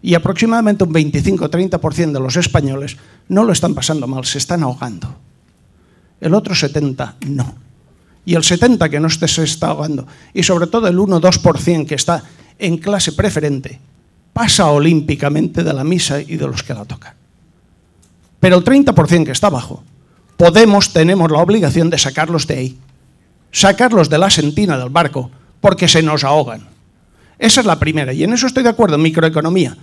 y aproximadamente un 25-30% de los españoles no lo están pasando mal, se están ahogando. El otro 70% no. Y el 70% que no se está ahogando, y sobre todo el 1-2% que está en clase preferente, pasa olímpicamente de la misa y de los que la tocan. Pero el 30% que está abajo, Podemos tenemos la obligación de sacarlos de ahí, sacarlos de la sentina del barco porque se nos ahogan. Esa es la primera, y en eso estoy de acuerdo, microeconomía,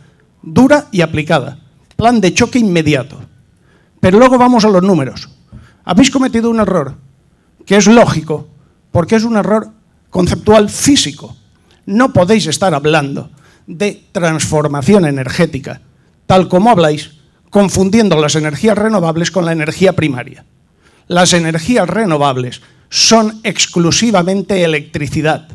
dura y aplicada, plan de choque inmediato. Pero luego vamos a los números. Habéis cometido un error, que es lógico, porque es un error conceptual físico. No podéis estar hablando de transformación energética, tal como habláis, confundiendo las energías renovables con la energía primaria. Las energías renovables son exclusivamente electricidad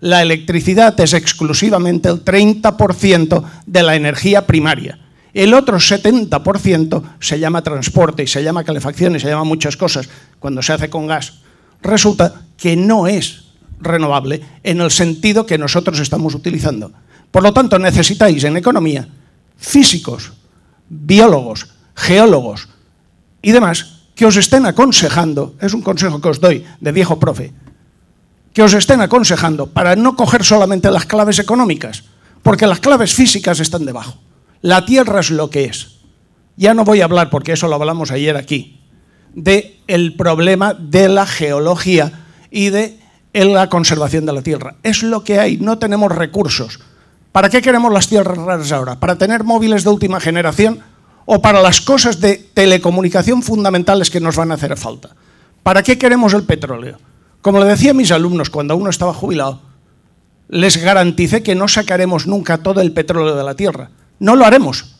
la electricidad es exclusivamente el 30% de la energía primaria. El otro 70% se llama transporte y se llama calefacción y se llama muchas cosas cuando se hace con gas. Resulta que no es renovable en el sentido que nosotros estamos utilizando. Por lo tanto, necesitáis en economía físicos, biólogos, geólogos y demás que os estén aconsejando, es un consejo que os doy de viejo profe, que os estén aconsejando para no coger solamente las claves económicas, porque las claves físicas están debajo. La tierra es lo que es. Ya no voy a hablar, porque eso lo hablamos ayer aquí, del problema de la geología y de la conservación de la tierra. Es lo que hay, no tenemos recursos. ¿Para qué queremos las tierras raras ahora? ¿Para tener móviles de última generación o para las cosas de telecomunicación fundamentales que nos van a hacer falta? ¿Para qué queremos el petróleo? Como le decía a mis alumnos cuando uno estaba jubilado, les garanticé que no sacaremos nunca todo el petróleo de la tierra. No lo haremos.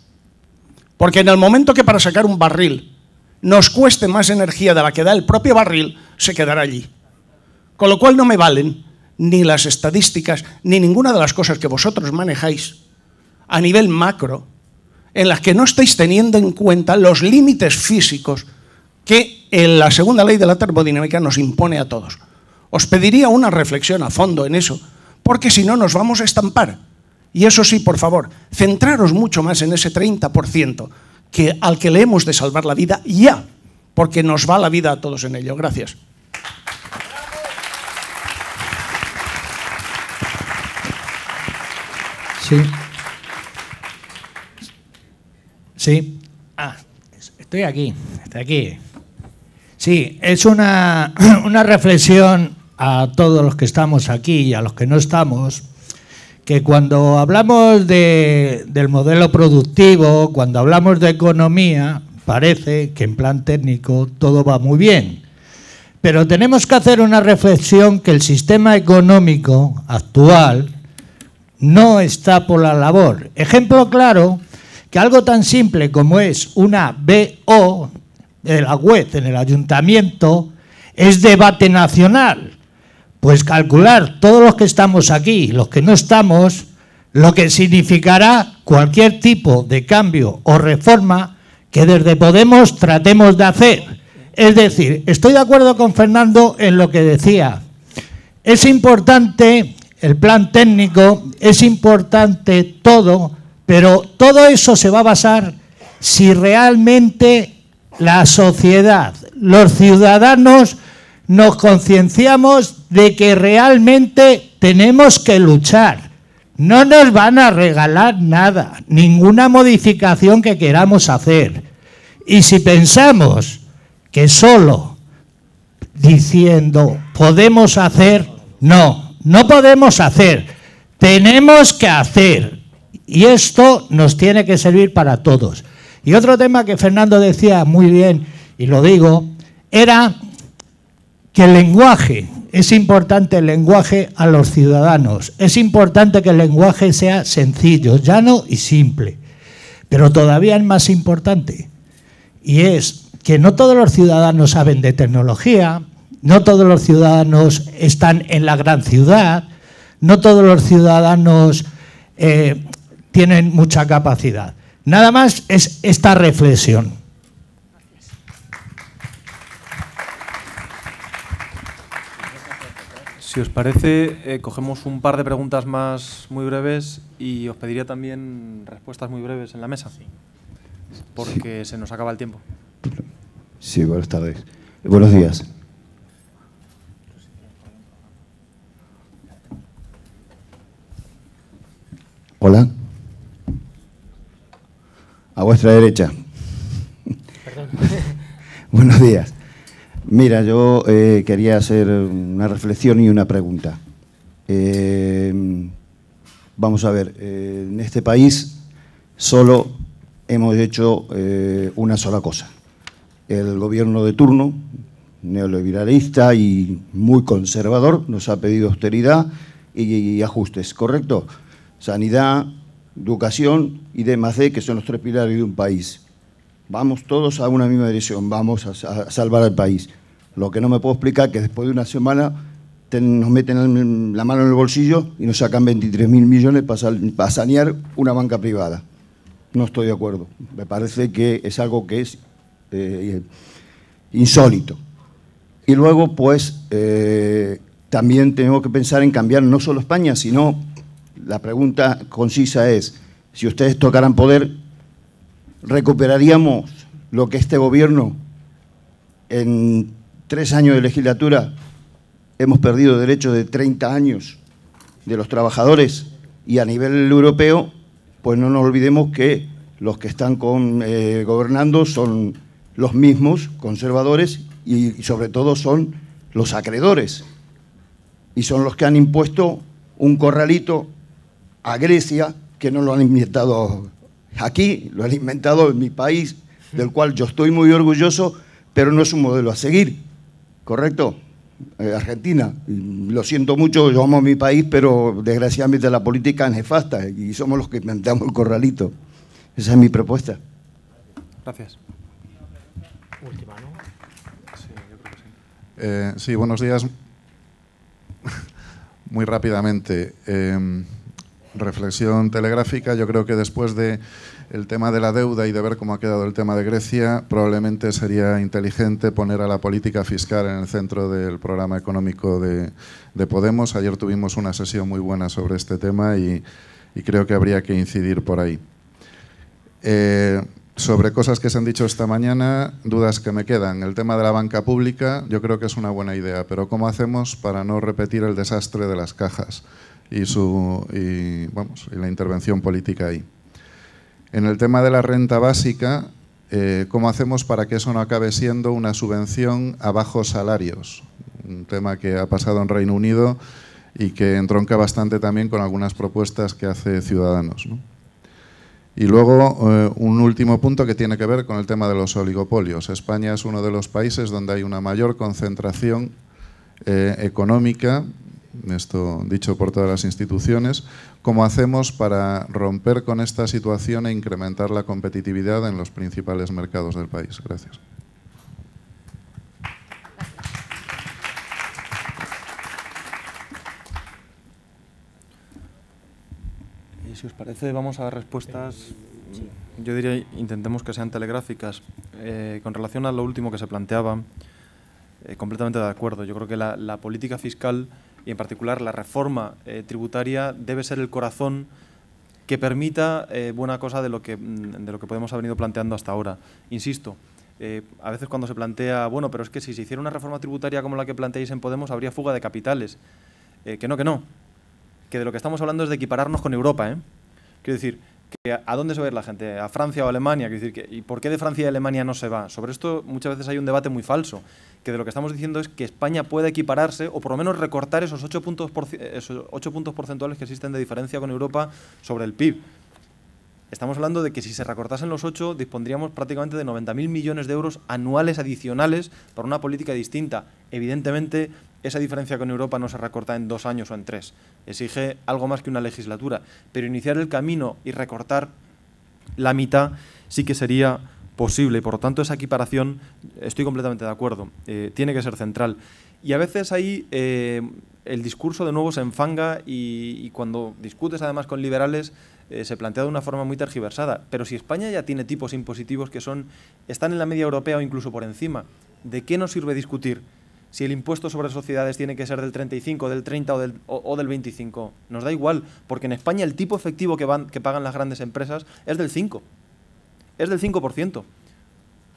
Porque en el momento que para sacar un barril nos cueste más energía de la que da el propio barril, se quedará allí. Con lo cual no me valen ni las estadísticas, ni ninguna de las cosas que vosotros manejáis a nivel macro, en las que no estáis teniendo en cuenta los límites físicos que en la segunda ley de la termodinámica nos impone a todos. Os pediría una reflexión a fondo en eso, porque si no nos vamos a estampar. Y eso sí, por favor, centraros mucho más en ese 30% que al que le hemos de salvar la vida ya, porque nos va la vida a todos en ello. Gracias. Sí. Sí. Ah, estoy aquí, estoy aquí. Sí, es una, una reflexión a todos los que estamos aquí y a los que no estamos, que cuando hablamos del modelo productivo, cuando hablamos de economía, parece que en plan técnico todo va muy bien. Pero tenemos que hacer una reflexión que el sistema económico actual no está por la labor. Ejemplo claro, que algo tan simple como es una BO de eh, la web en el ayuntamiento es debate nacional. Pues calcular todos los que estamos aquí, los que no estamos, lo que significará cualquier tipo de cambio o reforma que desde Podemos tratemos de hacer. Es decir, estoy de acuerdo con Fernando en lo que decía. Es importante el plan técnico, es importante todo, pero todo eso se va a basar si realmente la sociedad, los ciudadanos, nos concienciamos de que realmente tenemos que luchar. No nos van a regalar nada, ninguna modificación que queramos hacer. Y si pensamos que solo diciendo podemos hacer, no, no podemos hacer, tenemos que hacer. Y esto nos tiene que servir para todos. Y otro tema que Fernando decía muy bien, y lo digo, era que el lenguaje, es importante el lenguaje a los ciudadanos, es importante que el lenguaje sea sencillo, llano y simple, pero todavía es más importante, y es que no todos los ciudadanos saben de tecnología, no todos los ciudadanos están en la gran ciudad, no todos los ciudadanos eh, tienen mucha capacidad. Nada más es esta reflexión. Si os parece, eh, cogemos un par de preguntas más muy breves y os pediría también respuestas muy breves en la mesa, sí. porque se nos acaba el tiempo. Sí, buenas tardes. Buenos días. Hola. A vuestra derecha. Perdón. Buenos días. Mira, yo eh, quería hacer una reflexión y una pregunta. Eh, vamos a ver, eh, en este país solo hemos hecho una sola cosa. El gobierno de turno, neoliberalista y muy conservador, nos ha pedido austeridad y, ajustes, ¿correcto? Sanidad, educación y demás, que son los tres pilares de un país vamos todos a una misma dirección, vamos a, salvar al país. Lo que no me puedo explicar es que después de una semana nos meten la mano en el bolsillo y nos sacan 23 mil millones para, sanear una banca privada. No estoy de acuerdo. Me parece que es algo que es eh, insólito. Y luego, pues, eh, también tenemos que pensar en cambiar no solo España, sino la pregunta concisa es, si ustedes tocaran poder, recuperaríamos lo que este gobierno en tres años de legislatura hemos perdido derechos de 30 años de los trabajadores y a nivel europeo, pues no nos olvidemos que los que están eh, gobernando son los mismos conservadores y, sobre todo son los acreedores y son los que han impuesto un corralito a Grecia que no lo han inyectado Aquí lo han inventado en mi país, del cual yo estoy muy orgulloso, pero no es un modelo a seguir, ¿correcto? Eh, Argentina, lo siento mucho, yo amo mi país, pero desgraciadamente la política es nefasta y somos los que inventamos el corralito. Esa es mi propuesta. Gracias. Última, ¿no? Sí, eh, buenos días. muy rápidamente. Em, reflexión telegráfica, yo creo que después de el tema de la deuda y de ver cómo ha quedado el tema de Grecia, probablemente sería inteligente poner a la política fiscal en el centro del programa económico de, de Podemos. Ayer tuvimos una sesión muy buena sobre este tema y, creo que habría que incidir por ahí. Eh, sobre cosas que se han dicho esta mañana, dudas que me quedan. El tema de la banca pública yo creo que es una buena idea, pero ¿cómo hacemos para no repetir el desastre de las cajas? y, su, vamos, la intervención política ahí. En el tema de la renta básica, eh, ¿cómo hacemos para que eso no acabe siendo una subvención a bajos salarios? Un tema que ha pasado en Reino Unido y que entronca bastante también con algunas propuestas que hace Ciudadanos. Y luego, eh, un último punto que tiene que ver con el tema de los oligopolios. España es uno de los países donde hay una mayor concentración eh, económica esto dicho por todas las instituciones, cómo hacemos para romper con esta situación e incrementar la competitividad en los principales mercados del país. Gracias. si os parece, vamos a dar respuestas. Yo diría, intentemos que sean telegráficas. Eh, con relación a lo último que se planteaba, eh, completamente de acuerdo. Yo creo que la, la política fiscal y en particular la reforma eh, tributaria debe ser el corazón que permita eh, buena cosa de lo, que, mm, de lo que podemos haber venido planteando hasta ahora. Insisto, eh, a veces cuando se plantea, bueno, pero es que si se hiciera una reforma tributaria como la que planteáis en Podemos, habría fuga de capitales. que no, que no. Que de lo que estamos hablando es de equipararnos con Europa. Quiero decir, que a, dónde se va a ir la gente? ¿A Francia o a Alemania? Quiero decir, que, ¿y por qué de Francia y Alemania no se va? Sobre esto muchas veces hay un debate muy falso que de lo que estamos diciendo es que España puede equipararse o por lo menos recortar esos 8 puntos, esos 8 puntos porcentuales que existen de diferencia con Europa sobre el PIB. Estamos hablando de que si se recortasen los 8, dispondríamos prácticamente de 90.000 millones de euros anuales adicionales para una política distinta. Evidentemente, esa diferencia con Europa no se recorta en dos años o en tres. Exige algo más que una legislatura. Pero iniciar el camino y recortar la mitad sí que sería posible y por lo tanto esa equiparación, estoy completamente de acuerdo, eh, tiene que ser central. Y a veces ahí eh, el discurso de nuevo se enfanga y, cuando discutes además con liberales eh, se plantea de una forma muy tergiversada. Pero si España ya tiene tipos impositivos que son están en la media europea o incluso por encima, ¿de qué nos sirve discutir si el impuesto sobre sociedades tiene que ser del 35, del 30 o del, o del 25? Nos da igual, porque en España el tipo efectivo que, van, que pagan las grandes empresas es del 5 es del 5%.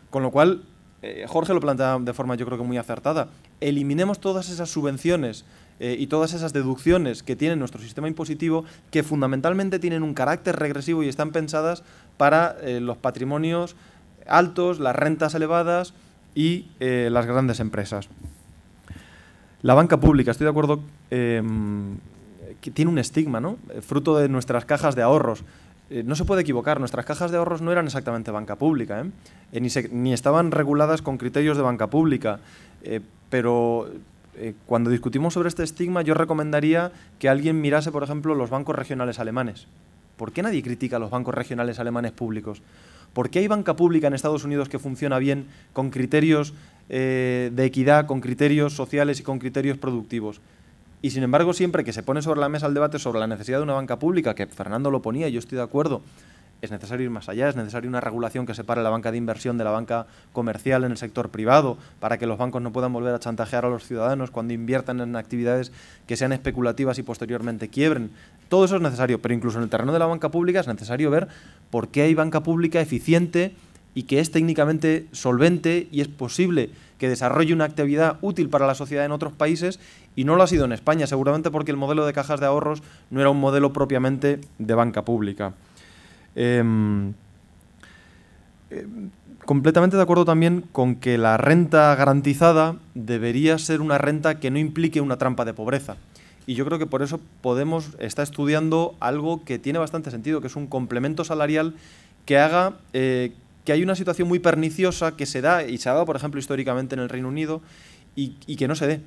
Con lo cual, eh, Jorge lo plantea de forma yo creo que muy acertada. Eliminemos todas esas subvenciones eh, y todas esas deducciones que tiene nuestro sistema impositivo, que fundamentalmente tienen un carácter regresivo y están pensadas para eh, los patrimonios altos, las rentas elevadas y las grandes empresas. La banca pública, estoy de acuerdo, em, que tiene un estigma, ¿no? Fruto de nuestras cajas de ahorros. Eh, no se puede equivocar, nuestras cajas de ahorros no eran exactamente banca pública, ¿eh? Eh, ni, ni, estaban reguladas con criterios de banca pública, pero cuando discutimos sobre este estigma yo recomendaría que alguien mirase, por ejemplo, los bancos regionales alemanes. ¿Por qué nadie critica a los bancos regionales alemanes públicos? ¿Por qué hay banca pública en Estados Unidos que funciona bien con criterios de equidad, con criterios sociales y con criterios productivos? Y sin embargo, siempre que se pone sobre la mesa el debate sobre la necesidad de una banca pública, que Fernando lo ponía, yo estoy de acuerdo, es necesario ir más allá, es necesaria una regulación que separe la banca de inversión de la banca comercial en el sector privado, para que los bancos no puedan volver a chantajear a los ciudadanos cuando inviertan en actividades que sean especulativas y posteriormente quiebren. Todo eso es necesario, pero incluso en el terreno de la banca pública es necesario ver por qué hay banca pública eficiente y que es técnicamente solvente y es posible que desarrolle una actividad útil para la sociedad en otros países y no lo ha sido en España, seguramente porque el modelo de cajas de ahorros no era un modelo propiamente de banca pública. Em, eh, completamente de acuerdo también con que la renta garantizada debería ser una renta que no implique una trampa de pobreza. Y yo creo que por eso Podemos está estudiando algo que tiene bastante sentido, que es un complemento salarial que haga eh, que hay una situación muy perniciosa que se da, y se ha dado, por ejemplo, históricamente en el Reino Unido, y, y que no se dé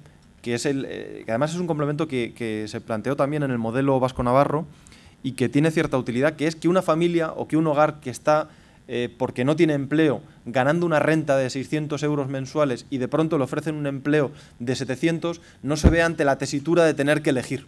que es el, eh, que además es un complemento que, se planteó también en el modelo vasco-navarro y que tiene cierta utilidad, que es que una familia o que un hogar que está, eh, porque no tiene empleo, ganando una renta de 600 euros mensuales y de pronto le ofrecen un empleo de 700, no se ve ante la tesitura de tener que elegir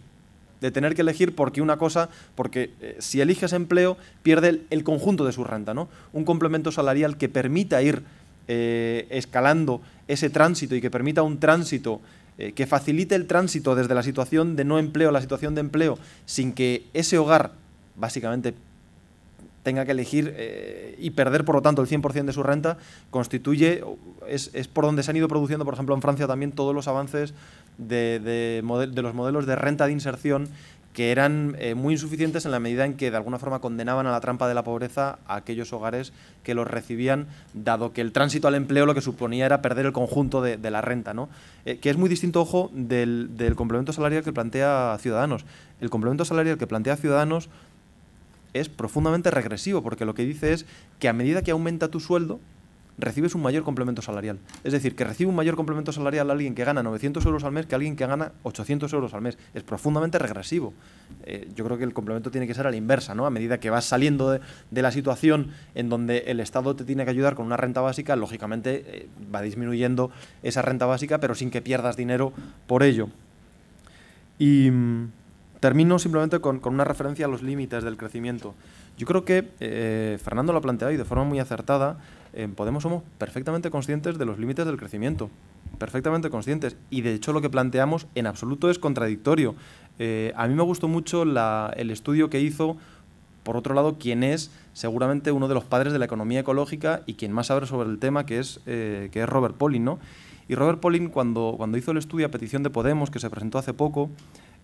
de tener que elegir porque una cosa, porque eh, si eliges empleo, pierde el, conjunto de su renta, ¿no? Un complemento salarial que permita ir escalando ese tránsito y que permita un tránsito eh, que facilite el tránsito desde la situación de no empleo a la situación de empleo, sin que ese hogar básicamente tenga que elegir eh, y perder, por lo tanto, el 100% de su renta, constituye, es, por donde se han ido produciendo, por ejemplo, en Francia también todos los avances de, de los modelos de renta de inserción que eran eh, muy insuficientes en la medida en que de alguna forma condenaban a la trampa de la pobreza a aquellos hogares que los recibían, dado que el tránsito al empleo lo que suponía era perder el conjunto de, la renta, eh, que es muy distinto, ojo, del, del complemento salarial que plantea Ciudadanos. El complemento salarial que plantea Ciudadanos es profundamente regresivo, porque lo que dice es que a medida que aumenta tu sueldo, recibes un mayor complemento salarial. Es decir, que recibe un mayor complemento salarial alguien que gana 900 euros al mes que alguien que gana 800 euros al mes. Es profundamente regresivo. Eh, yo creo que el complemento tiene que ser a la inversa, ¿no? A medida que vas saliendo de, la situación en donde el Estado te tiene que ayudar con una renta básica, lógicamente eh, va disminuyendo esa renta básica, pero sin que pierdas dinero por ello. Y mm, termino simplemente con, una referencia a los límites del crecimiento. Yo creo que eh, Fernando lo ha planteado y de forma muy acertada en eh, Podemos somos perfectamente conscientes de los límites del crecimiento, perfectamente conscientes. Y de hecho lo que planteamos en absoluto es contradictorio. Eh, a mí me gustó mucho el estudio que hizo, por otro lado, quien es seguramente uno de los padres de la economía ecológica y quien más sabe sobre el tema, que es, eh, que es Robert Pollin. ¿no? Y Robert Pollin cuando, cuando hizo el estudio a petición de Podemos, que se presentó hace poco,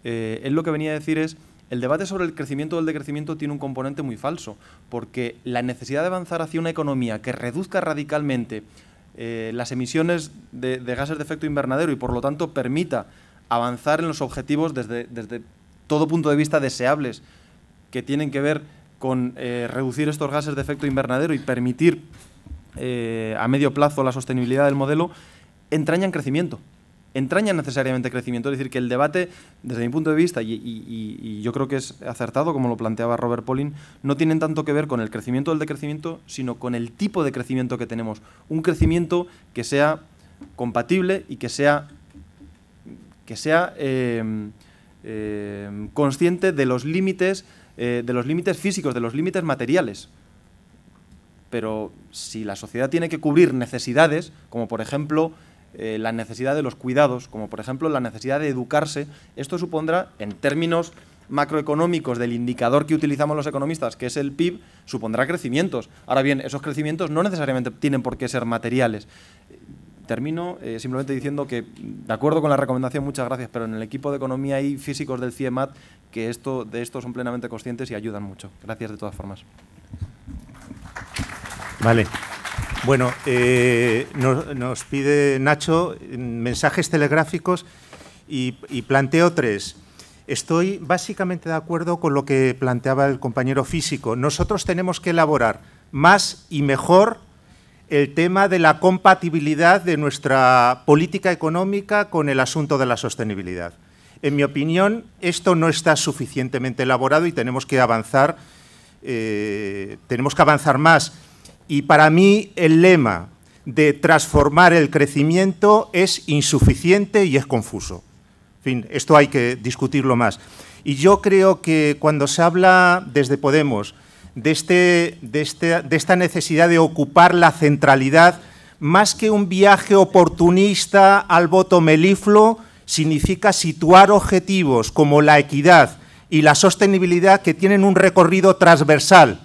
él lo que venía a decir es el debate sobre el crecimiento o el decrecimiento tiene un componente muy falso, porque la necesidad de avanzar hacia una economía que reduzca radicalmente eh, las emisiones de, gases de efecto invernadero y por lo tanto permita avanzar en los objetivos desde, todo punto de vista deseables que tienen que ver con eh, reducir estos gases de efecto invernadero y permitir eh, a medio plazo la sostenibilidad del modelo, en crecimiento entraña necesariamente crecimiento. Es decir, que el debate, desde mi punto de vista, y, yo creo que es acertado, como lo planteaba Robert Polin no tiene tanto que ver con el crecimiento o el decrecimiento, sino con el tipo de crecimiento que tenemos. Un crecimiento que sea compatible y que sea, que sea eh, eh, consciente de los límites eh, de los límites físicos, de los límites materiales. Pero si la sociedad tiene que cubrir necesidades, como por ejemplo eh, la necesidad de los cuidados, como por ejemplo la necesidad de educarse, esto supondrá, en términos macroeconómicos del indicador que utilizamos los economistas, que es el PIB, supondrá crecimientos. Ahora bien, esos crecimientos no necesariamente tienen por qué ser materiales. Termino eh, simplemente diciendo que, de acuerdo con la recomendación, muchas gracias, pero en el equipo de economía hay físicos del CIEMAT que esto, de esto son plenamente conscientes y ayudan mucho. Gracias de todas formas. Vale. Bueno, eh, nos, pide Nacho mensajes telegráficos y, planteo tres. Estoy básicamente de acuerdo con lo que planteaba el compañero físico. Nosotros tenemos que elaborar más y mejor el tema de la compatibilidad de nuestra política económica con el asunto de la sostenibilidad. En mi opinión, esto no está suficientemente elaborado y tenemos que avanzar, eh, tenemos que avanzar más. Y para mí el lema de transformar el crecimiento es insuficiente y es confuso. fin, esto hay que discutirlo más. Y yo creo que cuando se habla desde Podemos de, este, este, de esta necesidad de ocupar la centralidad, más que un viaje oportunista al voto meliflo, significa situar objetivos como la equidad y la sostenibilidad que tienen un recorrido transversal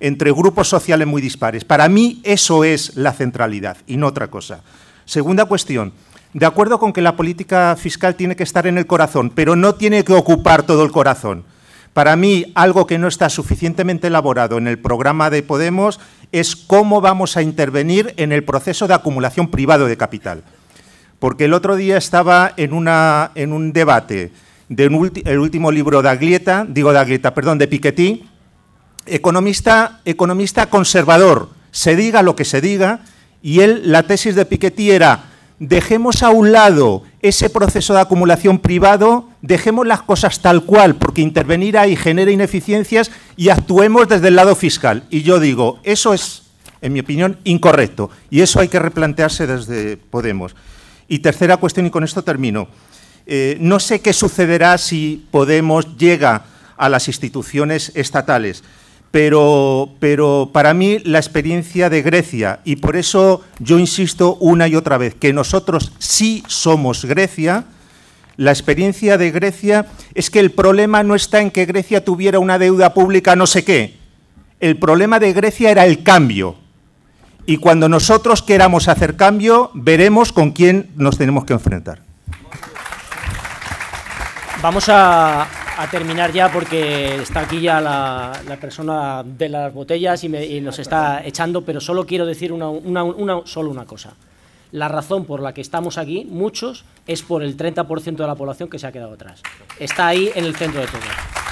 entre grupos sociales muy dispares. Para mí eso es la centralidad y no otra cosa. Segunda cuestión, de acuerdo con que la política fiscal tiene que estar en el corazón, pero no tiene que ocupar todo el corazón. Para mí, algo que no está suficientemente elaborado en el programa de Podemos es cómo vamos a intervenir en el proceso de acumulación privado de capital. Porque el otro día estaba en, una, en un debate del último libro de Aglieta, digo de Aglieta, perdón, de Piketty, economista, conservador, se diga lo que se diga, y él, la tesis de Piketty era, dejemos a un lado ese proceso de acumulación privado, dejemos las cosas tal cual, porque intervenir ahí genera ineficiencias y actuemos desde el lado fiscal. Y yo digo, eso es, en mi opinión, incorrecto, y eso hay que replantearse desde Podemos. Y tercera cuestión, y con esto termino. Eh, no sé qué sucederá si Podemos llega a las instituciones estatales pero, pero para mí la experiencia de Grecia, y por eso yo insisto una y otra vez, que nosotros sí somos Grecia, la experiencia de Grecia es que el problema no está en que Grecia tuviera una deuda pública no sé qué, el problema de Grecia era el cambio. Y cuando nosotros queramos hacer cambio, veremos con quién nos tenemos que enfrentar. Vamos a, a terminar ya porque está aquí ya la, persona de las botellas y, me, nos está echando, pero solo quiero decir una, solo una cosa. La razón por la que estamos aquí, muchos, es por el 30% de la población que se ha quedado atrás. Está ahí en el centro de todo.